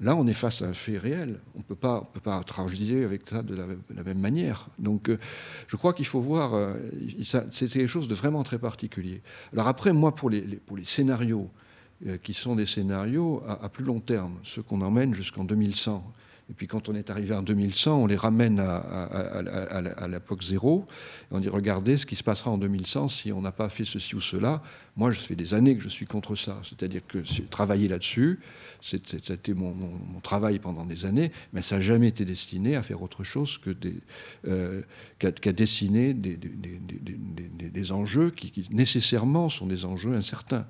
Là, on est face à un fait réel. On ne peut pas, traverser avec ça de la, même manière. Donc, euh, je crois qu'il faut voir. Euh, c'est quelque chose de vraiment très particulier. Alors, après, moi, pour les, scénarios, euh, qui sont des scénarios à, à plus long terme, ceux qu'on emmène jusqu'en 2100, et puis quand on est arrivé en 2100, on les ramène à, l'époque zéro. Et on dit, regardez ce qui se passera en 2100 si on n'a pas fait ceci ou cela. Moi, je fais des années que je suis contre ça. C'est-à-dire que travailler là-dessus, c'était mon, mon, travail pendant des années, mais ça n'a jamais été destiné à faire autre chose que euh, qu'à, dessiner des, enjeux qui nécessairement sont des enjeux incertains.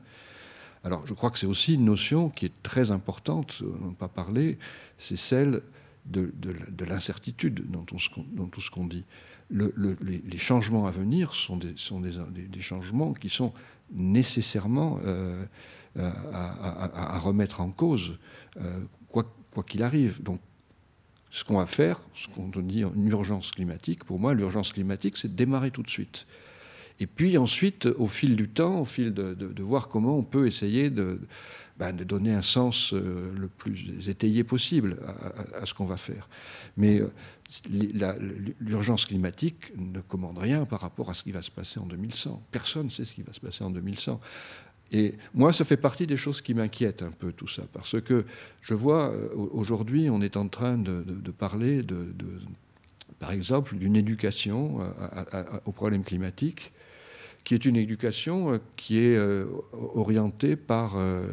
Alors je crois que c'est aussi une notion qui est très importante, on euh, n'en a pas parlé, c'est celle de, l'incertitude dans, tout ce qu'on dit. les, changements à venir sont des, changements qui sont nécessairement euh, euh, à, remettre en cause, quoi qu'il arrive. Donc ce qu'on va faire, ce qu'on dit en urgence climatique, pour moi l'urgence climatique c'est de démarrer tout de suite. Et puis ensuite, au fil du temps, au fil de, voir comment on peut essayer de, bah, donner un sens euh, le plus étayé possible à, ce qu'on va faire. Mais euh, l'urgence climatique ne commande rien par rapport à ce qui va se passer en 2100. Personne ne sait ce qui va se passer en 2100. Et moi, ça fait partie des choses qui m'inquiètent un peu, tout ça, parce que je vois, euh, aujourd'hui, on est en train de, parler, de, par exemple, d'une éducation aux problèmes climatiques. au problème climatique qui est une éducation euh, qui est euh, orientée par, euh,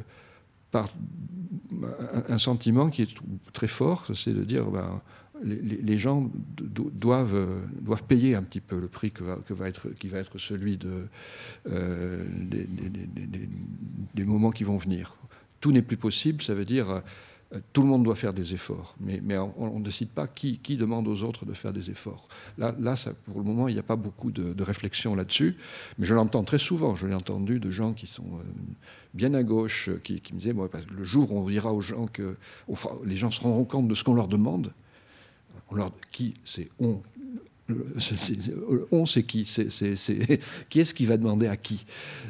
un sentiment qui est très fort, c'est de dire que ben, les, gens doivent, doivent payer un petit peu le prix qui va être celui des, moments qui vont venir. Tout n'est plus possible, ça veut dire tout le monde doit faire des efforts, mais, on ne décide pas qui, demande aux autres de faire des efforts. Là, là ça, pour le moment, il n'y a pas beaucoup de, réflexion là-dessus, mais je l'entends très souvent. Je l'ai entendu de gens qui sont euh, bien à gauche, euh, qui, me disaient le jour où on dira aux gens que les gens se rendront compte de ce qu'on leur demande, on leur, qui c'est on on sait qui c'est, Qui est-ce qui va demander à qui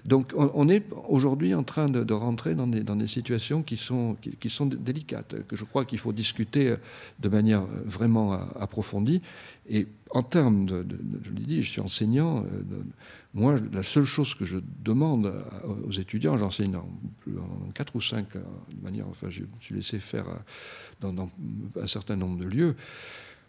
Donc on, est aujourd'hui en train de, rentrer dans des, dans des, situations qui sont, qui, sont délicates, que je crois qu'il faut discuter euh, de manière euh, vraiment euh, approfondie. Et en termes de, je l'ai dit, je suis enseignant. moi, la seule chose que je demande aux étudiants, j'enseigne en, quatre 4 ou 5, manière, enfin, je me suis laissé faire dans, dans un certain nombre de lieux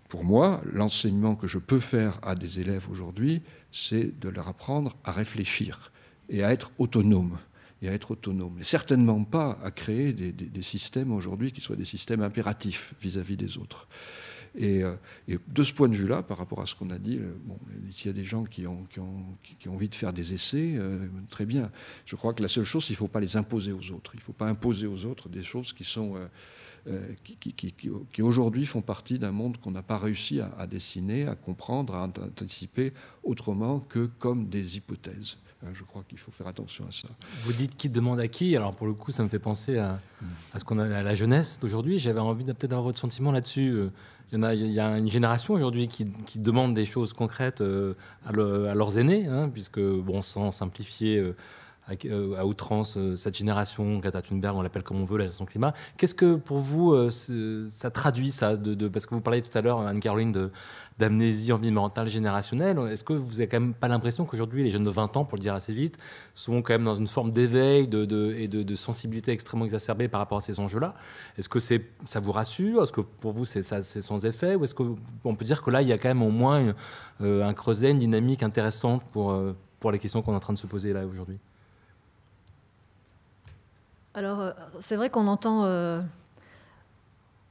pour moi, l'enseignement que je peux faire à des élèves aujourd'hui, c'est de leur apprendre à réfléchir et à être autonome. Et à être autonome. certainement pas à créer des, systèmes aujourd'hui qui soient des systèmes impératifs vis-à-vis des autres. Euh, et, de ce point de vue-là, par rapport à ce qu'on a dit, bon, il y a des gens qui ont, qui, ont, envie de faire des essais, euh, très bien. Je crois que la seule chose, il ne faut pas les imposer aux autres. Il ne faut pas imposer aux autres des choses qui sont... Euh, euh, qui, qui, aujourd'hui font partie d'un monde qu'on n'a pas réussi à, dessiner, à comprendre, à anticiper autrement que comme des hypothèses. Euh, je crois qu'il faut faire attention à ça. Vous dites qui demande à qui Alors pour le coup, ça me fait penser à, ce qu'on a à la jeunesse d'aujourd'hui. J'avais envie peut d'avoir votre sentiment là-dessus. Euh, il y, en a, il une génération aujourd'hui qui, demande des choses concrètes à, leurs aînés, hein, puisque, bon, sans simplifier euh, à, outrance euh, cette génération, Greta Thunberg, on l'appelle comme on veut, la gestion climat. Qu'est-ce que pour vous euh, ça traduit ça de, Parce que vous parliez tout à l'heure, Anne-Caroline, d'amnésie environnementale générationnelle. Est-ce que vous n'avez quand même pas l'impression qu'aujourd'hui, les jeunes de 20 ans, pour le dire assez vite, sont quand même dans une forme d'éveil et de, sensibilité extrêmement exacerbée par rapport à ces enjeux-là Est-ce que c'est ça vous rassure Est-ce que pour vous, c'est sans effet Ou est-ce qu'on peut dire que là, il y a quand même au moins un creuset, une dynamique intéressante pour, pour les questions qu'on est en train de se poser là aujourd'hui alors, euh, c'est vrai qu'on entend. Euh,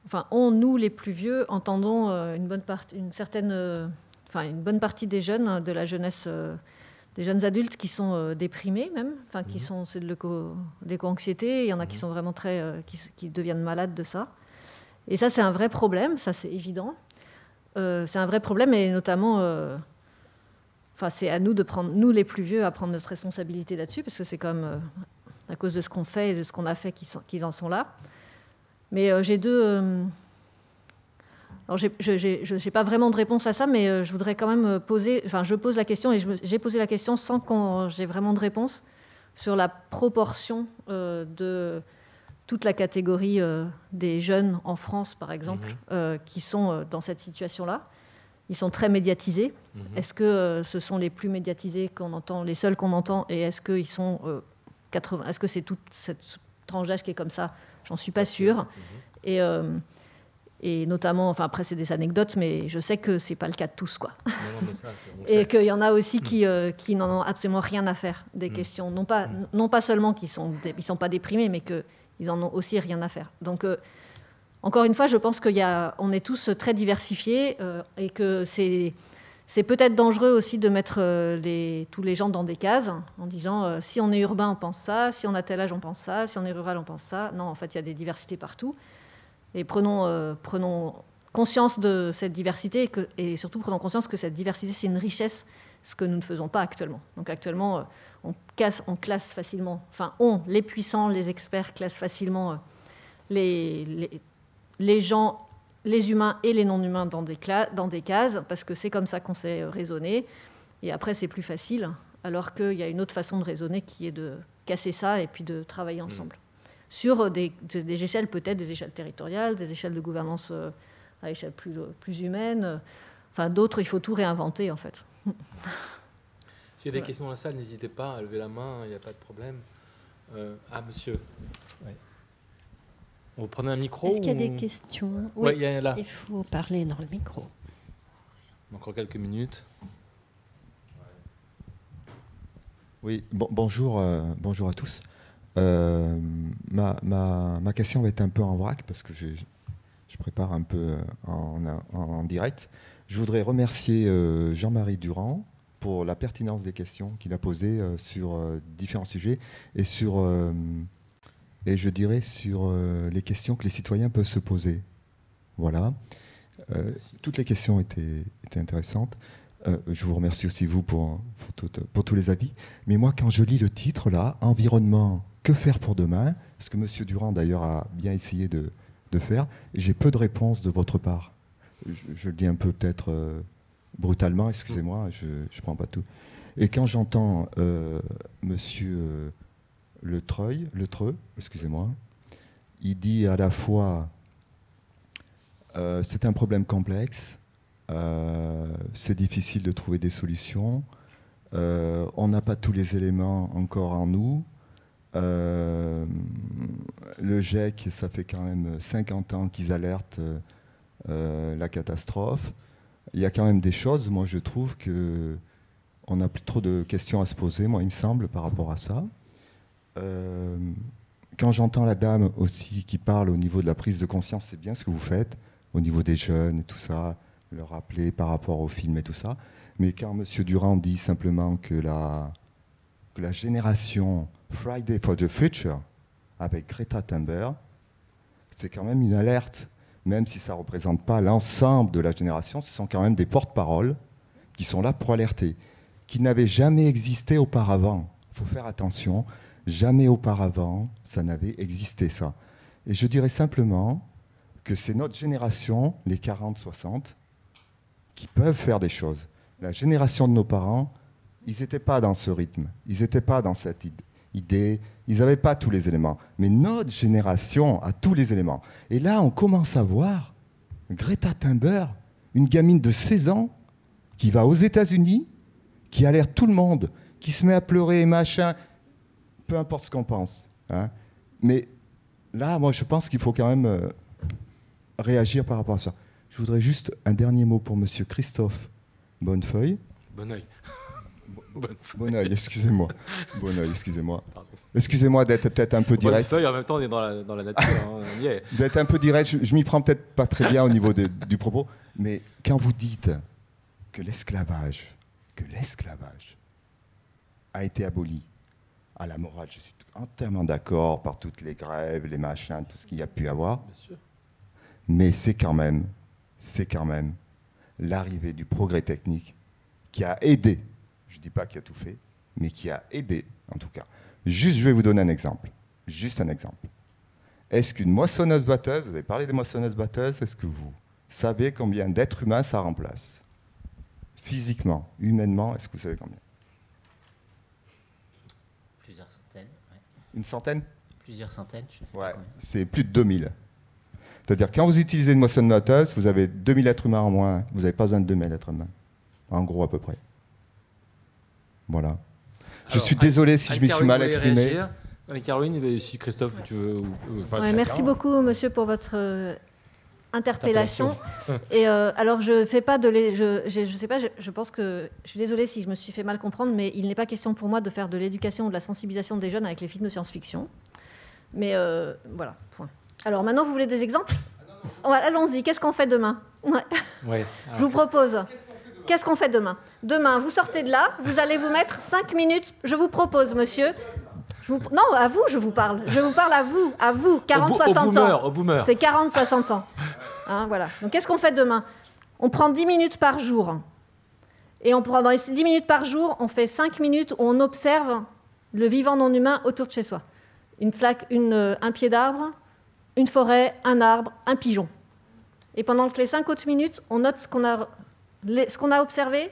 enfin, on, nous, les plus vieux, entendons euh, une, bonne une certaine. enfin, une bonne partie des jeunes, hein, de la jeunesse. des jeunes adultes qui sont déprimés même, enfin qui mhm. sont c'est de l'éco-anxiété. Il y en a qui mhm. sont vraiment très, qui, deviennent malades de ça. Et ça c'est un vrai problème, ça c'est évident. c'est un vrai problème et notamment, enfin c'est à nous de prendre, nous les plus vieux, à prendre notre responsabilité là-dessus parce que c'est comme à cause de ce qu'on fait et de ce qu'on a fait qu'ils, en sont là. Mais euh, j'ai deux. Euh, alors, je n'ai pas vraiment de réponse à ça, mais euh, je voudrais quand même poser. Enfin, je pose la question et j'ai posé la question sans qu'on... j'ai vraiment de réponse sur la proportion de toute la catégorie des jeunes en France, par exemple, mhm. qui sont dans cette situation-là. Ils sont très médiatisés. Mhm. Est-ce que ce sont les plus médiatisés qu'on entend, les seuls qu'on entend, et est-ce qu'ils sont est-ce que c'est toute cette tranche d'âge qui est comme ça J'en suis pas sûre. Mhm. Et, euh, et notamment, enfin après c'est des anecdotes, mais je sais que c'est pas le cas de tous, quoi. et qu'il y en a aussi mm. euh, qui, n'en ont absolument rien à faire des mm. questions, non pas, mm. non pas seulement qu'ils sont, ils sont pas déprimés, mais qu'ils en ont aussi rien à faire. Donc euh, encore une fois, je pense qu'on est tous très diversifiés et que c'est c'est peut-être dangereux aussi de mettre euh, les, tous les gens dans des cases en disant euh, si on est urbain, on pense ça, si on a tel âge, on pense ça, si on est rural, on pense ça. Non, en fait, il y a des diversités partout. Et prenons, euh, prenons conscience de cette diversité et, surtout prenons conscience que cette diversité, c'est une richesse, ce que nous ne faisons pas actuellement. Donc actuellement, on, casse, classe facilement, enfin, on, les puissants, les experts, classent facilement les, les gens les humains et les non-humains dans, dans des, cases, parce que c'est comme ça qu'on sait euh, raisonner. Et après, c'est plus facile, alors qu'il y a une autre façon de raisonner qui est de casser ça et puis de travailler mm. ensemble. Sur euh, des, échelles, peut-être des échelles territoriales, des échelles de gouvernance euh, à échelle plus, plus humaine. Enfin, d'autres, il faut tout réinventer, en fait. S'il y a des questions dans la salle, n'hésitez pas à lever la main, il n'y a pas de problème. ah, monsieur. Vous prenez un micro Est-ce qu'il y a des questions Oui, il, y a là. il faut parler dans le micro. Encore quelques minutes. Oui, bonjour, euh, bonjour à tous. Euh, ma, question va être un peu en vrac parce que je, prépare un peu euh, en, direct. Je voudrais remercier Jean-Marie Durand pour la pertinence des questions qu'il a posées sur différents sujets et sur et je dirais sur euh, les questions que les citoyens peuvent se poser. Voilà. Euh, toutes les questions étaient, étaient intéressantes. Euh, je vous remercie aussi, vous, pour, pour, tous les avis. Mais moi, quand je lis le titre, là, Environnement, que faire pour demain Ce que M. Durand, d'ailleurs, a bien essayé de, de faire, j'ai peu de réponses de votre part. Je, le dis un peu peut-être brutalement, excusez-moi, je ne prends pas tout. Et quand j'entends M le treuil, le treu, excusez-moi. Il dit à la fois euh, c'est un problème complexe, euh, c'est difficile de trouver des solutions, euh, on n'a pas tous les éléments encore en nous. le GEC, ça fait quand même 50 ans qu'ils alertent la catastrophe. Il y a quand même des choses, moi je trouve que on a plus trop de questions à se poser, moi il me semble, par rapport à ça. Euh, quand j'entends la dame aussi qui parle au niveau de la prise de conscience, c'est bien ce que vous faites, au niveau des jeunes et tout ça, leur rappeler par rapport au film et tout ça. Mais quand M. Durand dit simplement que la, que la génération Friday for the Future avec Greta Thunberg, c'est quand même une alerte. Même si ça ne représente pas l'ensemble de la génération, ce sont quand même des porte-paroles qui sont là pour alerter, qui n'avaient jamais existé auparavant. Il faut faire attention. Jamais auparavant, ça n'avait existé, ça. Et je dirais simplement que c'est notre génération, les 40-60, qui peuvent faire des choses. La génération de nos parents, ils n'étaient pas dans ce rythme, ils n'étaient pas dans cette idée, ils n'avaient pas tous les éléments. Mais notre génération a tous les éléments. Et là, on commence à voir Greta Thunberg, une gamine de 16 ans, qui va aux États-Unis, qui alerte tout le monde, qui se met à pleurer, machin, peu importe ce qu'on pense. Hein. Mais là, moi, je pense qu'il faut quand même euh, réagir par rapport à ça. Je voudrais juste un dernier mot pour Monsieur Christophe Bonnefeuille. Bonneuil. Bonneuil, excusez-moi. Bonneuil, excusez-moi. Excusez-moi d'être peut-être un peu direct. Bonnefeuille, en même temps, on est dans la, nature. Hein, d'être un peu direct, je, je m'y prends peut-être pas très bien au niveau du propos, mais quand vous dites que l'esclavage, que l'esclavage a été aboli à ah, la morale. Je suis entièrement d'accord par toutes les grèves, les machins, tout ce qu'il y a pu avoir. sûr. Mais c'est quand même, c'est quand même l'arrivée du progrès technique qui a aidé, je ne dis pas qui a tout fait, mais qui a aidé en tout cas. Juste, je vais vous donner un exemple. Juste un exemple. Est-ce qu'une moissonneuse-batteuse, vous avez parlé des moissonneuses-batteuses, est-ce que vous savez combien d'êtres humains ça remplace Physiquement, humainement, est-ce que vous savez combien Une centaine Plusieurs centaines, je sais ouais, C'est plus de 2000. C'est-à-dire, quand vous utilisez une moissonneuse, vous avez 2000 êtres humains en moins. Vous n'avez pas besoin de 2000 êtres humains. En gros, à peu près. Voilà. Je suis désolé si je m'y suis mal exprimé. Caroline, eh ben, si Christophe, tu veux. merci beaucoup, monsieur, pour votre euh, interpellation. et euh, alors, je fais pas de, je, je, sais pas, je, pense que je suis désolée si je me suis fait mal comprendre, mais il n'est pas question pour moi de faire de l'éducation ou de la sensibilisation des jeunes avec les films de science-fiction. Mais euh, voilà, point. Alors maintenant, vous voulez des exemples ah, Allons-y. Qu'est-ce qu'on fait demain ouais. Je ah. vous propose. Qu'est-ce qu'on fait demain Demain, vous sortez de là, vous allez vous mettre 5 minutes, je vous propose, monsieur, non, à vous, je vous parle. Je vous parle à vous, à vous, 40-60 ans. Au boomer. C'est 40-60 ans. Hein, voilà. Donc qu'est-ce qu'on fait demain On prend 10 minutes par jour. Et on prend, dans les 10 minutes par jour, on fait 5 minutes où on observe le vivant non humain autour de chez soi. Une flaque, euh, un pied d'arbre, une forêt, un arbre, un pigeon. Et pendant les 5 autres minutes, on note ce qu'on a, ce qu'on a observé,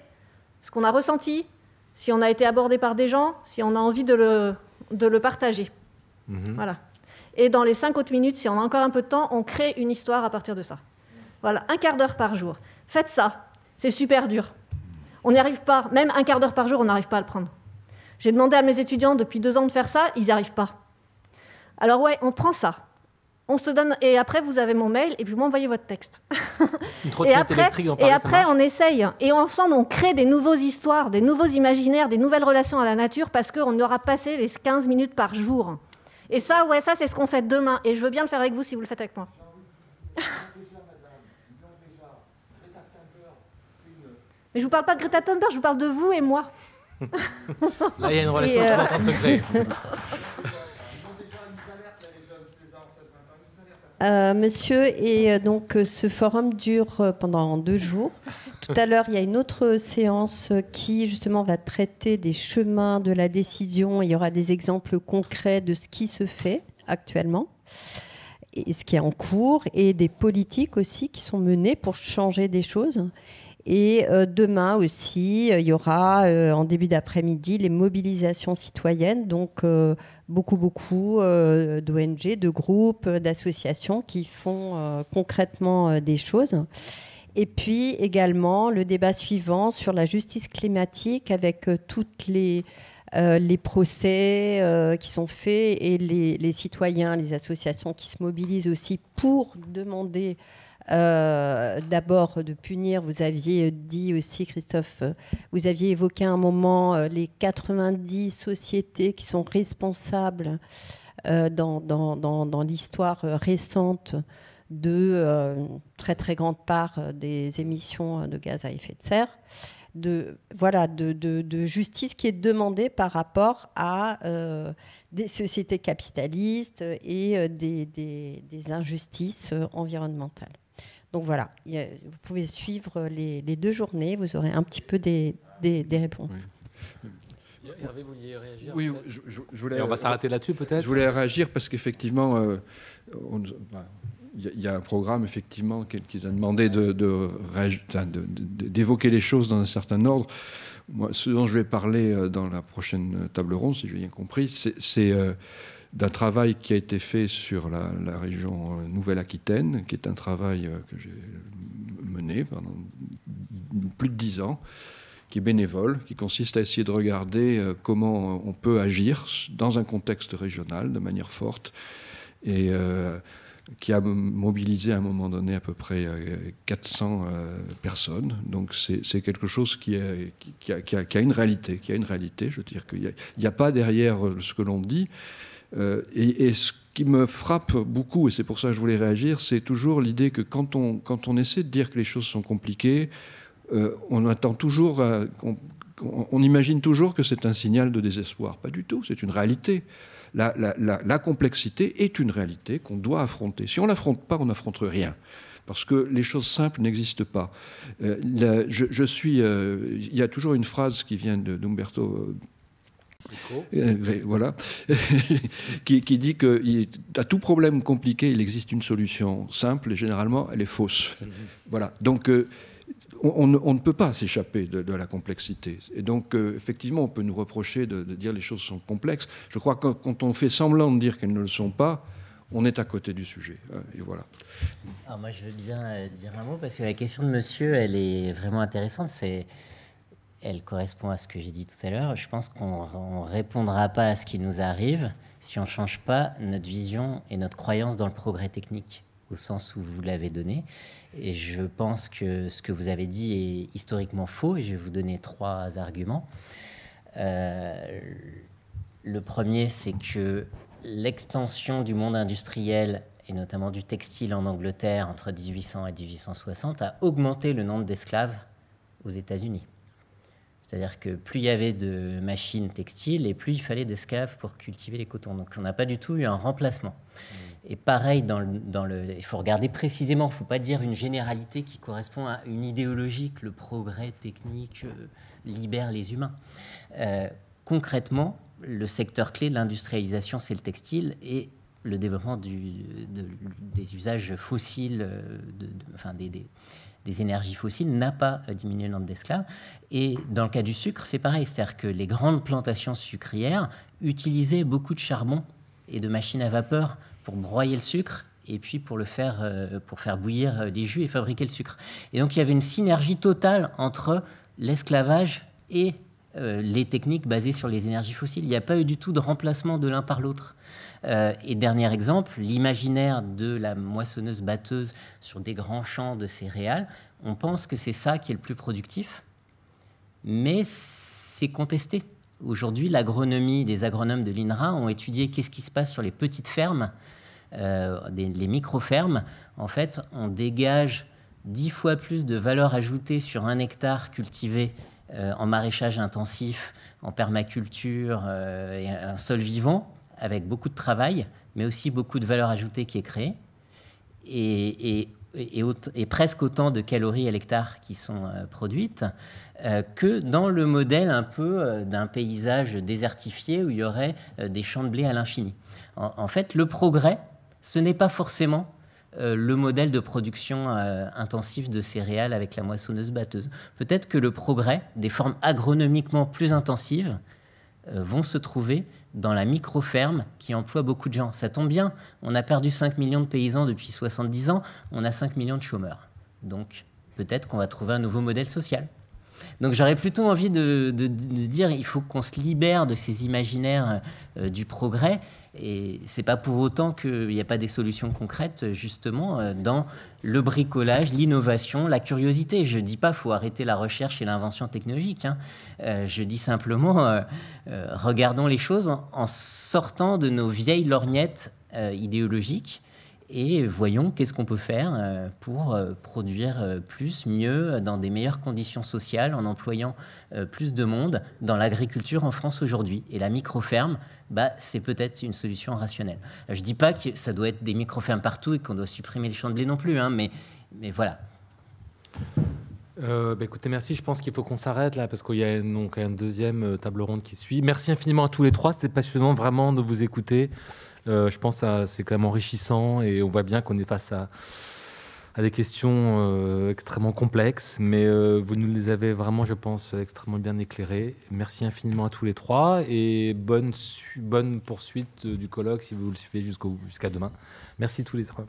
ce qu'on a ressenti, si on a été abordé par des gens, si on a envie de le de le partager. Mhm. Voilà. Et dans les cinq autres minutes, si on a encore un peu de temps, on crée une histoire à partir de ça. Voilà, un quart d'heure par jour. Faites ça, c'est super dur. On n'y arrive pas, même un quart d'heure par jour, on n'arrive pas à le prendre. J'ai demandé à mes étudiants depuis deux ans de faire ça, ils n'y arrivent pas. Alors ouais, on prend ça on se donne et après vous avez mon mail et puis vous m'envoyez votre texte. et après, on essaye et ensemble on crée des nouveaux histoires, des nouveaux imaginaires, des nouvelles relations à la nature parce qu'on aura passé les 15 minutes par jour. Et ça, ouais, ça c'est ce qu'on fait demain et je veux bien le faire avec vous si vous le faites avec moi. Mais je vous parle pas de Greta Thunberg, je vous parle de vous et moi. Là, il y a une relation qui est euh, en train de se créer. Euh, monsieur, et euh, donc euh, ce forum dure pendant deux jours. Tout à l'heure, il y a une autre séance qui justement va traiter des chemins de la décision. Il y aura des exemples concrets de ce qui se fait actuellement. Et ce qui est en cours et des politiques aussi qui sont menées pour changer des choses. Et euh, demain aussi, euh, il y aura euh, en début d'après-midi les mobilisations citoyennes, donc beaucoup, beaucoup d'ONG, de groupes, d'associations qui font concrètement des choses. Et puis également le débat suivant sur la justice climatique avec toutes les... procès qui sont faits et les, citoyens, les associations qui se mobilisent aussi pour demander euh, d'abord, de punir, vous aviez dit aussi, Christophe, euh, vous aviez évoqué à un moment euh, les 90 sociétés qui sont responsables dans, dans, l'histoire récente de très très grande part des émissions de gaz à effet de serre de, voilà, de, justice qui est demandée par rapport à des sociétés capitalistes et des injustices environnementales. Donc voilà, vous pouvez suivre les, deux journées, vous aurez un petit peu des, des, réponses. Hervé, vous vouliez réagir Oui, je, voulais. Et on va s'arrêter là-dessus peut-être Je voulais réagir parce qu'effectivement, euh, bah, il y, a un programme effectivement qui, nous a demandé d'évoquer de, de, les choses dans un certain ordre. Moi, ce dont je vais parler euh, dans la prochaine table ronde, si j'ai bien compris, c'est euh, d'un travail qui a été fait sur la, région euh, Nouvelle-Aquitaine, qui est un travail euh, que j'ai mené pendant plus de dix ans, qui est bénévole, qui consiste à essayer de regarder euh, comment on peut agir dans un contexte régional de manière forte et qui a mobilisé à un moment donné à peu près 400 personnes. Donc c'est quelque chose qui, a, une réalité, qui a une réalité. Je veux dire qu'il n'y a, a, pas derrière ce que l'on dit euh, et, ce qui me frappe beaucoup, et c'est pour ça que je voulais réagir, c'est toujours l'idée que quand on, quand on essaie de dire que les choses sont compliquées, euh, on attend toujours on, imagine toujours que c'est un signal de désespoir. Pas du tout, c'est une réalité. La, complexité est une réalité qu'on doit affronter. Si on ne l'affronte pas, on n'affronte rien. Parce que les choses simples n'existent pas. Euh, je, suis, il y a toujours une phrase qui vient d'Umberto euh, voilà, qui, dit que à tout problème compliqué, il existe une solution simple et généralement elle est fausse. Mhm. Voilà. Donc euh, on, ne peut pas s'échapper de, la complexité. Et donc, euh, effectivement, on peut nous reprocher de, de, dire les choses sont complexes. Je crois que quand on fait semblant de dire qu'elles ne le sont pas, on est à côté du sujet. Et voilà. moi, je veux bien dire un mot parce que la question de monsieur, elle est vraiment intéressante. C'est elle correspond à ce que j'ai dit tout à l'heure. Je pense qu'on ne répondra pas à ce qui nous arrive si on ne change pas notre vision et notre croyance dans le progrès technique, au sens où vous l'avez donné. Et je pense que ce que vous avez dit est historiquement faux, et je vais vous donner trois arguments. Euh, le premier, c'est que l'extension du monde industriel et notamment du textile en Angleterre entre 1800 et 1860 a augmenté le nombre d'esclaves aux États-Unis. C'est-à-dire que plus il y avait de machines textiles et plus il fallait d'esclaves pour cultiver les cotons. Donc on n'a pas du tout eu un remplacement. Mmh. Et pareil, dans il faut regarder précisément, il ne faut pas dire une généralité qui correspond à une idéologie que le progrès technique euh, libère les humains. Euh, concrètement, le secteur clé de l'industrialisation, c'est le textile et le développement des usages fossiles, euh, enfin des, des des énergies fossiles n'a pas euh, diminué le nombre d'esclaves. Et dans le cas du sucre, c'est pareil, c'est-à-dire que les grandes plantations sucrières utilisaient beaucoup de charbon et de machines à vapeur pour broyer le sucre et puis pour le faire, euh, pour faire bouillir euh, des jus et fabriquer le sucre. Et donc il y avait une synergie totale entre l'esclavage et les techniques basées sur les énergies fossiles. Il n'y a pas eu du tout de remplacement de l'un par l'autre. Euh, et dernier exemple, l'imaginaire de la moissonneuse batteuse sur des grands champs de céréales. On pense que c'est ça qui est le plus productif, mais c'est contesté. Aujourd'hui, l'agronomie des agronomes de l'INRA ont étudié qu'est-ce qui se passe sur les petites fermes, euh, les micro-fermes. En fait, on dégage 10 fois plus de valeur ajoutée sur un hectare cultivé euh, en maraîchage intensif, en permaculture et un sol vivant avec beaucoup de travail, mais aussi beaucoup de valeur ajoutée qui est créée, et, presque autant de calories à l'hectare qui sont euh, produites, euh, que dans le modèle un peu euh, d'un paysage désertifié où il y aurait des champs de blé à l'infini. en, fait, le progrès, ce n'est pas forcément le modèle de production intensive de céréales avec la moissonneuse-batteuse. Peut-être que le progrès des formes agronomiquement plus intensives vont se trouver dans la micro-ferme qui emploie beaucoup de gens. Ça tombe bien, on a perdu 5 millions de paysans depuis 70 ans, on a 5 millions de chômeurs. Donc peut-être qu'on va trouver un nouveau modèle social. Donc j'aurais plutôt envie de, dire il faut qu'on se libère de ces imaginaires euh, du progrès et c'est pas pour autant qu'il n'y a pas des solutions concrètes, justement, euh, dans le bricolage, l'innovation, la curiosité. Je dis pas faut arrêter la recherche et l'invention technologique. Hein. Euh, je dis simplement euh, regardons les choses en, sortant de nos vieilles lorgnettes idéologiques et voyons qu'est-ce qu'on peut faire euh, pour euh, produire euh, plus, mieux, dans des meilleures conditions sociales, en employant plus de monde dans l'agriculture en France aujourd'hui. Et la micro-ferme, bah, c'est peut-être une solution rationnelle. Je ne dis pas que ça doit être des micro-fermes partout et qu'on doit supprimer les champs de blé non plus, hein, mais, mais voilà. Bah, écoutez, merci. Je pense qu'il faut qu'on s'arrête là parce qu'il y a donc un deuxième table ronde qui suit. Merci infiniment à tous les trois. C'était passionnant vraiment de vous écouter. Euh, je pense que c'est quand même enrichissant et on voit bien qu'on est face à, des questions euh, extrêmement complexes, mais euh, vous nous les avez vraiment, je pense, extrêmement bien éclairées. Merci infiniment à tous les trois et bonne, poursuite du colloque si vous le suivez jusqu'à demain. Merci tous les trois.